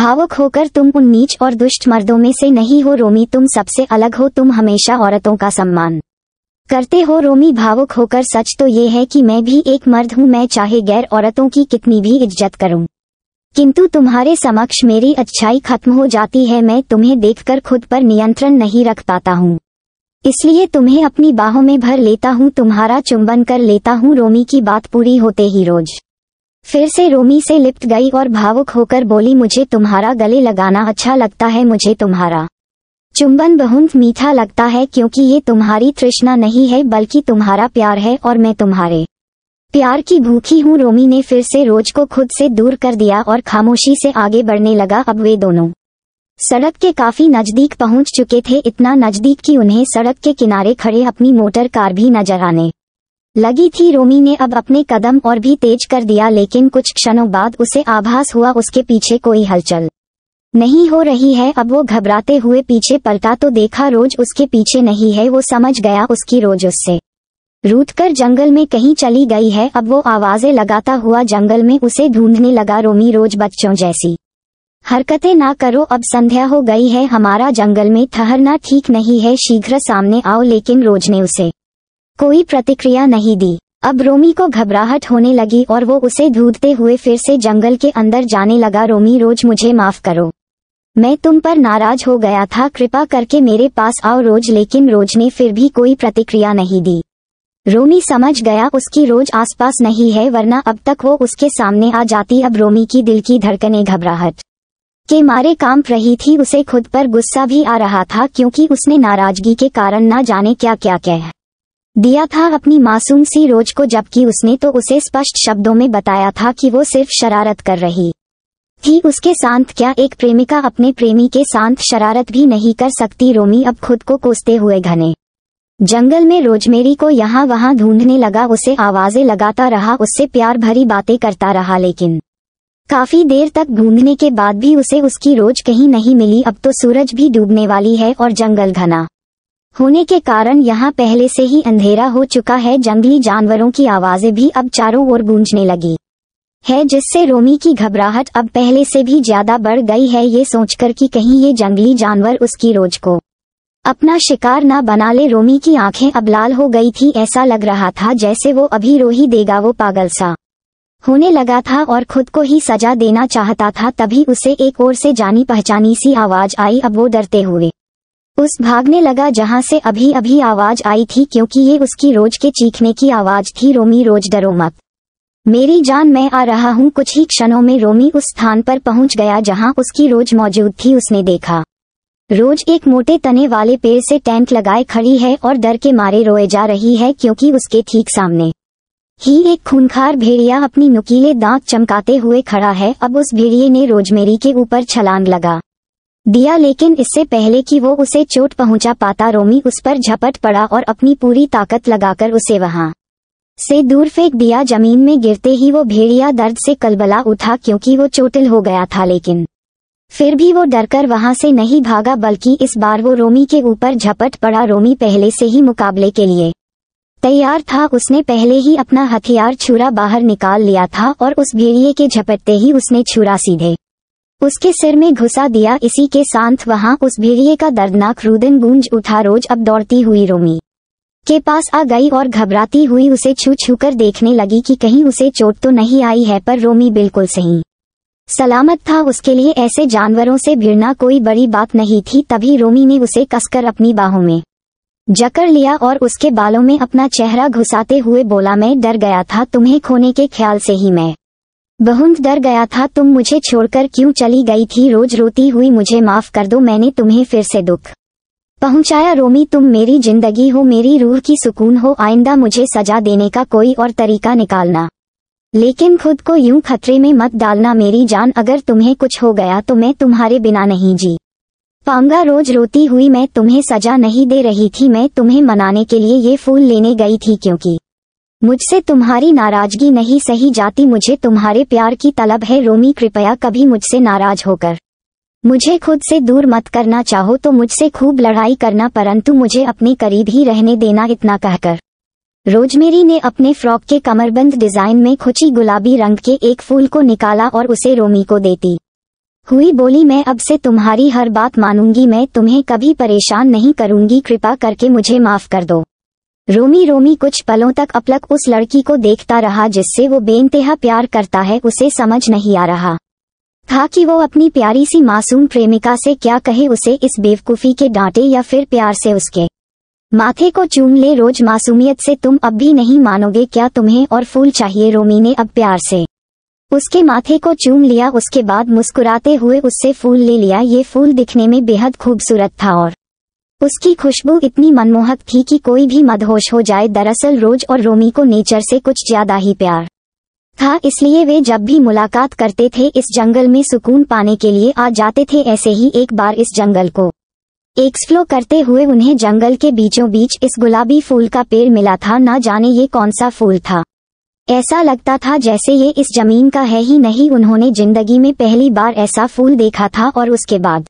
भावुक होकर तुम उन नीच और दुष्ट मर्दों में से नहीं हो रोमी तुम सबसे अलग हो तुम हमेशा औरतों का सम्मान करते हो रोमी भावुक होकर सच तो ये है कि मैं भी एक मर्द हूँ मैं चाहे गैर औरतों की कितनी भी इज्जत करूँ किंतु तुम्हारे समक्ष मेरी अच्छाई खत्म हो जाती है मैं तुम्हें देखकर खुद पर नियंत्रण नहीं रख पाता हूँ इसलिए तुम्हें अपनी बाहों में भर लेता हूँ तुम्हारा चुंबन कर लेता हूँ रोमी की बात पूरी होते ही रोज फिर से रोमी से लिप्त गई और भावुक होकर बोली मुझे तुम्हारा गले लगाना अच्छा लगता है मुझे तुम्हारा चुंबन बहुत मीठा लगता है क्योंकि ये तुम्हारी तृष्णा नहीं है बल्कि तुम्हारा प्यार है और मैं तुम्हारे प्यार की भूखी हूँ रोमी ने फिर से रोज को खुद से दूर कर दिया और खामोशी से आगे बढ़ने लगा अब वे दोनों सड़क के काफी नजदीक पहुंच चुके थे इतना नजदीक कि उन्हें सड़क के किनारे खड़े अपनी मोटर कार भी नजर आने लगी थी रोमी ने अब अपने कदम और भी तेज कर दिया लेकिन कुछ क्षणों बाद उसे आभास हुआ उसके पीछे कोई हलचल नहीं हो रही है अब वो घबराते हुए पीछे पलटा तो देखा रोज उसके पीछे नहीं है वो समझ गया उसकी रोज उससे रूट कर जंगल में कहीं चली गई है अब वो आवाजें लगाता हुआ जंगल में उसे ढूंढने लगा रोमी रोज बच्चों जैसी हरकतें ना करो अब संध्या हो गई है हमारा जंगल में ठहरना ठीक नहीं है शीघ्र सामने आओ लेकिन रोज ने उसे कोई प्रतिक्रिया नहीं दी अब रोमी को घबराहट होने लगी और वो उसे ढूंढते हुए फिर से जंगल के अंदर जाने लगा रोमी रोज मुझे माफ करो मैं तुम पर नाराज हो गया था कृपा करके मेरे पास आओ रोज लेकिन रोज ने फिर भी कोई प्रतिक्रिया नहीं दी रोमी समझ गया उसकी रोज आसपास नहीं है वरना अब तक वो उसके सामने आ जाती अब रोमी की दिल की धड़कने घबराहट के मारे कांप रही थी उसे खुद पर गुस्सा भी आ रहा था क्योंकि उसने नाराजगी के कारण ना जाने क्या क्या कह दिया था अपनी मासूम सी रोज को जबकि उसने तो उसे स्पष्ट शब्दों में बताया था कि वो सिर्फ शरारत कर रही थी उसके साथ क्या एक प्रेमिका अपने प्रेमी के साथ शरारत भी नहीं कर सकती रोमी अब खुद को कोसते हुए घने जंगल में रोजमेरी को यहाँ वहाँ ढूंढने लगा उसे आवाजें लगाता रहा उससे प्यार भरी बातें करता रहा लेकिन काफी देर तक ढूंढने के बाद भी उसे उसकी रोज कहीं नहीं मिली अब तो सूरज भी डूबने वाली है और जंगल घना होने के कारण यहाँ पहले से ही अंधेरा हो चुका है जंगली जानवरों की आवाजें भी अब चारों ओर गूंजने लगी है जिससे रोमी की घबराहट अब पहले से भी ज्यादा बढ़ गई है ये सोचकर कि कहीं ये जंगली जानवर उसकी रोज को अपना शिकार ना बना ले रोमी की आंखें अब लाल हो गई थी ऐसा लग रहा था जैसे वो अभी रो ही देगा वो पागल सा होने लगा था और खुद को ही सजा देना चाहता था तभी उसे एक ओर से जानी पहचानी सी आवाज आई अब वो डरते हुए उस भागने लगा जहां से अभी अभी आवाज आई थी क्योंकि ये उसकी रोज के चीखने की आवाज थी रोमी रोज डरो मत मेरी जान मैं आ रहा हूँ कुछ ही क्षणों में रोमी उस स्थान पर पहुंच गया जहाँ उसकी रोज मौजूद थी उसने देखा रोज एक मोटे तने वाले पेड़ से टेंट लगाए खड़ी है और डर के मारे रोए जा रही है क्योंकि उसके ठीक सामने ही एक खूनखार भेड़िया अपनी नुकीले दांत चमकाते हुए खड़ा है अब उस भेड़िए ने रोजमेरी के ऊपर छलांग लगा दिया लेकिन इससे पहले कि वो उसे चोट पहुंचा पाता रोमी उस पर झपट पड़ा और अपनी पूरी ताकत लगाकर उसे वहां से दूर फेंक दिया जमीन में गिरते ही वो भेड़िया दर्द से कलबला उठा क्योंकि वो चोटिल हो गया था लेकिन फिर भी वो डरकर वहां से नहीं भागा बल्कि इस बार वो रोमी के ऊपर झपट पड़ा रोमी पहले से ही मुकाबले के लिए तैयार था उसने पहले ही अपना हथियार छुरा बाहर निकाल लिया था और उस भेड़िए के झपटते ही उसने छुरा सीधे उसके सिर में घुसा दिया इसी के साथ वहां उस भेड़िए का दर्दनाक रुदन गूंज उठा रोज अब दौड़ती हुई रोमी के पास आ गई और घबराती हुई उसे छू छू कर देखने लगी कि कहीं उसे चोट तो नहीं आई है पर रोमी बिल्कुल सही सलामत था उसके लिए ऐसे जानवरों से भिड़ना कोई बड़ी बात नहीं थी तभी रोमी ने उसे कसकर अपनी बाहों में जकड़ लिया और उसके बालों में अपना चेहरा घुसाते हुए बोला मैं डर गया था तुम्हें खोने के ख्याल से ही मैं बहुत डर गया था तुम मुझे छोड़कर क्यों चली गई थी रोज रोती हुई मुझे माफ कर दो मैंने तुम्हें फिर से दुख पहुंचाया रोमी तुम मेरी जिंदगी हो मेरी रूह की सुकून हो आइंदा मुझे सजा देने का कोई और तरीका निकालना लेकिन खुद को यूं खतरे में मत डालना मेरी जान अगर तुम्हें कुछ हो गया तो मैं तुम्हारे बिना नहीं जी पाऊंगा रोज रोती हुई मैं तुम्हें सजा नहीं दे रही थी मैं तुम्हें मनाने के लिए ये फूल लेने गई थी क्योंकि मुझसे तुम्हारी नाराजगी नहीं सही जाती मुझे तुम्हारे प्यार की तलब है रोमी कृपया कभी मुझसे नाराज होकर मुझे खुद से दूर मत करना चाहो तो मुझसे खूब लड़ाई करना परंतु मुझे अपने करीब ही रहने देना इतना कहकर रोजमेरी ने अपने फ्रॉक के कमरबंद डिजाइन में खुची गुलाबी रंग के एक फूल को निकाला और उसे रोमी को देती हुई बोली मैं अब से तुम्हारी हर बात मानूंगी मैं तुम्हें कभी परेशान नहीं करूंगी कृपा करके मुझे माफ कर दो रोमी रोमी कुछ पलों तक अपलक उस लड़की को देखता रहा जिससे वो बेनतेहा प्यार करता है उसे समझ नहीं आ रहा था कि वो अपनी प्यारी सी मासूम प्रेमिका से क्या कहे उसे इस बेवकूफ़ी के डांटे या फिर प्यार से उसके माथे को चूम ले रोज मासूमियत से तुम अब भी नहीं मानोगे क्या तुम्हें और फूल चाहिए रोमी ने अब प्यार से उसके माथे को चूम लिया उसके बाद मुस्कुराते हुए उससे फूल ले लिया ये फूल दिखने में बेहद खूबसूरत था और उसकी खुशबू इतनी मनमोहक थी कि कोई भी मदहोश हो जाए दरअसल रोज और रोमी को नेचर से कुछ ज्यादा ही प्यार था इसलिए वे जब भी मुलाकात करते थे इस जंगल में सुकून पाने के लिए आ जाते थे ऐसे ही एक बार इस जंगल को एक्सप्लो करते हुए उन्हें जंगल के बीचों बीच इस गुलाबी फूल का पेड़ मिला था न जाने ये कौन सा फूल था ऐसा लगता था जैसे ये इस जमीन का है ही नहीं उन्होंने जिंदगी में पहली बार ऐसा फूल देखा था और उसके बाद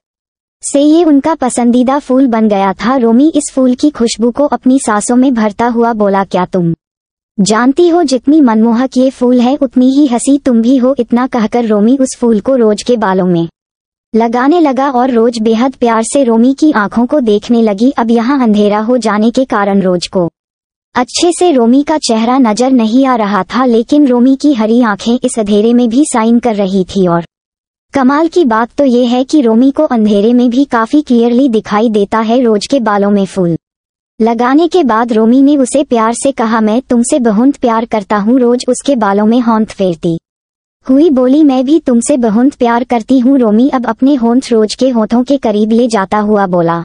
से ये उनका पसंदीदा फूल बन गया था रोमी इस फूल की खुशबू को अपनी सांसों में भरता हुआ बोला क्या तुम जानती हो जितनी मनमोहक ये फूल है उतनी ही हसी तुम भी हो इतना कहकर रोमी उस फूल को रोज के बालों में लगाने लगा और रोज बेहद प्यार से रोमी की आंखों को देखने लगी अब यहाँ अंधेरा हो जाने के कारण रोज को अच्छे से रोमी का चेहरा नजर नहीं आ रहा था लेकिन रोमी की हरी आंखें इस अंधेरे में भी साइन कर रही थी और कमाल की बात तो ये है कि रोमी को अंधेरे में भी काफी क्लियरली दिखाई देता है रोज के बालों में फूल लगाने के बाद रोमी ने उसे प्यार से कहा मैं तुमसे बहुत प्यार करता हूँ रोज उसके बालों में होंथ फेरती हुई बोली मैं भी तुमसे बहुत प्यार करती हूँ रोमी अब अपने होंथ रोज के होठों के करीब ले जाता हुआ बोला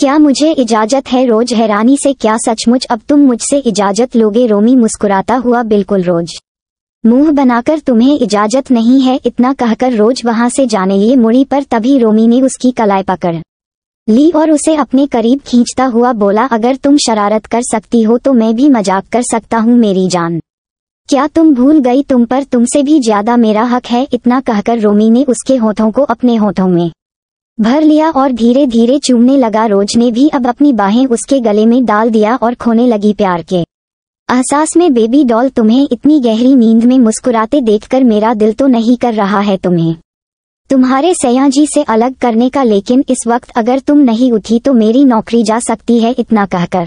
क्या मुझे इजाजत है रोज हैरानी से क्या सचमुच अब तुम मुझसे इजाजत लोगे रोमी मुस्कुराता हुआ बिल्कुल रोज मुंह बनाकर तुम्हें इजाजत नहीं है इतना कहकर रोज वहां से जाने लिए मुड़ी पर तभी रोमी ने उसकी कलाई पकड़ ली और उसे अपने करीब खींचता हुआ बोला अगर तुम शरारत कर सकती हो तो मैं भी मजाक कर सकता हूँ मेरी जान क्या तुम भूल गई तुम पर तुमसे भी ज्यादा मेरा हक है इतना कहकर रोमी ने उसके होठों को अपने होठों में भर लिया और धीरे धीरे चूमने लगा रोज ने भी अब अपनी बाहें उसके गले में डाल दिया और खोने लगी प्यार के एहसास में बेबी डॉल तुम्हें इतनी गहरी नींद में मुस्कुराते देखकर मेरा दिल तो नहीं कर रहा है तुम्हें तुम्हारे सयाजी से अलग करने का लेकिन इस वक्त अगर तुम नहीं उठी तो मेरी नौकरी जा सकती है इतना कहकर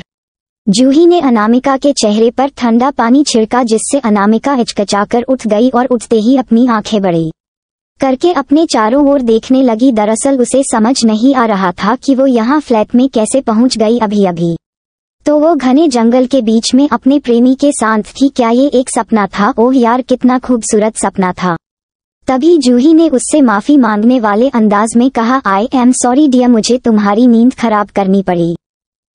जूही ने अनामिका के चेहरे पर ठंडा पानी छिड़का जिससे अनामिका हिचकचाकर उठ गई और उठते ही अपनी आंखें बढ़ी करके अपने चारों ओर देखने लगी दरअसल उसे समझ नहीं आ रहा था कि वो यहाँ फ्लैट में कैसे पहुँच गई अभी अभी तो वो घने जंगल के बीच में अपने प्रेमी के साथ थी क्या ये एक सपना था ओह यार कितना खूबसूरत सपना था तभी जूही ने उससे माफी मांगने वाले अंदाज में कहा आई एम सॉरी डिया मुझे तुम्हारी नींद खराब करनी पड़ी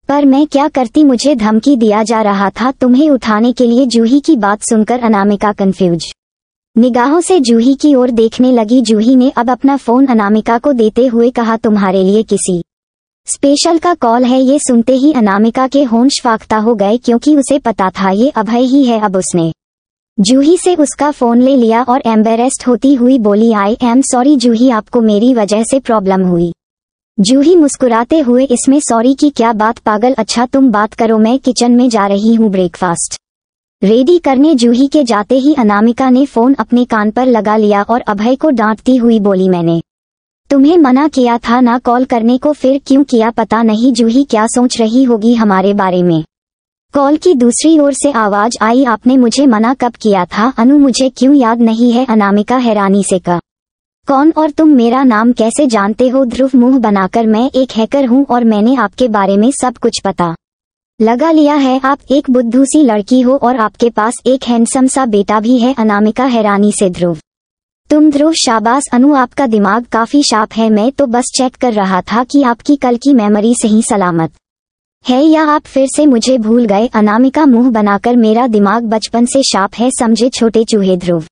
पर मैं क्या करती मुझे धमकी दिया जा रहा था तुम्हें उठाने के लिए जूही की बात सुनकर अनामिका कंफ्यूज निगाहों से जूही की ओर देखने लगी जूही ने अब अपना फोन अनामिका को देते हुए कहा तुम्हारे लिए किसी स्पेशल का कॉल है ये सुनते ही अनामिका के होंश फाख्ता हो गए क्योंकि उसे पता था ये अभय ही है अब उसने जूही से उसका फोन ले लिया और एम्बेरेस्ड होती हुई बोली आई एम सॉरी जूही आपको मेरी वजह से प्रॉब्लम हुई जूही मुस्कुराते हुए इसमें सॉरी की क्या बात पागल अच्छा तुम बात करो मैं किचन में जा रही हूँ ब्रेकफास्ट रेडी करने जूही के जाते ही अनामिका ने फोन अपने कान पर लगा लिया और अभय को डांटती हुई बोली मैंने तुम्हें मना किया था ना कॉल करने को फिर क्यों किया पता नहीं जूही क्या सोच रही होगी हमारे बारे में कॉल की दूसरी ओर से आवाज आई आपने मुझे मना कब किया था अनु मुझे क्यों याद नहीं है अनामिका हैरानी से का कौन और तुम मेरा नाम कैसे जानते हो ध्रुव मुंह बनाकर मैं एक हैकर हूँ और मैंने आपके बारे में सब कुछ पता लगा लिया है आप एक बुद्धू सी लड़की हो और आपके पास एक हैंडसम सा बेटा भी है अनामिका हैरानी से ध्रुव तुम ध्रुव शाबाश अनु आपका दिमाग काफी शार्प है मैं तो बस चेक कर रहा था कि आपकी कल की मेमोरी सही सलामत है या आप फिर से मुझे भूल गए अनामिका मुंह बनाकर मेरा दिमाग बचपन से शाप है समझे छोटे चूहे ध्रुव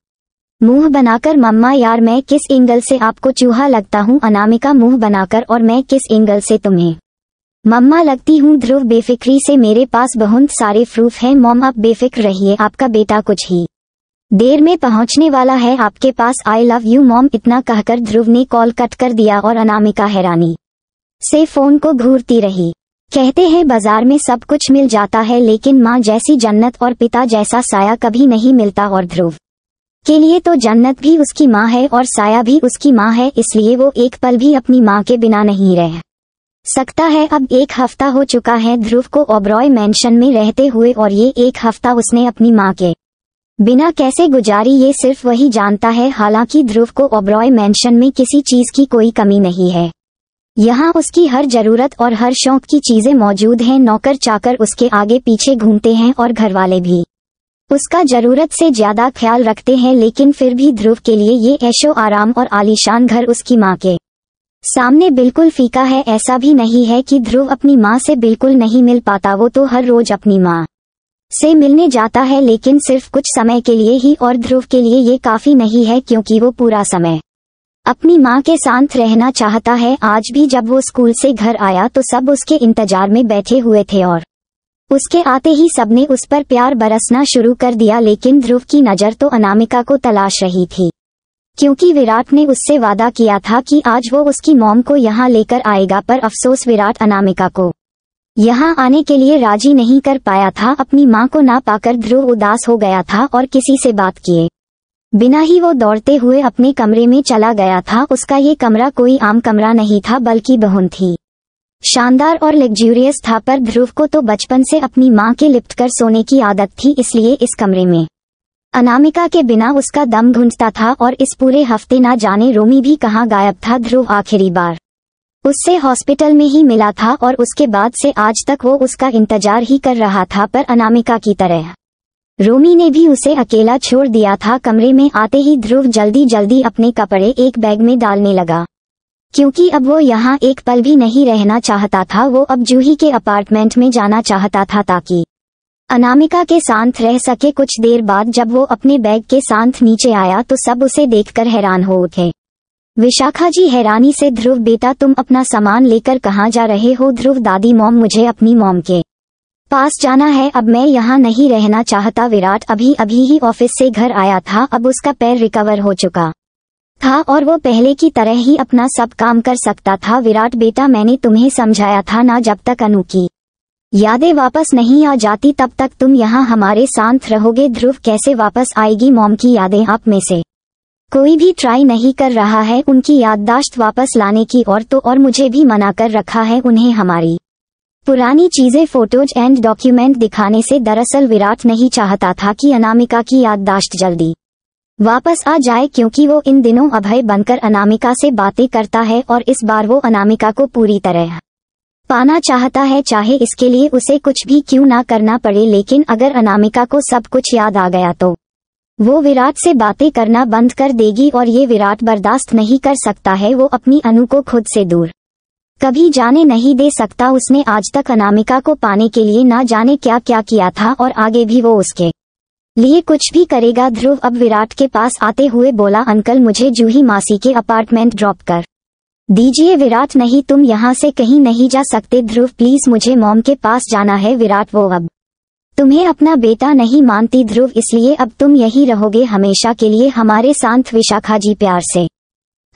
मुंह बनाकर मम्मा यार मैं किस एंगल से आपको चूहा लगता हूँ अनामिका मुंह बनाकर और मैं किस एंगल से तुम्हें मम्मा लगती हूँ ध्रुव बेफिक्री से मेरे पास बहुत सारे प्रूफ हैं मोम आप बेफिक्र रहिए आपका बेटा कुछ ही देर में पहुंचने वाला है आपके पास आई लव यू मॉम इतना कहकर ध्रुव ने कॉल कट कर दिया और अनामिका हैरानी से फोन को घूरती रही कहते हैं बाजार में सब कुछ मिल जाता है लेकिन माँ जैसी जन्नत और पिता जैसा साया कभी नहीं मिलता और ध्रुव के लिए तो जन्नत भी उसकी माँ है और साया भी उसकी माँ है इसलिए वो एक पल भी अपनी माँ के बिना नहीं रह सकता है अब एक हफ्ता हो चुका है ध्रुव को ओब्रॉय मैंशन में रहते हुए और ये एक हफ्ता उसने अपनी माँ के बिना कैसे गुजारी ये सिर्फ वही जानता है हालांकि ध्रुव को ओब्रॉय मैंशन में किसी चीज की कोई कमी नहीं है यहाँ उसकी हर जरूरत और हर शौक की चीजें मौजूद हैं नौकर चाकर उसके आगे पीछे घूमते हैं और घरवाले भी उसका जरूरत से ज्यादा ख्याल रखते हैं लेकिन फिर भी ध्रुव के लिए ये ऐशो आराम और आलीशान घर उसकी माँ के सामने बिल्कुल फीका है ऐसा भी नहीं है कि ध्रुव अपनी माँ से बिल्कुल नहीं मिल पाता वो तो हर रोज अपनी माँ से मिलने जाता है लेकिन सिर्फ कुछ समय के लिए ही और ध्रुव के लिए ये काफी नहीं है क्योंकि वो पूरा समय अपनी माँ के साथ रहना चाहता है आज भी जब वो स्कूल से घर आया तो सब उसके इंतजार में बैठे हुए थे और उसके आते ही सबने उस पर प्यार बरसना शुरू कर दिया लेकिन ध्रुव की नज़र तो अनामिका को तलाश रही थी क्योंकि विराट ने उससे वादा किया था कि आज वो उसकी मॉम को यहाँ लेकर आएगा पर अफसोस विराट अनामिका को यहाँ आने के लिए राजी नहीं कर पाया था अपनी माँ को ना पाकर ध्रुव उदास हो गया था और किसी से बात किए बिना ही वो दौड़ते हुए अपने कमरे में चला गया था उसका ये कमरा कोई आम कमरा नहीं था बल्कि बहुन थी शानदार और लग्जूरियस था पर ध्रुव को तो बचपन से अपनी माँ के कर सोने की आदत थी इसलिए इस कमरे में अनामिका के बिना उसका दम घूंजता था और इस पूरे हफ्ते ना जाने रोमी भी कहाँ गायब था ध्रुव आखिरी बार उससे हॉस्पिटल में ही मिला था और उसके बाद से आज तक वो उसका इंतजार ही कर रहा था पर अनामिका की तरह रोमी ने भी उसे अकेला छोड़ दिया था कमरे में आते ही ध्रुव जल्दी जल्दी अपने कपड़े एक बैग में डालने लगा क्योंकि अब वो यहाँ एक पल भी नहीं रहना चाहता था वो अब जूही के अपार्टमेंट में जाना चाहता था ताकि अनामिका के साथ रह सके कुछ देर बाद जब वो अपने बैग के साथ नीचे आया तो सब उसे देखकर हैरान हो उठे विशाखा जी हैरानी से ध्रुव बेटा तुम अपना सामान लेकर कहाँ जा रहे हो ध्रुव दादी मॉम मुझे अपनी मॉम के पास जाना है अब मैं यहाँ नहीं रहना चाहता विराट अभी अभी ही ऑफिस से घर आया था अब उसका पैर रिकवर हो चुका था और वो पहले की तरह ही अपना सब काम कर सकता था विराट बेटा मैंने तुम्हें समझाया था ना जब तक अनु की यादें वापस नहीं आ जाती तब तक तुम यहाँ हमारे साथ रहोगे ध्रुव कैसे वापस आएगी मोम की यादें आप में से कोई भी ट्राई नहीं कर रहा है उनकी याददाश्त वापस लाने की और तो और मुझे भी मना कर रखा है उन्हें हमारी पुरानी चीजें फोटोज एंड डॉक्यूमेंट दिखाने से दरअसल विराट नहीं चाहता था कि अनामिका की याददाश्त जल्दी वापस आ जाए क्योंकि वो इन दिनों अभय बनकर अनामिका से बातें करता है और इस बार वो अनामिका को पूरी तरह पाना चाहता है चाहे इसके लिए उसे कुछ भी क्यों ना करना पड़े लेकिन अगर अनामिका को सब कुछ याद आ गया तो वो विराट से बातें करना बंद कर देगी और ये विराट बर्दाश्त नहीं कर सकता है वो अपनी अनु को खुद से दूर कभी जाने नहीं दे सकता उसने आज तक अनामिका को पाने के लिए ना जाने क्या क्या किया था और आगे भी वो उसके लिए कुछ भी करेगा ध्रुव अब विराट के पास आते हुए बोला अंकल मुझे जूही मासी के अपार्टमेंट ड्रॉप कर दीजिए विराट नहीं तुम यहाँ से कहीं नहीं जा सकते ध्रुव प्लीज मुझे मॉम के पास जाना है विराट वो अब तुम्हें अपना बेटा नहीं मानती ध्रुव इसलिए अब तुम यहीं रहोगे हमेशा के लिए हमारे साथ विशाखा जी प्यार से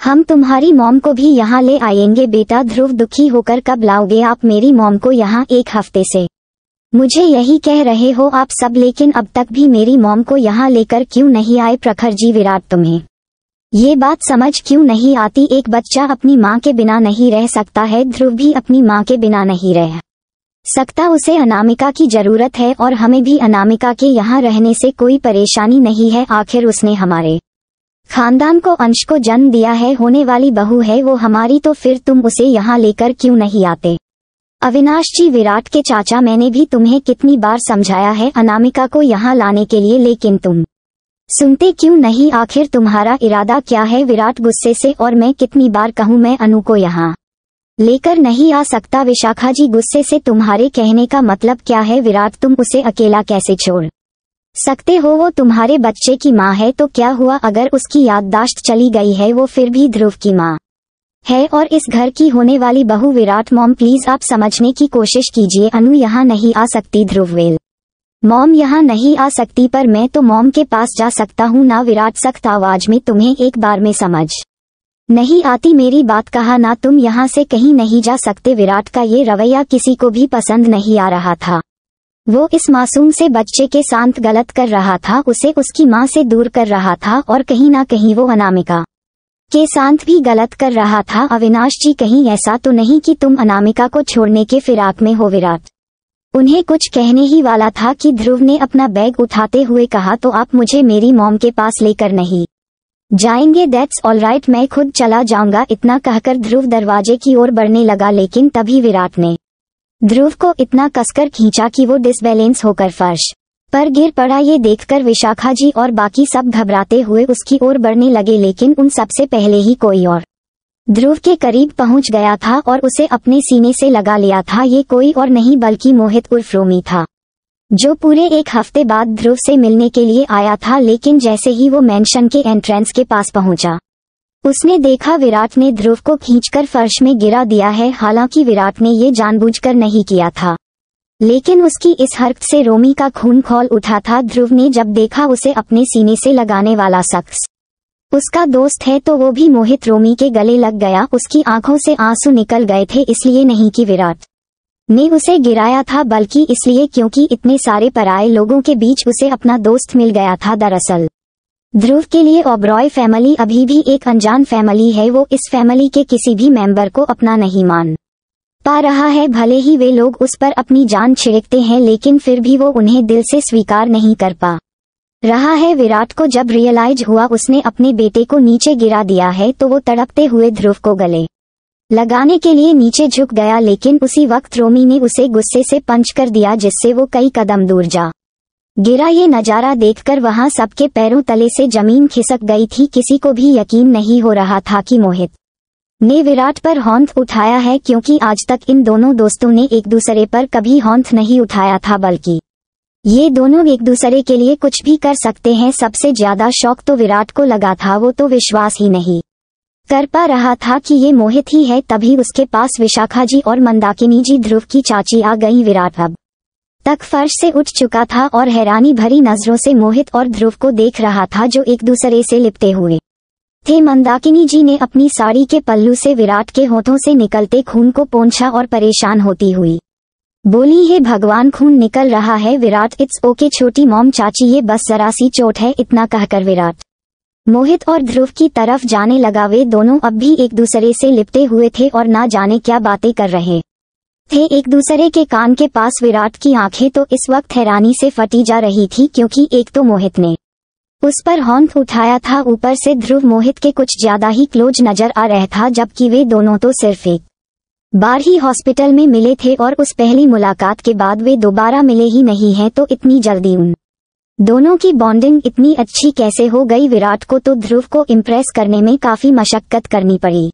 हम तुम्हारी मॉम को भी यहाँ ले आएंगे बेटा ध्रुव दुखी होकर कब लाओगे आप मेरी मॉम को यहाँ एक हफ्ते से मुझे यही कह रहे हो आप सब लेकिन अब तक भी मेरी मॉम को यहाँ लेकर क्यों नहीं आए प्रखर जी विराट तुम्हें ये बात समझ क्यों नहीं आती एक बच्चा अपनी माँ के बिना नहीं रह सकता है ध्रुव भी अपनी माँ के बिना नहीं रह सकता उसे अनामिका की जरूरत है और हमें भी अनामिका के यहाँ रहने से कोई परेशानी नहीं है आखिर उसने हमारे खानदान को अंश को जन्म दिया है होने वाली बहू है वो हमारी तो फिर तुम उसे यहाँ लेकर क्यों नहीं आते अविनाश जी विराट के चाचा मैंने भी तुम्हें कितनी बार समझाया है अनामिका को यहाँ लाने के लिए लेकिन तुम सुनते क्यों नहीं आखिर तुम्हारा इरादा क्या है विराट गुस्से से और मैं कितनी बार कहूँ मैं अनु को यहाँ लेकर नहीं आ सकता विशाखा जी गुस्से से तुम्हारे कहने का मतलब क्या है विराट तुम उसे अकेला कैसे छोड़ सकते हो वो तुम्हारे बच्चे की माँ है तो क्या हुआ अगर उसकी याददाश्त चली गई है वो फिर भी ध्रुव की माँ है और इस घर की होने वाली बहु विराट मॉम प्लीज आप समझने की कोशिश कीजिए अनु यहाँ नहीं आ सकती ध्रुववेल मॉम यहाँ नहीं आ सकती पर मैं तो मॉम के पास जा सकता हूँ ना विराट सख्त आवाज में तुम्हें एक बार में समझ नहीं आती मेरी बात कहा ना तुम यहाँ से कहीं नहीं जा सकते विराट का ये रवैया किसी को भी पसंद नहीं आ रहा था वो इस मासूम से बच्चे के साथ गलत कर रहा था उसे उसकी माँ से दूर कर रहा था और कहीं ना कहीं वो अनामिका के साथ भी गलत कर रहा था अविनाश जी कहीं ऐसा तो नहीं कि तुम अनामिका को छोड़ने के फिराक में हो विराट उन्हें कुछ कहने ही वाला था कि ध्रुव ने अपना बैग उठाते हुए कहा तो आप मुझे मेरी मॉम के पास लेकर नहीं जाएंगे दैट्स ऑल राइट मैं खुद चला जाऊंगा इतना कहकर ध्रुव दरवाजे की ओर बढ़ने लगा लेकिन तभी विराट ने ध्रुव को इतना कसकर खींचा कि वो डिसबैलेंस होकर फर्श पर गिर पड़ा ये देखकर विशाखा जी और बाकी सब घबराते हुए उसकी ओर बढ़ने लगे लेकिन उन सबसे पहले ही कोई और ध्रुव के करीब पहुंच गया था और उसे अपने सीने से लगा लिया था ये कोई और नहीं बल्कि मोहित उर्फ रोमी था जो पूरे एक हफ्ते बाद ध्रुव से मिलने के लिए आया था लेकिन जैसे ही वो मैंशन के एंट्रेंस के पास पहुंचा उसने देखा विराट ने ध्रुव को खींचकर फर्श में गिरा दिया है हालांकि विराट ने ये जानबूझकर नहीं किया था लेकिन उसकी इस हरकत से रोमी का खून खोल उठा था ध्रुव ने जब देखा उसे अपने सीने से लगाने वाला शख्स उसका दोस्त है तो वो भी मोहित रोमी के गले लग गया उसकी आंखों से आंसू निकल गए थे इसलिए नहीं कि विराट ने उसे गिराया था बल्कि इसलिए क्योंकि इतने सारे पराए लोगों के बीच उसे अपना दोस्त मिल गया था दरअसल ध्रुव के लिए ओब्रॉय फैमिली अभी भी एक अनजान फैमिली है वो इस फैमिली के किसी भी मेंबर को अपना नहीं मान पा रहा है भले ही वे लोग उस पर अपनी जान छिड़कते हैं लेकिन फिर भी वो उन्हें दिल से स्वीकार नहीं कर पा रहा है विराट को जब रियलाइज हुआ उसने अपने बेटे को नीचे गिरा दिया है तो वो तड़पते हुए ध्रुव को गले लगाने के लिए नीचे झुक गया लेकिन उसी वक्त रोमी ने उसे गुस्से से पंच कर दिया जिससे वो कई कदम दूर जा गिरा ये नज़ारा देखकर वहां सबके पैरों तले से जमीन खिसक गई थी किसी को भी यकीन नहीं हो रहा था कि मोहित ने विराट पर हौंथ उठाया है क्योंकि आज तक इन दोनों दोस्तों ने एक दूसरे पर कभी हौंथ नहीं उठाया था बल्कि ये दोनों एक दूसरे के लिए कुछ भी कर सकते हैं सबसे ज्यादा शौक तो विराट को लगा था वो तो विश्वास ही नहीं कर पा रहा था कि ये मोहित ही है तभी उसके पास विशाखा जी और मंदाकिनी जी ध्रुव की चाची आ गई विराट अब तक फर्श से उठ चुका था और हैरानी भरी नजरों से मोहित और ध्रुव को देख रहा था जो एक दूसरे से लिपटे हुए थे मंदाकिनी जी ने अपनी साड़ी के पल्लू से विराट के होठों से निकलते खून को पोंछा और परेशान होती हुई बोली है भगवान खून निकल रहा है विराट इट्स ओके छोटी मोम चाची ये बस जरा सी चोट है इतना कहकर विराट मोहित और ध्रुव की तरफ जाने लगा वे दोनों अब भी एक दूसरे से लिपटे हुए थे और ना जाने क्या बातें कर रहे थे एक दूसरे के कान के पास विराट की आंखें तो इस वक्त हैरानी से फटी जा रही थी क्योंकि एक तो मोहित ने उस पर हॉन्थ उठाया था ऊपर से ध्रुव मोहित के कुछ ज्यादा ही क्लोज नजर आ रहा था जबकि वे दोनों तो सिर्फ एक बार ही हॉस्पिटल में मिले थे और उस पहली मुलाकात के बाद वे दोबारा मिले ही नहीं हैं तो इतनी जल्दी उन दोनों की बॉन्डिंग इतनी अच्छी कैसे हो गई विराट को तो ध्रुव को इम्प्रेस करने में काफी मशक्कत करनी पड़ी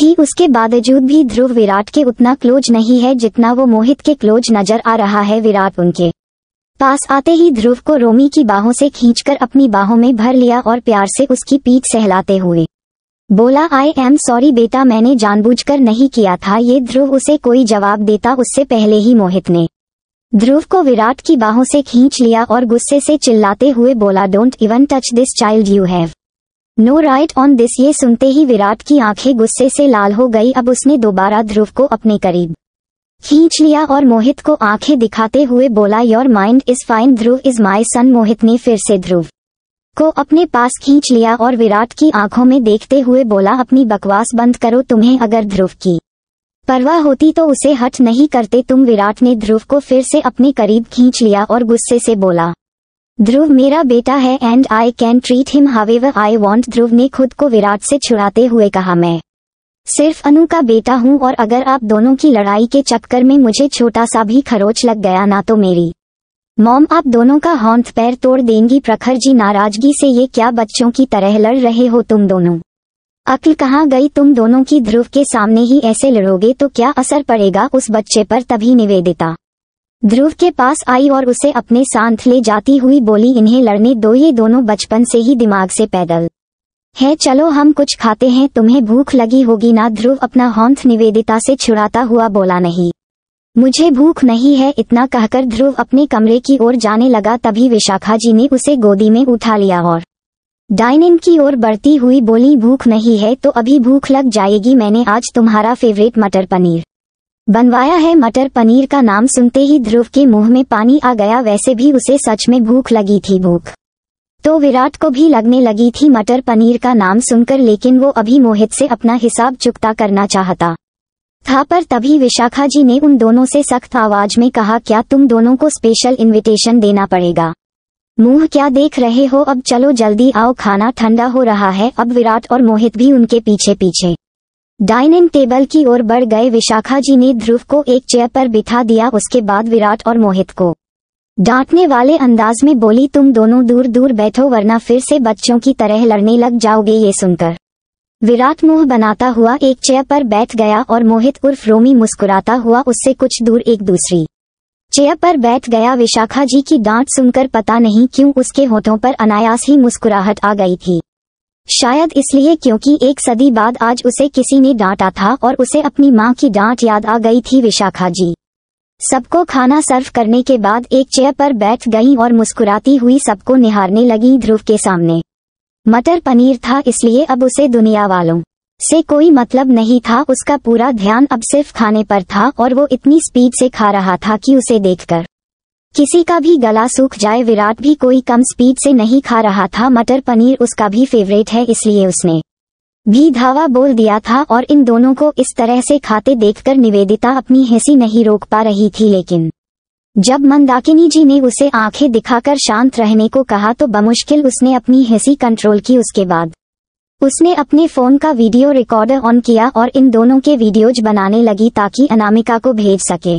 थी उसके बावजूद भी ध्रुव विराट के उतना क्लोज नहीं है जितना वो मोहित के क्लोज नजर आ रहा है विराट उनके पास आते ही ध्रुव को रोमी की बाहों से खींचकर अपनी बाहों में भर लिया और प्यार से उसकी पीठ सहलाते हुए बोला आई एम सॉरी बेटा मैंने जानबूझकर नहीं किया था ये ध्रुव उसे कोई जवाब देता उससे पहले ही मोहित ने ध्रुव को विराट की बाहों से खींच लिया और गुस्से से चिल्लाते हुए बोला don't even touch this child you have no right on this ये सुनते ही विराट की आंखें गुस्से से लाल हो गई अब उसने दोबारा ध्रुव को अपने करीब खींच लिया और मोहित को आंखें दिखाते हुए बोला your mind is fine Dhruv is my son Mohit ने फिर से ध्रुव को अपने पास खींच लिया और विराट की आंखों में देखते हुए बोला अपनी बकवास बंद करो तुम्हें अगर ध्रुव की परवाह होती तो उसे हट नहीं करते तुम विराट ने ध्रुव को फिर से अपने करीब खींच लिया और गुस्से से बोला ध्रुव मेरा बेटा है and I can treat him however I want Dhruv ने खुद को विराट से छुड़ाते हुए कहा मैं सिर्फ अनु का बेटा हूँ और अगर आप दोनों की लड़ाई के चक्कर में मुझे छोटा सा भी खरोच लग गया ना तो मेरी मॉम आप दोनों का हौंथ पैर तोड़ देंगी प्रखर जी नाराजगी से ये क्या बच्चों की तरह लड़ रहे हो तुम दोनों अक्ल कहाँ गई तुम दोनों की ध्रुव के सामने ही ऐसे लड़ोगे तो क्या असर पड़ेगा उस बच्चे पर तभी निवेदिता ध्रुव के पास आई और उसे अपने साथ ले जाती हुई बोली इन्हें लड़ने दो ये दोनों बचपन से ही दिमाग से पैदल है चलो हम कुछ खाते हैं तुम्हें भूख लगी होगी ना ध्रुव अपना हौंथ निवेदिता से छुड़ाता हुआ बोला नहीं मुझे भूख नहीं है इतना कहकर ध्रुव अपने कमरे की ओर जाने लगा तभी विशाखा जी ने उसे गोदी में उठा लिया और डाइनिंग की ओर बढ़ती हुई बोली भूख नहीं है तो अभी भूख लग जाएगी मैंने आज तुम्हारा फेवरेट मटर पनीर बनवाया है मटर पनीर का नाम सुनते ही ध्रुव के मुंह में पानी आ गया वैसे भी उसे सच में भूख लगी थी भूख तो विराट को भी लगने लगी थी मटर पनीर का नाम सुनकर लेकिन वो अभी मोहित से अपना हिसाब चुकता करना चाहता था पर तभी विशाखा जी ने उन दोनों से सख्त आवाज में कहा क्या तुम दोनों को स्पेशल इन्विटेशन देना पड़ेगा मुंह क्या देख रहे हो अब चलो जल्दी आओ खाना ठंडा हो रहा है अब विराट और मोहित भी उनके पीछे पीछे डाइनिंग टेबल की ओर बढ़ गए विशाखा जी ने ध्रुव को एक चेयर पर बिठा दिया उसके बाद विराट और मोहित को डांटने वाले अंदाज में बोली तुम दोनों दूर दूर बैठो वरना फिर से बच्चों की तरह लड़ने लग जाओगे ये सुनकर विराट मुंह बनाता हुआ एक चेयर पर बैठ गया और मोहित उर्फ रोमी मुस्कुराता हुआ उससे कुछ दूर एक दूसरी चेयर पर बैठ गया विशाखा जी की डांट सुनकर पता नहीं क्यों उसके होठों पर अनायास ही मुस्कुराहट आ गई थी शायद इसलिए क्योंकि एक सदी बाद आज उसे किसी ने डांटा था और उसे अपनी माँ की डांट याद आ गई थी विशाखा जी सबको खाना सर्व करने के बाद एक चेयर पर बैठ गई और मुस्कुराती हुई सबको निहारने लगी ध्रुव के सामने मटर पनीर था इसलिए अब उसे दुनिया वालों से कोई मतलब नहीं था उसका पूरा ध्यान अब सिर्फ खाने पर था और वो इतनी स्पीड से खा रहा था कि उसे देखकर किसी का भी गला सूख जाए विराट भी कोई कम स्पीड से नहीं खा रहा था मटर पनीर उसका भी फेवरेट है इसलिए उसने भी धावा बोल दिया था और इन दोनों को इस तरह से खाते देखकर निवेदिता अपनी हंसी नहीं रोक पा रही थी लेकिन जब मंदाकिनी जी ने उसे आंखें दिखाकर शांत रहने को कहा तो बमुश्किल उसने अपनी हंसी कंट्रोल की उसके बाद उसने अपने फोन का वीडियो रिकॉर्डर ऑन किया और इन दोनों के वीडियोज बनाने लगी ताकि अनामिका को भेज सके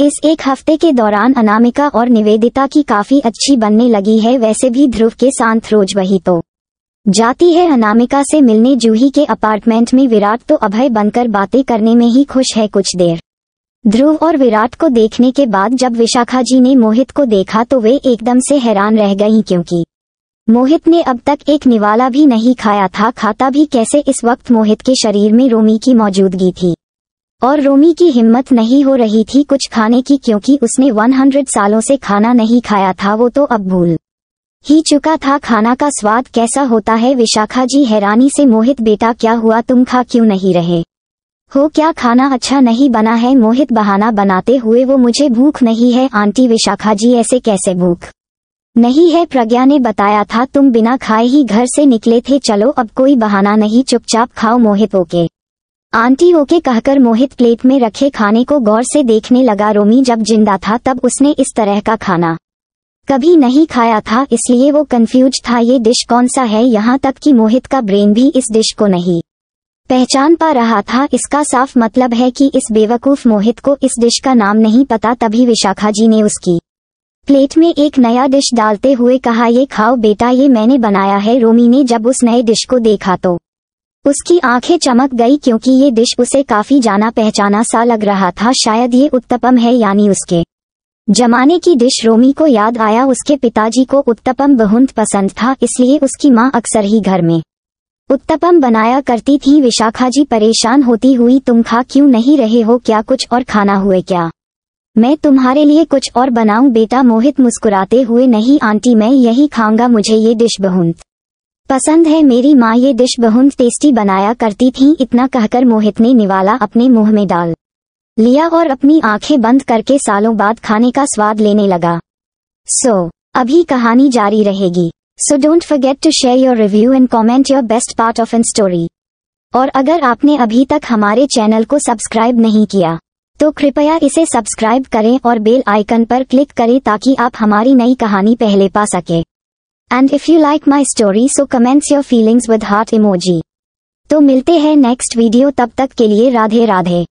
इस एक हफ्ते के दौरान अनामिका और निवेदिता की काफी अच्छी बनने लगी है वैसे भी ध्रुव के साथ रोज वही तो जाती है अनामिका से मिलने जूही के अपार्टमेंट में विराट तो अभय बनकर बातें करने में ही खुश है कुछ देर ध्रुव और विराट को देखने के बाद जब विशाखा जी ने मोहित को देखा तो वे एकदम से हैरान रह गईं क्योंकि मोहित ने अब तक एक निवाला भी नहीं खाया था खाता भी कैसे इस वक्त मोहित के शरीर में रोमी की मौजूदगी थी और रोमी की हिम्मत नहीं हो रही थी कुछ खाने की क्योंकि उसने 100 सालों से खाना नहीं खाया था वो तो अब भूल ही चुका था खाना का स्वाद कैसा होता है विशाखा जी हैरानी से मोहित बेटा क्या हुआ तुम खा क्यों नहीं रहे हो क्या खाना अच्छा नहीं बना है मोहित बहाना बनाते हुए वो मुझे भूख नहीं है आंटी विशाखा जी ऐसे कैसे भूख नहीं है प्रज्ञा ने बताया था तुम बिना खाए ही घर से निकले थे चलो अब कोई बहाना नहीं चुपचाप खाओ मोहित ओके आंटी होके कहकर मोहित प्लेट में रखे खाने को गौर से देखने लगा रोमी जब जिंदा था तब उसने इस तरह का खाना कभी नहीं खाया था इसलिए वो कंफ्यूज था ये डिश कौन सा है यहाँ तक कि मोहित का ब्रेन भी इस डिश को नहीं पहचान पा रहा था इसका साफ मतलब है कि इस बेवकूफ मोहित को इस डिश का नाम नहीं पता तभी विशाखा जी ने उसकी प्लेट में एक नया डिश डालते हुए कहा ये खाओ बेटा ये मैंने बनाया है रोमी ने जब उस नए डिश को देखा तो उसकी आंखें चमक गई क्योंकि ये डिश उसे काफी जाना पहचाना सा लग रहा था शायद ये उत्तपम है यानी उसके जमाने की डिश रोमी को याद आया उसके पिताजी को उत्तपम बहुत पसंद था इसलिए उसकी माँ अक्सर ही घर में उत्तपम बनाया करती थी विशाखा जी परेशान होती हुई तुम खा क्यों नहीं रहे हो क्या कुछ और खाना हुए क्या मैं तुम्हारे लिए कुछ और बनाऊं बेटा मोहित मुस्कुराते हुए नहीं आंटी मैं यही खाऊंगा मुझे ये डिश बहुत पसंद है मेरी माँ ये डिश बहुत टेस्टी बनाया करती थी इतना कहकर मोहित ने निवाला अपने मुंह में डाल लिया और अपनी आंखें बंद करके सालों बाद खाने का स्वाद लेने लगा सो so, अभी कहानी जारी रहेगी so don't forget to share your review and comment your best part of an story और अगर आपने अभी तक हमारे चैनल को सब्सक्राइब नहीं किया तो कृपया इसे सब्सक्राइब करें और बेल आइकन पर क्लिक करें ताकि आप हमारी नई कहानी पहले पा सकें and if you like my story so comments your feelings with heart emoji तो मिलते हैं नेक्स्ट वीडियो तब तक के लिए राधे राधे